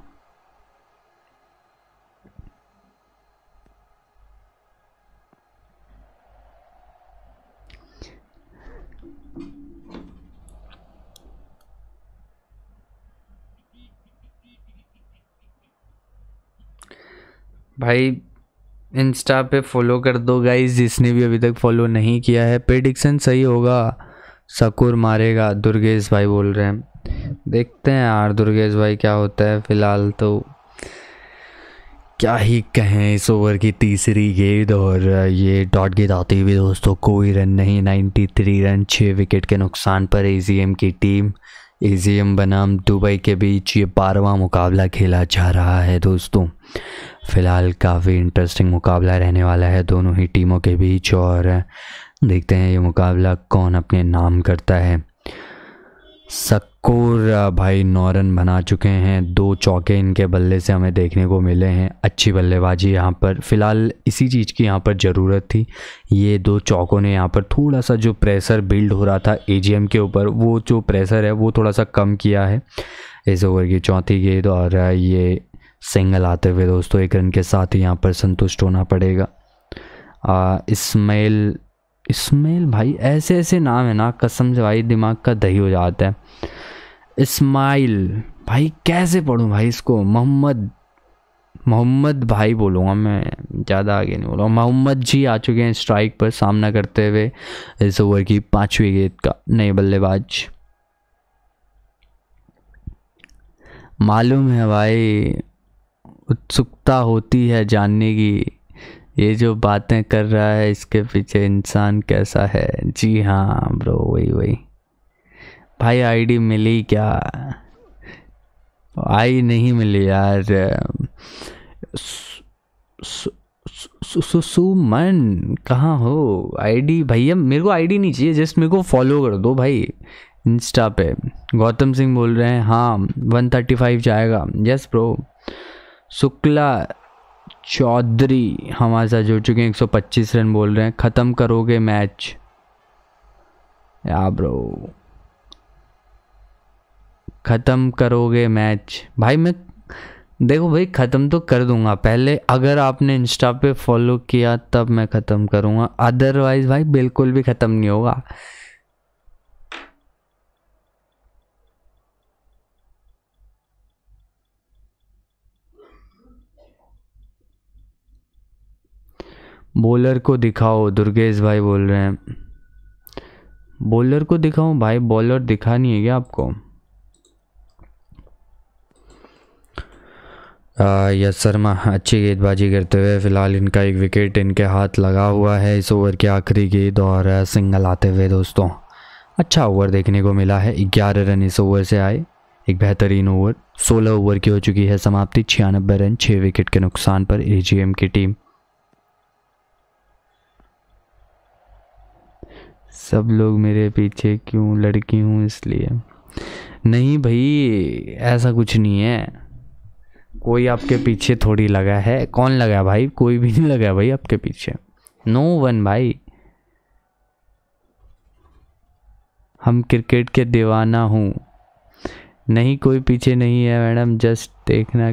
[SPEAKER 1] भाई इंस्टा पे फॉलो कर दो गाइज जिसने भी अभी तक फॉलो नहीं किया है प्रेडिक्शन सही होगा सकुर मारेगा दुर्गेश भाई बोल रहे हैं देखते हैं यार दुर्गेश भाई क्या होता है फ़िलहाल तो क्या ही कहें इस ओवर की तीसरी गेंद और ये डॉट गेंद आती हुई दोस्तों कोई रन नहीं 93 रन छः विकेट के नुकसान पर ए की टीम ए बनाम दुबई के बीच ये बारवा मुकाबला खेला जा रहा है दोस्तों फ़िलहाल काफ़ी इंटरेस्टिंग मुकाबला रहने वाला है दोनों ही टीमों के बीच और देखते हैं ये मुकाबला कौन अपने नाम करता है सक्कूर भाई नौरन बना चुके हैं दो चौके इनके बल्ले से हमें देखने को मिले हैं अच्छी बल्लेबाजी यहाँ पर फ़िलहाल इसी चीज़ की यहाँ पर ज़रूरत थी ये दो चौकों ने यहाँ पर थोड़ा सा जो प्रेशर बिल्ड हो रहा था एजीएम के ऊपर वो जो प्रेशर है वो थोड़ा सा कम किया है इस ओवर की चौथी गेंद और ये सिंगल आते हुए दोस्तों एक रन के साथ ही यहाँ पर संतुष्ट होना पड़ेगा इसमाइल इसमाइल भाई ऐसे ऐसे नाम है ना कसम से भाई दिमाग का दही हो जाता है इस्माइल भाई कैसे पढ़ूँ भाई इसको मोहम्मद मोहम्मद भाई बोलूँगा मैं ज़्यादा आगे नहीं बोलूँगा मोहम्मद जी आ चुके हैं स्ट्राइक पर सामना करते हुए इस ओवर की पाँचवीं गेंद का नए बल्लेबाज मालूम है भाई उत्सुकता होती है जानने की ये जो बातें कर रहा है इसके पीछे इंसान कैसा है जी हाँ ब्रो वही वही भाई आईडी मिली क्या आई नहीं मिली यार सुमन कहाँ हो आईडी भैया मेरे को आईडी नहीं चाहिए जस्ट मेरे को फॉलो कर दो भाई इंस्टा पे गौतम सिंह बोल रहे हैं हाँ 135 जाएगा यस ब्रो शुक्ला चौधरी हमारे साथ जुड़ चुके हैं 125 रन बोल रहे हैं ख़त्म करोगे मैच या ब्रो ख़त्म करोगे मैच भाई मैं देखो भाई ख़त्म तो कर दूंगा पहले अगर आपने इंस्टा पे फॉलो किया तब मैं ख़त्म करूँगा अदरवाइज़ भाई बिल्कुल भी ख़त्म नहीं होगा बॉलर को दिखाओ दुर्गेश भाई बोल रहे हैं बॉलर को दिखाओ भाई बॉलर दिखा नहीं है क्या आपको यस शर्मा अच्छी गेंदबाजी करते हुए फ़िलहाल इनका एक विकेट इनके हाथ लगा हुआ है इस ओवर के आखिरी गेंद और सिंगल आते हुए दोस्तों अच्छा ओवर देखने को मिला है ग्यारह रन इस ओवर से आए एक बेहतरीन ओवर सोलह ओवर की हो चुकी है समाप्ति छियानबे रन छः विकेट के नुकसान पर एजीएम की टीम सब लोग मेरे पीछे क्यों लड़की हूँ इसलिए नहीं भाई ऐसा कुछ नहीं है कोई आपके पीछे थोड़ी लगा है कौन लगा भाई कोई भी नहीं लगा भाई आपके पीछे नो वन भाई हम क्रिकेट के दीवाना हूँ नहीं कोई पीछे नहीं है मैडम जस्ट देखना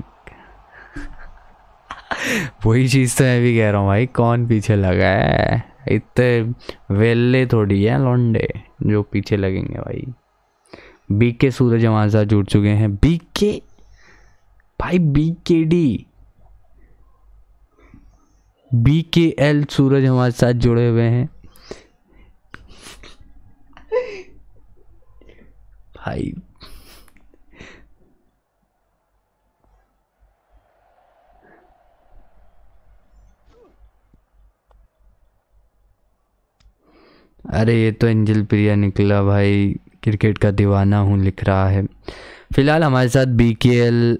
[SPEAKER 1] वही चीज़ तो मैं भी कह रहा हूँ भाई कौन पीछे लगा है इतने वेले थोड़ी है लोंडे जो पीछे लगेंगे भाई बी के सूरज हमारे साथ जुड़ चुके हैं बी के भाई B K D B K L Suraj हमारे साथ जुड़े हुए हैं भाई अरे ये तो एंजल प्रिया निकला भाई क्रिकेट का दीवाना हूँ लिख रहा है फ़िलहाल हमारे साथ बी के एल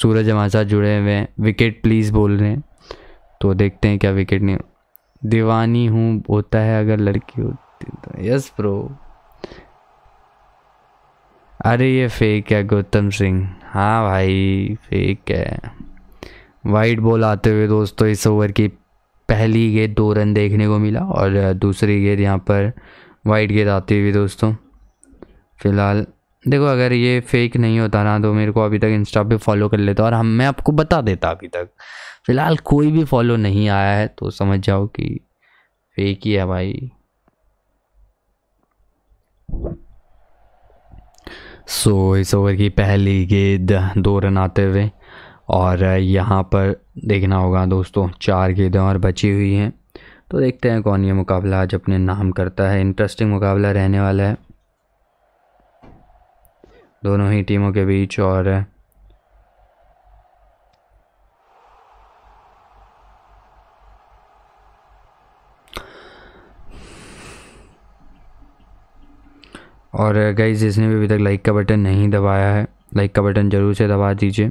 [SPEAKER 1] सूरज हमारे साथ जुड़े हुए हैं विकेट प्लीज़ बोल रहे हैं तो देखते हैं क्या विकेट नहीं दीवानी हूँ होता है अगर लड़की होती तो यस प्रो अरे ये फेक है गौतम सिंह हाँ भाई फेक है वाइट बॉल आते हुए दोस्तों इस ओवर की पहली गेंद दो रन देखने को मिला और दूसरी गेंद यहाँ पर वाइट गेंद आती हुई दोस्तों फ़िलहाल देखो अगर ये फेक नहीं होता ना तो मेरे को अभी तक इंस्टा पे फॉलो कर लेता और हम मैं आपको बता देता अभी तक फ़िलहाल कोई भी फॉलो नहीं आया है तो समझ जाओ कि फेक ही है भाई सो so, इस ओवर की पहली गेंद दो रन आते हुए और यहाँ पर देखना होगा दोस्तों चार गेंदें और बची हुई हैं तो देखते हैं कौन ये मुकाबला आज अपने नाम करता है इंटरेस्टिंग मुकाबला रहने वाला है दोनों ही टीमों के बीच और और गई जिसने भी अभी तक लाइक का बटन नहीं दबाया है लाइक का बटन ज़रूर से दबा दीजिए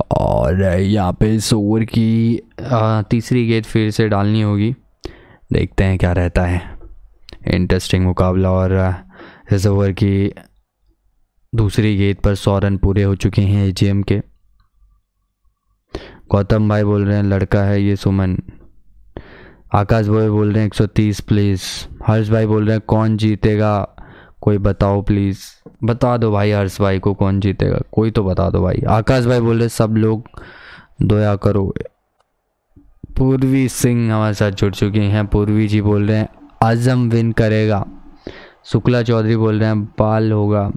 [SPEAKER 1] और यहाँ पे ओवर की तीसरी गेंद फिर से डालनी होगी देखते हैं क्या रहता है इंटरेस्टिंग मुकाबला और इस ओवर की दूसरी गेंद पर सौ रन पूरे हो चुके हैं ए के गौतम भाई बोल रहे हैं लड़का है ये सुमन आकाश भाई बोल रहे हैं 130 प्लीज़ हर्ष भाई बोल रहे हैं कौन जीतेगा कोई बताओ प्लीज़ बता दो भाई हर्ष भाई को कौन जीतेगा कोई तो बता दो भाई आकाश भाई बोले सब लोग दोया करो पूर्वी सिंह हमारे साथ जुड़ चुके हैं पूर्वी जी बोल रहे हैं आजम विन करेगा शुक्ला चौधरी बोल रहे हैं बाल होगा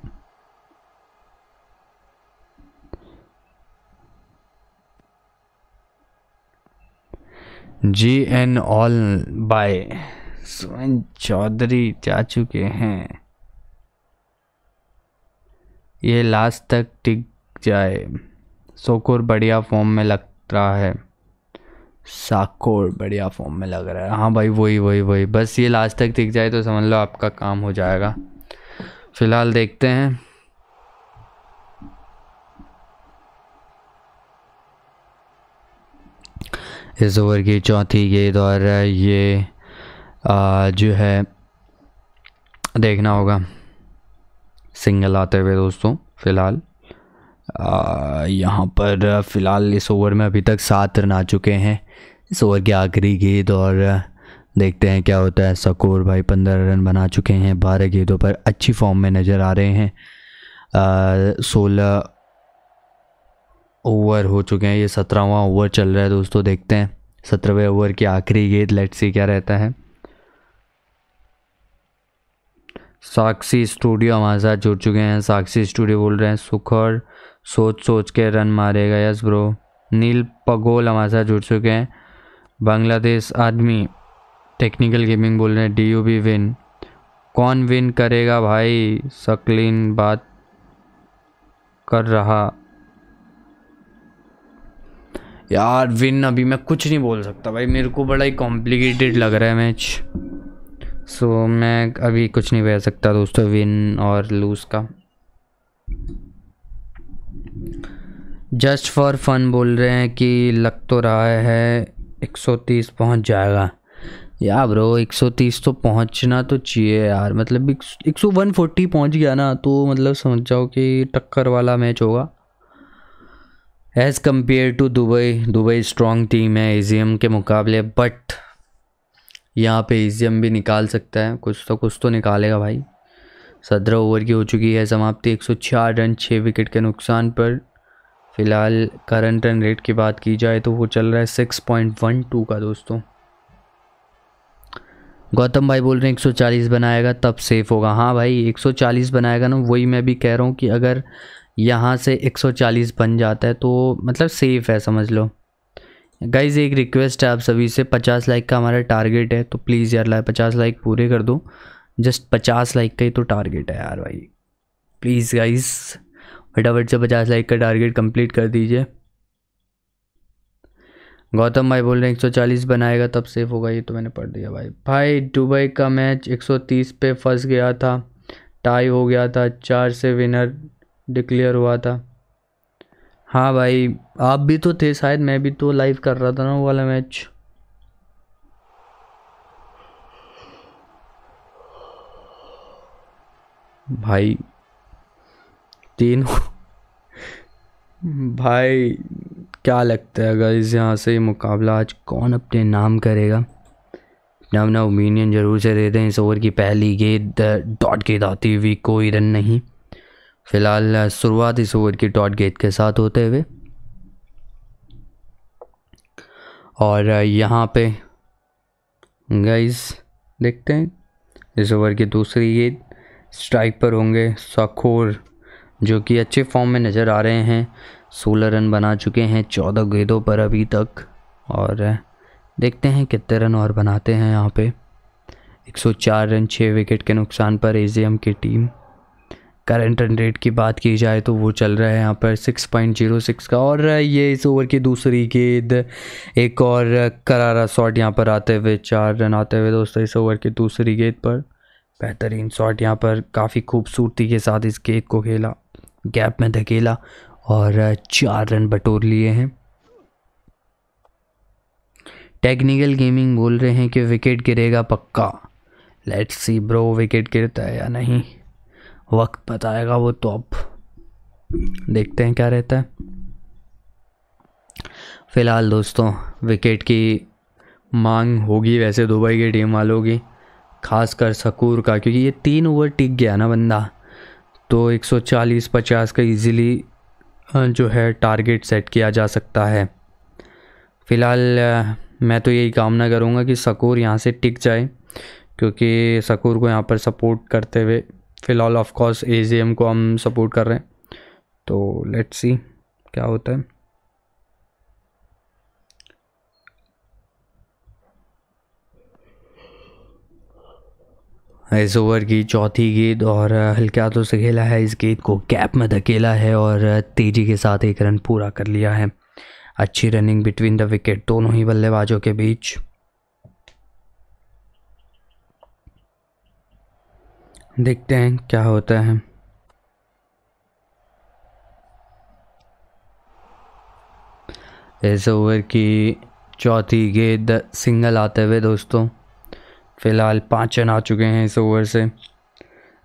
[SPEAKER 1] जी एन ऑल बाय सुन चौधरी जा चुके हैं ये लास्ट तक टिक जाए सोकोर बढ़िया फॉर्म में लग रहा है साकोर बढ़िया फॉर्म में लग रहा है हाँ भाई वही वही वही बस ये लास्ट तक टिक जाए तो समझ लो आपका काम हो जाएगा फ़िलहाल देखते हैं इस ओवर की चौथी गेंद और ये आ, जो है देखना होगा सिंगल आते हुए दोस्तों फ़िलहाल यहाँ पर फ़िलहाल इस ओवर में अभी तक सात रन आ चुके हैं इस ओवर के आखिरी गेंद और देखते हैं क्या होता है सकोर भाई पंद्रह रन बना चुके हैं बारह गेंदों पर अच्छी फॉर्म में नज़र आ रहे हैं सोलह ओवर हो चुके हैं ये सत्रहवा ओवर चल रहा है दोस्तों देखते हैं सत्रहवें ओवर की आखिरी गेंद लेट्स सी क्या रहता है साक्षी स्टूडियो हमारे साथ जुड़ चुके हैं साक्षी स्टूडियो बोल रहे हैं सुखर सोच सोच के रन मारेगा यस ब्रो नील पगोल हमारे साथ जुड़ चुके हैं बांग्लादेश आदमी टेक्निकल गेमिंग बोल रहे हैं डी यू बी विन कौन विन करेगा भाई सकलिन बात कर रहा यार विन अभी मैं कुछ नहीं बोल सकता भाई मेरे को बड़ा ही कॉम्प्लिकेटेड लग रहा है मैच सो so, मैं अभी कुछ नहीं बह सकता दोस्तों विन और लूज का जस्ट फॉर फन बोल रहे हैं कि लग तो रहा है 130 पहुंच जाएगा या ब्रो 130 तो पहुंचना तो चाहिए यार मतलब एक सौ वन फोर्टी पहुँच गया ना तो मतलब समझ जाओ कि टक्कर वाला मैच होगा as compare to Dubai Dubai strong team है एजीएम के मुकाबले बट यहाँ पे ईजियम भी निकाल सकता है कुछ तो कुछ तो निकालेगा भाई सत्रह ओवर की हो चुकी है समाप्ति एक सौ चार रन छः विकेट के नुकसान पर फिलहाल करंट रन रेट की बात की जाए तो वो चल रहा है सिक्स पॉइंट वन टू का दोस्तों गौतम भाई बोल रहे हैं 140 बनाएगा तब सेफ़ होगा हाँ भाई 140 बनाएगा ना वही मैं भी कह रहा हूँ कि अगर यहाँ से 140 बन जाता है तो मतलब सेफ़ है समझ लो गाइज एक रिक्वेस्ट है आप सभी से पचास लाइक का हमारा टारगेट है तो प्लीज़ यार लाइक पचास लाइक पूरे कर दो जस्ट पचास लाइक का ही तो टारगेट है यार भाई प्लीज़ गाइज फटाफट से पचास लाइक का टारगेट कंप्लीट कर दीजिए गौतम भाई बोल रहे हैं 140 बनाएगा तब सेफ होगा ये तो मैंने पढ़ दिया भाई भाई दुबई का मैच 130 पे फंस गया था टाई हो गया था चार से विनर डिक्लेयर हुआ था हाँ भाई आप भी तो थे शायद मैं भी तो लाइव कर रहा था ना वो वाला मैच भाई तीन भाई क्या लगता है अगर इस यहाँ से मुकाबला आज कौन अपने नाम करेगा अपना अपना ओपिनियन जरूर से दे दें इस ओवर की पहली गेंद डॉट गेंद आती हुई कोई रन नहीं फिलहाल शुरुआत इस ओवर की डॉट गेंद के साथ होते हुए और यहाँ पे गाइस देखते हैं इस ओवर की दूसरी गेंद स्ट्राइक पर होंगे साखोर जो कि अच्छे फॉर्म में नज़र आ रहे हैं सोलह रन बना चुके हैं चौदह गेंदों पर अभी तक और देखते हैं कितने रन और बनाते हैं यहाँ पे 104 रन 6 विकेट के नुकसान पर एजीएम की टीम करंट रन रेट की बात की जाए तो वो चल रहा है यहाँ पर सिक्स पॉइंट जीरो सिक्स का और ये इस ओवर की दूसरी गेंद एक और करारा शॉट यहाँ पर आते हुए चार रन आते हुए दोस्तों इस ओवर की दूसरी गेंद पर बेहतरीन शॉट यहाँ पर काफ़ी खूबसूरती के साथ इस गेंद को खेला गैप में धकेला और चार रन बटोर लिए हैं टेक्निकल गेमिंग बोल रहे हैं कि विकेट गिरेगा पक्का लेट्स सी ब्रो विकेट गिरता है या नहीं वक्त बताएगा वो तो अब देखते हैं क्या रहता है फ़िलहाल दोस्तों विकेट की मांग होगी वैसे दुबई की टीम वालों की ख़ास कर सकूर का क्योंकि ये तीन ओवर टिक गया ना बंदा तो 140-50 का इजीली जो है टारगेट सेट किया जा सकता है फ़िलहाल मैं तो यही कामना करूँगा कि सकूर यहाँ से टिक जाए क्योंकि सकूर को यहाँ पर सपोर्ट करते हुए फ़िलहाल ऑफ कोर्स ए को हम सपोर्ट कर रहे हैं तो लेट्स सी क्या होता है इस ओवर की चौथी गेंद और हल्के हाथों से खेला है इस गेंद को कैप में धकेला है और तेज़ी के साथ एक रन पूरा कर लिया है अच्छी रनिंग बिटवीन द विकेट दोनों ही बल्लेबाजों के बीच देखते हैं क्या होता है इस ओवर की चौथी गेंद सिंगल आते हुए दोस्तों फ़िलहाल पाँच रन आ चुके हैं इस ओवर से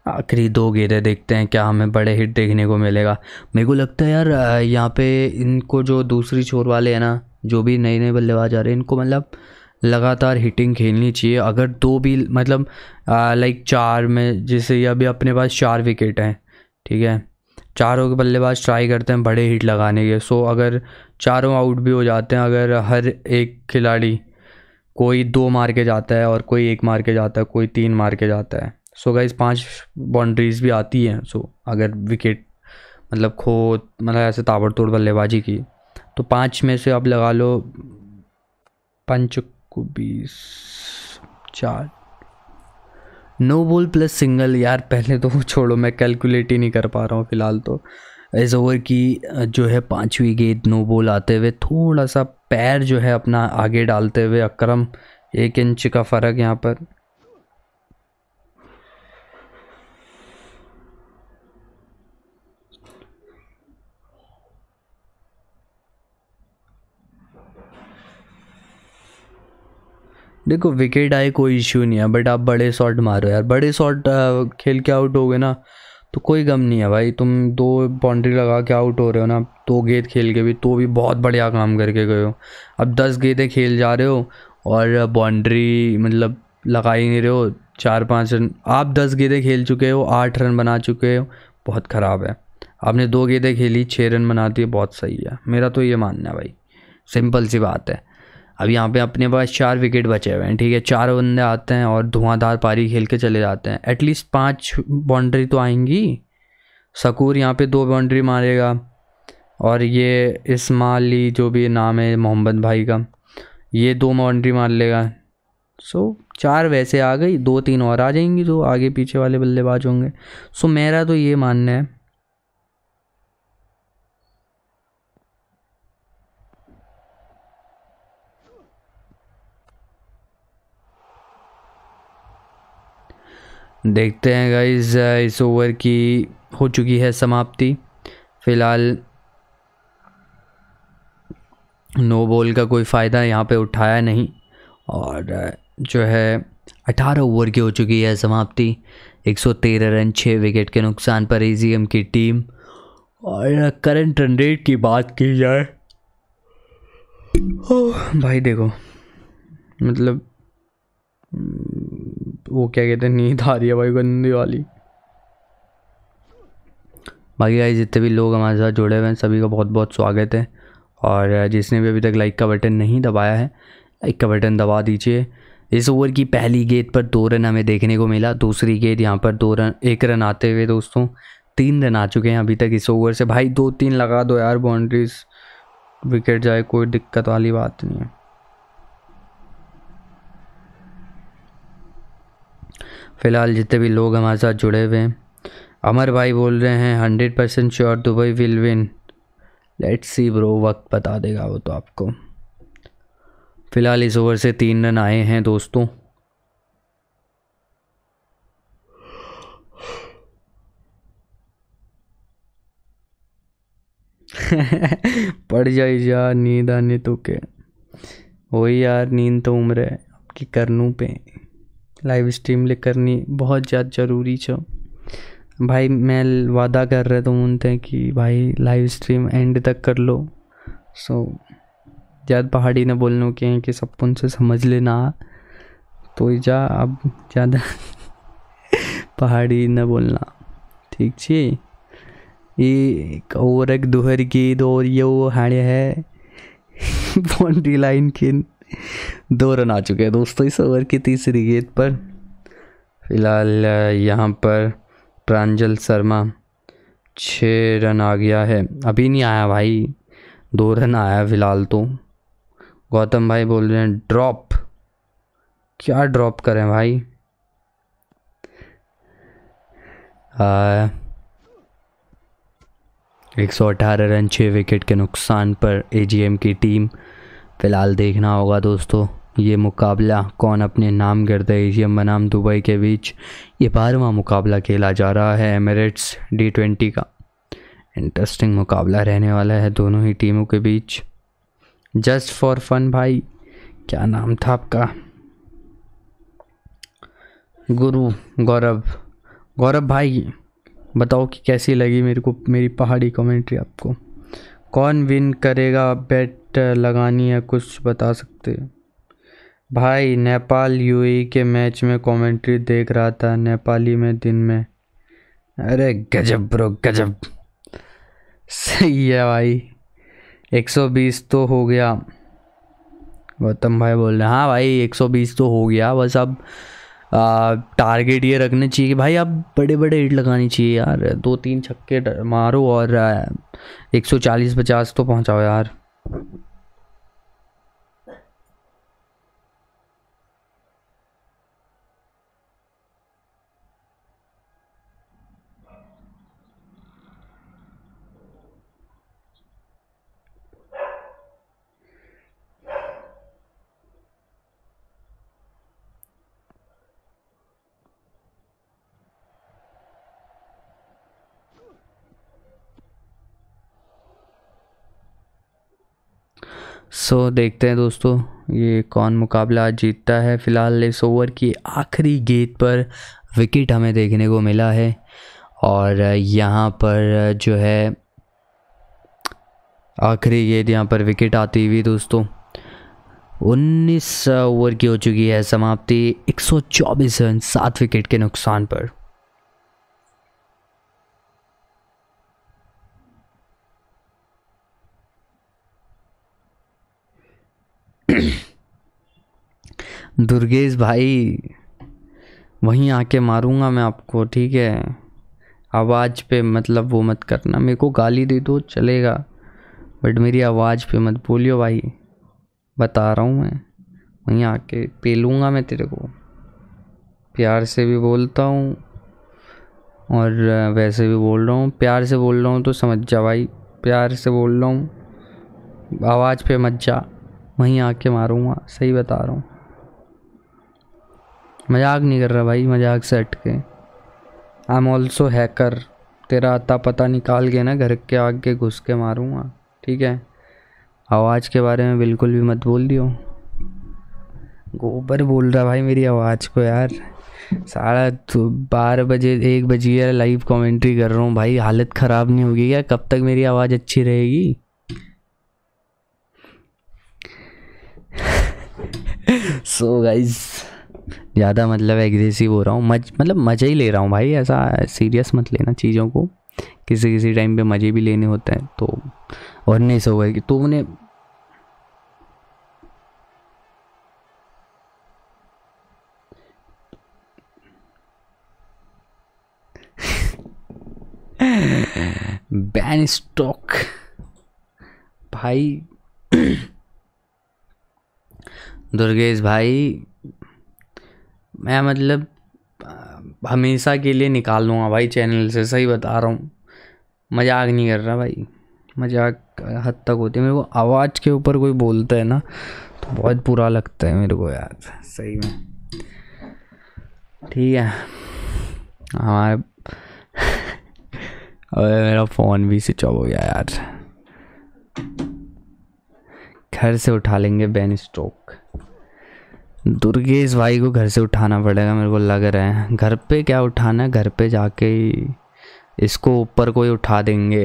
[SPEAKER 1] आखिरी दो गेंदें देखते हैं क्या हमें बड़े हिट देखने को मिलेगा मेरे को लगता है यार यहाँ पे इनको जो दूसरी छोर वाले हैं ना जो भी नए नए बल्लेबाज आ रहे हैं इनको मतलब लगातार हिटिंग खेलनी चाहिए अगर दो भी मतलब लाइक चार में जैसे अभी अपने पास चार विकेट हैं ठीक है चारों के बल्लेबाज ट्राई करते हैं बड़े हिट लगाने के सो अगर चारों आउट भी हो जाते हैं अगर हर एक खिलाड़ी कोई दो मार के जाता है और कोई एक मार के जाता है कोई तीन मार के जाता है सो गाइज पांच बाउंड्रीज भी आती हैं सो अगर विकेट मतलब खो मतलब ऐसे ताबड़तोड़ बल्लेबाजी की तो पाँच में से आप लगा लो पंच को बीस चार नो बॉल प्लस सिंगल यार पहले तो छोड़ो मैं कैलकुलेट ही नहीं कर पा रहा हूँ फ़िलहाल तो इस ओवर की जो है पांचवी गेंद नो बॉल आते हुए थोड़ा सा पैर जो है अपना आगे डालते हुए अक्रम एक इंच का फ़र्क यहाँ पर देखो विकेट आए कोई इश्यू नहीं है बट आप बड़े शॉट मारो यार बड़े शॉट खेल के आउट हो गए ना तो कोई गम नहीं है भाई तुम दो बाउंड्री लगा के आउट हो रहे हो ना दो गेंद खेल के भी तो भी बहुत बढ़िया काम करके गए हो अब दस गेंदें खेल जा रहे हो और बाउंड्री मतलब लगा ही नहीं रहे हो चार पाँच रन आप दस गेंदें खेल चुके हो आठ रन बना चुके हो बहुत ख़राब है आपने दो गेंदें खेली छः रन बना दिए बहुत सही है मेरा तो ये मानना है भाई सिंपल सी बात है अब यहाँ पे अपने पास चार विकेट बचे हुए हैं ठीक है चार बंदे आते हैं और धुआंधार पारी खेल के चले जाते हैं एटलीस्ट पांच बाउंड्री तो आएंगी सकूर यहाँ पे दो बाउंड्री मारेगा और ये इसमाली जो भी नाम है मोहम्मद भाई का ये दो बाउंड्री मार लेगा सो so, चार वैसे आ गई दो तीन और आ जाएंगी जो आगे पीछे वाले बल्लेबाज होंगे सो so, मेरा तो ये मानना है देखते हैं गाइज uh, इस ओवर की हो चुकी है समाप्ति फ़िलहाल नो बॉल का कोई फ़ायदा यहाँ पे उठाया नहीं और uh, जो है 18 ओवर की हो चुकी है समाप्ति 113 रन 6 विकेट के नुकसान पर ए की टीम और करंट रन रेट की बात की जाए ओ भाई देखो मतलब वो क्या कहते हैं नींद आ रही है भाई गंदी वाली बाकी भाई जितने भी लोग हमारे साथ जुड़े हुए हैं सभी का बहुत बहुत स्वागत है और जिसने भी अभी तक लाइक का बटन नहीं दबाया है लाइक का बटन दबा दीजिए इस ओवर की पहली गेंद पर दो रन हमें देखने को मिला दूसरी गेंद यहाँ पर दो रन एक रन आते हुए दोस्तों तीन रन आ चुके हैं अभी तक इस ओवर से भाई दो तीन लगा दो यार बाउंड्रीज विकेट जाए कोई दिक्कत वाली बात नहीं है फ़िलहाल जितने भी लोग हमारे साथ जुड़े हुए हैं अमर भाई बोल रहे हैं hundred percent sure Dubai will win let's see bro वक्त बता देगा वो तो आपको फ़िलहाल इस ओवर से तीन रन आए हैं दोस्तों पड़ जाए यार नींद आने तो के वही यार नींद तो उम्र है आपकी करनू पे लाइव स्ट्रीम ले करनी बहुत ज़्यादा ज़रूरी छो भाई मैं वादा कर रहा था उनते कि भाई लाइव स्ट्रीम एंड तक कर लो सो ज़्यादा पहाड़ी ना बोलने के हैं कि सब उनसे समझ लेना तो जा अब ज़्यादा पहाड़ी ना बोलना ठीक जी ये और एक दोहर गीत और ये वो हाड़े है बाउंड्री लाइन के दो रन आ चुके हैं दोस्तों इस ओवर की तीसरी गेंद पर फिलहाल यहाँ पर प्रांजल शर्मा छः रन आ गया है अभी नहीं आया भाई दो रन आया फिलहाल तो गौतम भाई बोल रहे हैं ड्रॉप क्या ड्रॉप करें भाई आ, एक सौ अठारह रन छः विकेट के नुकसान पर एजीएम की टीम फ़िलहाल देखना होगा दोस्तों ये मुकाबला कौन अपने नाम करते एशियम बनाम दुबई के बीच ये बारहवा मुकाबला खेला जा रहा है एमरेट्स डी ट्वेंटी का इंटरेस्टिंग मुकाबला रहने वाला है दोनों ही टीमों के बीच जस्ट फॉर फन भाई क्या नाम था आपका गुरु गौरव गौरव भाई बताओ कि कैसी लगी मेरे को मेरी पहाड़ी कमेंट्री आपको कौन विन करेगा बेट लगानी है कुछ बता सकते भाई नेपाल यूएई e के मैच में कमेंट्री देख रहा था नेपाली में दिन में अरे गजब ब्रो गजब सही है भाई 120 तो हो गया गौतम भाई बोल रहे हैं हाँ भाई 120 तो हो गया बस अब टारगेट ये रखने चाहिए कि भाई आप बड़े बड़े हिट लगानी चाहिए यार दो तीन छक्के मारो और एक सौ चालीस पचास तो पहुँचाओ यार सो so, देखते हैं दोस्तों ये कौन मुकाबला जीतता है फ़िलहाल इस ओवर की आखिरी गेंद पर विकेट हमें देखने को मिला है और यहाँ पर जो है आखिरी गेंद यहाँ पर विकेट आती हुई दोस्तों 19 ओवर की हो चुकी है समाप्ति 124 रन सात विकेट के नुकसान पर दुर्गेश भाई वहीं आके मारूंगा मैं आपको ठीक है आवाज़ पे मतलब वो मत करना मेरे को गाली दे दो चलेगा बट मेरी आवाज़ पे मत बोलियो भाई बता रहा हूँ मैं वहीं आके पेलूँगा मैं तेरे को प्यार से भी बोलता हूँ और वैसे भी बोल रहा हूँ प्यार से बोल रहा हूँ तो समझ जा भाई प्यार से बोल रहा हूँ आवाज़ पे मत जा वहीं आके मारूंगा सही बता रहा हूँ मजाक नहीं कर रहा भाई मजाक से हट के आई एम ऑल्सो हैकर तेरा अता पता निकाल के ना घर के आग के घुस के मारूंगा ठीक है आवाज़ के बारे में बिल्कुल भी मत बोल दियो गोबर बोल रहा भाई मेरी आवाज़ को यार साढ़ा तो बारह बजे एक बजे लाइव कमेंट्री कर रहा हूँ भाई हालत ख़राब नहीं होगी क्या कब तक मेरी आवाज़ अच्छी रहेगी सो गाइज ज़्यादा मतलब एग्रेसिव हो रहा हूँ मज मतलब मज़ा ही ले रहा हूँ भाई ऐसा सीरियस मत लेना चीज़ों को किसी किसी टाइम पे मज़े भी लेने होते हैं तो और नहीं सो गए कि तो उन्हें बैन स्टॉक भाई दुर्गेश भाई मैं मतलब हमेशा के लिए निकाल लूँगा भाई चैनल से सही बता रहा हूँ मजाक नहीं कर रहा भाई मजाक हद तक होती है मेरे को आवाज़ के ऊपर कोई बोलता है ना तो बहुत बुरा लगता है मेरे को यार सही में ठीक है हमारे अरे मेरा फ़ोन भी स्विच ऑफ हो गया यार घर से उठा लेंगे बैन स्ट्रोक दुर्गेश भाई को घर से उठाना पड़ेगा मेरे को लग रहा है घर पे क्या उठाना है घर पे जाके ही इसको ऊपर कोई उठा देंगे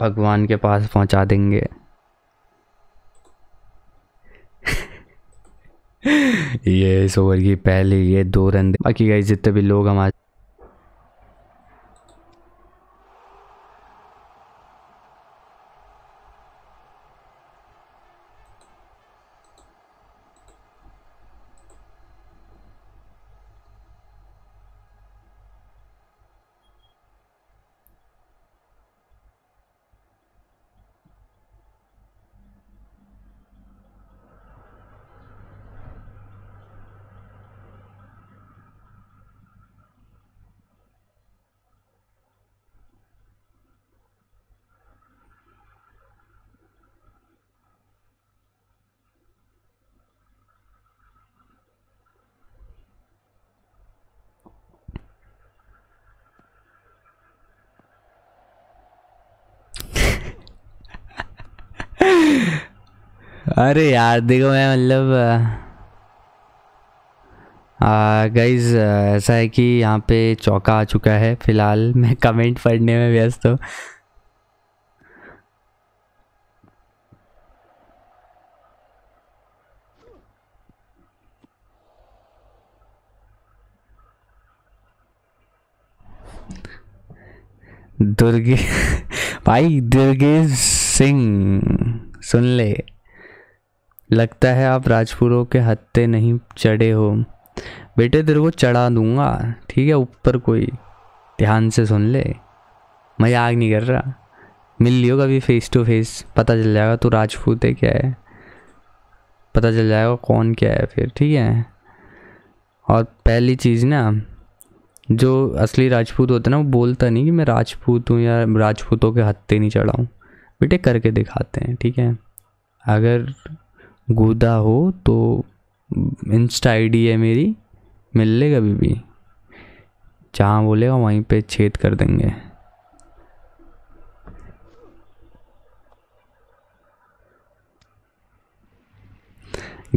[SPEAKER 1] भगवान के पास पहुंचा देंगे ये इस ओवर की पहली ये दो रन बाकी गई जितने भी लोग हमारे अरे यार देखो मैं मतलब गाइज ऐसा है कि यहाँ पे चौका आ चुका है फिलहाल मैं कमेंट पढ़ने में व्यस्त हूँ दुर्गे भाई दुर्गेश सिंह सुन ले लगता है आप राजपुरों के हत्ते नहीं चढ़े हो बेटे तेरे को चढ़ा दूंगा ठीक है ऊपर कोई ध्यान से सुन ले मैं आग नहीं कर रहा मिल लियो कभी फेस टू फेस पता चल जाएगा तू राजपूत है क्या है पता चल जाएगा कौन क्या है फिर ठीक है और पहली चीज़ ना जो असली राजपूत होता ना वो बोलता नहीं कि मैं राजपूत हूँ या राजपूतों के हत्ते नहीं चढ़ाऊँ बेटे करके दिखाते हैं ठीक है अगर गुदा हो तो इंस्टा आई है मेरी मिल ले कभी भी जहाँ बोलेगा वहीं पे छेद कर देंगे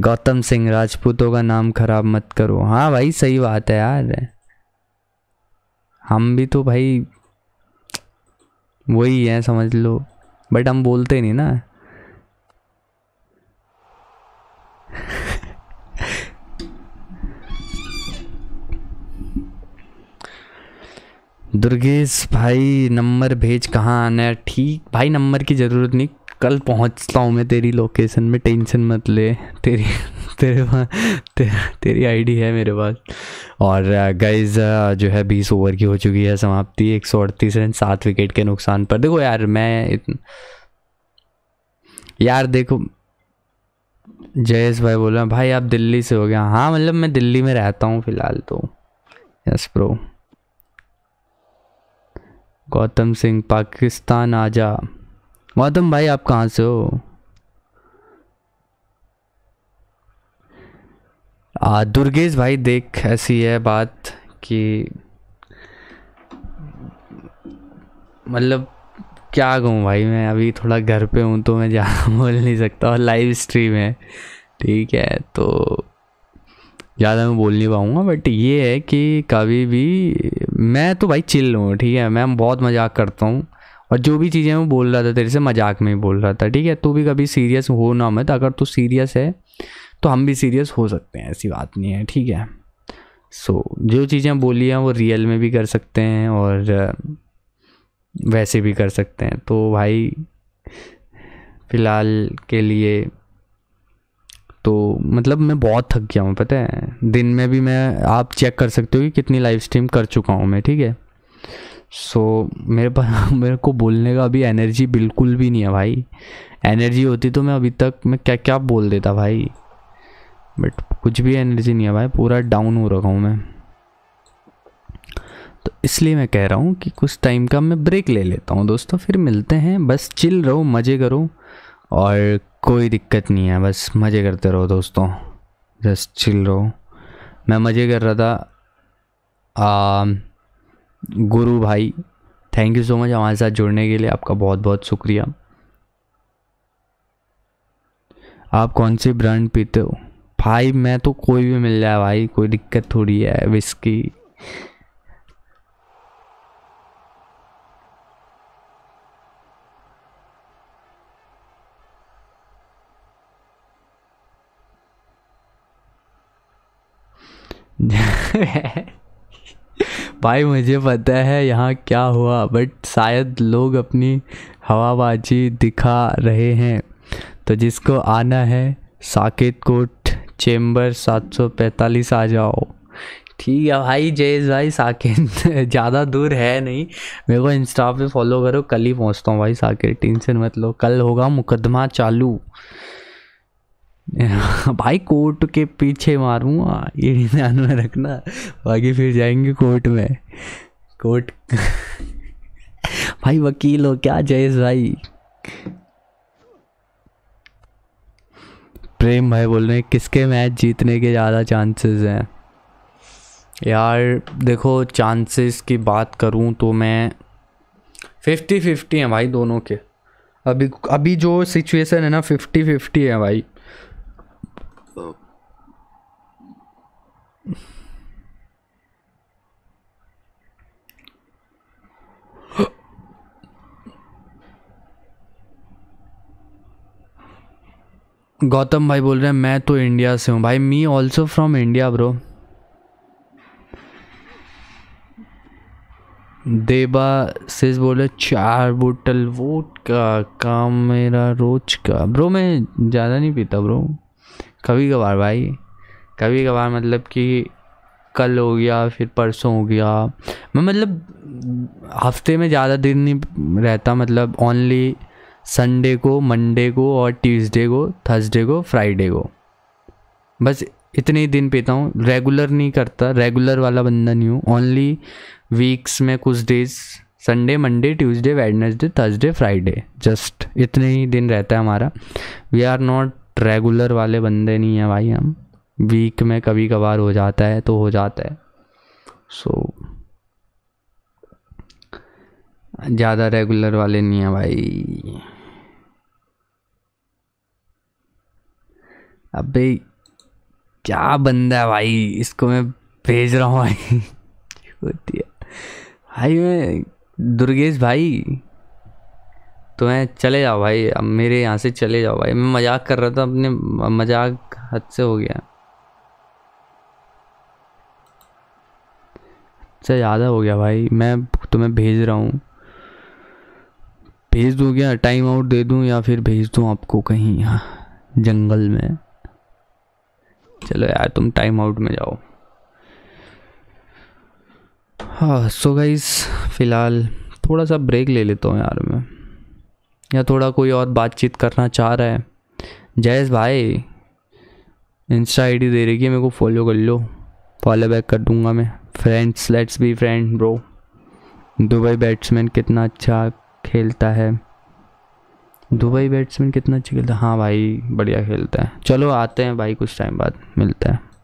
[SPEAKER 1] गौतम सिंह राजपूतों का नाम खराब मत करो हाँ भाई सही बात है यार हम भी तो भाई वही हैं समझ लो बट हम बोलते नहीं ना दुर्गेश भाई नंबर भेज कहाँ आना है ठीक भाई नंबर की ज़रूरत नहीं कल पहुंचता हूँ मैं तेरी लोकेशन में टेंशन मत ले तेरी तेरे पास ते, तेरी आईडी है मेरे पास और गाइज uh, uh, जो है बीस ओवर की हो चुकी है समाप्ति एक सौ अड़तीस रन सात विकेट के नुकसान पर देखो यार मैं इतन... यार देखो जयेश भाई बोल रहे हैं भाई आप दिल्ली से हो गया हाँ मतलब मैं दिल्ली में रहता हूँ फ़िलहाल तो यस प्रो गौतम सिंह पाकिस्तान आजा गौतम भाई आप कहाँ से हो आ, दुर्गेश भाई देख ऐसी है बात कि मतलब क्या कहूँ भाई मैं अभी थोड़ा घर पे हूँ तो मैं ज़्यादा बोल नहीं सकता और लाइव स्ट्रीम है ठीक है तो ज़्यादा मैं बोल नहीं पाऊँगा बट ये है कि कभी भी मैं तो भाई चिल हूँ ठीक है मैं बहुत मजाक करता हूँ और जो भी चीज़ें मैं बोल रहा था तेरे से मजाक में ही बोल रहा था ठीक है तू भी कभी सीरियस हो ना मत अगर तू सीरियस है तो हम भी सीरियस हो सकते हैं ऐसी बात नहीं है ठीक है सो so, जो चीज़ें बोली हैं वो रियल में भी कर सकते हैं और वैसे भी कर सकते हैं तो भाई फ़िलहाल के लिए तो मतलब मैं बहुत थक गया हूँ पता है दिन में भी मैं आप चेक कर सकते हो कि कितनी लाइव स्ट्रीम कर चुका हूँ मैं ठीक है सो so, मेरे पास मेरे को बोलने का अभी एनर्जी बिल्कुल भी नहीं है भाई एनर्जी होती तो मैं अभी तक मैं क्या क्या बोल देता भाई बट कुछ भी एनर्जी नहीं है भाई पूरा डाउन हो रखा हूँ मैं इसलिए मैं कह रहा हूँ कि कुछ टाइम का मैं ब्रेक ले लेता हूँ दोस्तों फिर मिलते हैं बस चिल रहो मज़े करो और कोई दिक्कत नहीं है बस मज़े करते रहो दोस्तों बस चिल रहो मैं मज़े कर रहा था आ, गुरु भाई थैंक यू सो मच हमारे साथ जुड़ने के लिए आपका बहुत बहुत शुक्रिया आप कौन सी ब्रांड पीते हो भाई मैं तो कोई भी मिल जाए भाई कोई दिक्कत थोड़ी है विस्की भाई मुझे पता है यहाँ क्या हुआ बट शायद लोग अपनी हवाबाजी दिखा रहे हैं तो जिसको आना है साकेत कोट चेम्बर 745 आ जाओ ठीक है भाई जयेश भाई साकेत ज़्यादा दूर है नहीं मेरे को इंस्टा पे फॉलो करो कल ही पहुँचता हूँ भाई साकेत टेंशन मत लो कल होगा मुकदमा चालू भाई कोर्ट के पीछे मारूँ ये ध्यान में रखना बाकी फिर जाएंगे कोर्ट में कोर्ट भाई वकील हो क्या जयेश भाई प्रेम भाई बोल रहे हैं किसके मैच जीतने के ज़्यादा चांसेस हैं यार देखो चांसेस की बात करूँ तो मैं फिफ्टी फिफ्टी हैं भाई दोनों के अभी अभी जो सिचुएशन है ना फिफ्टी फिफ्टी है भाई गौतम भाई बोल रहे हैं मैं तो इंडिया से हूँ भाई me also from India bro देबा सिज बोले चार बोतल वोट का काम मेरा रोज का ब्रो मैं ज़्यादा नहीं पीता ब्रो कभी कभार भाई कभी कभार मतलब कि कल हो गया फिर परसों हो गया मैं मतलब हफ्ते में ज़्यादा दिन नहीं रहता मतलब ओनली संडे को मंडे को और ट्यूसडे को थर्सडे को फ्राइडे को बस इतने ही दिन पीता हूँ रेगुलर नहीं करता रेगुलर वाला बंदा नहीं हूँ ओनली वीक्स में कुछ days Sunday Monday Tuesday Wednesday Thursday Friday just इतने ही दिन रहता है हमारा वी आर नॉट रेगुलर वाले बंदे नहीं हैं भाई हम वीक में कभी कभार हो जाता है तो हो जाता है सो so, ज़्यादा रेगुलर वाले नहीं है भाई अबे क्या बंदा है भाई इसको मैं भेज रहा हूँ भाई होती है भाई मैं दुर्गेश भाई तुम्हें तो चले जाओ भाई अब मेरे यहाँ से चले जाओ भाई मैं मजाक कर रहा था अपने मजाक हद से हो गया अच्छा ज़्यादा हो गया भाई मैं तुम्हें भेज रहा हूँ भेज दूँ क्या टाइम आउट दे दूँ या फिर भेज दूँ आपको कहीं यहाँ जंगल में चलो यार तुम टाइम आउट में जाओ हाँ सो गाइस फ़िलहाल थोड़ा सा ब्रेक ले लेता हूँ यार मैं या थोड़ा कोई और बातचीत करना चाह रहा है जयस भाई इंस्टा आईडी दे रही है मेरे को फॉलो कर लो फॉलो बैक कर दूंगा मैं friends let's be friend bro Dubai batsman कितना अच्छा खेलता है दुबई बैट्समैन कितना अच्छा खेलता है हाँ भाई बढ़िया खेलता है चलो आते हैं भाई कुछ टाइम बाद मिलता है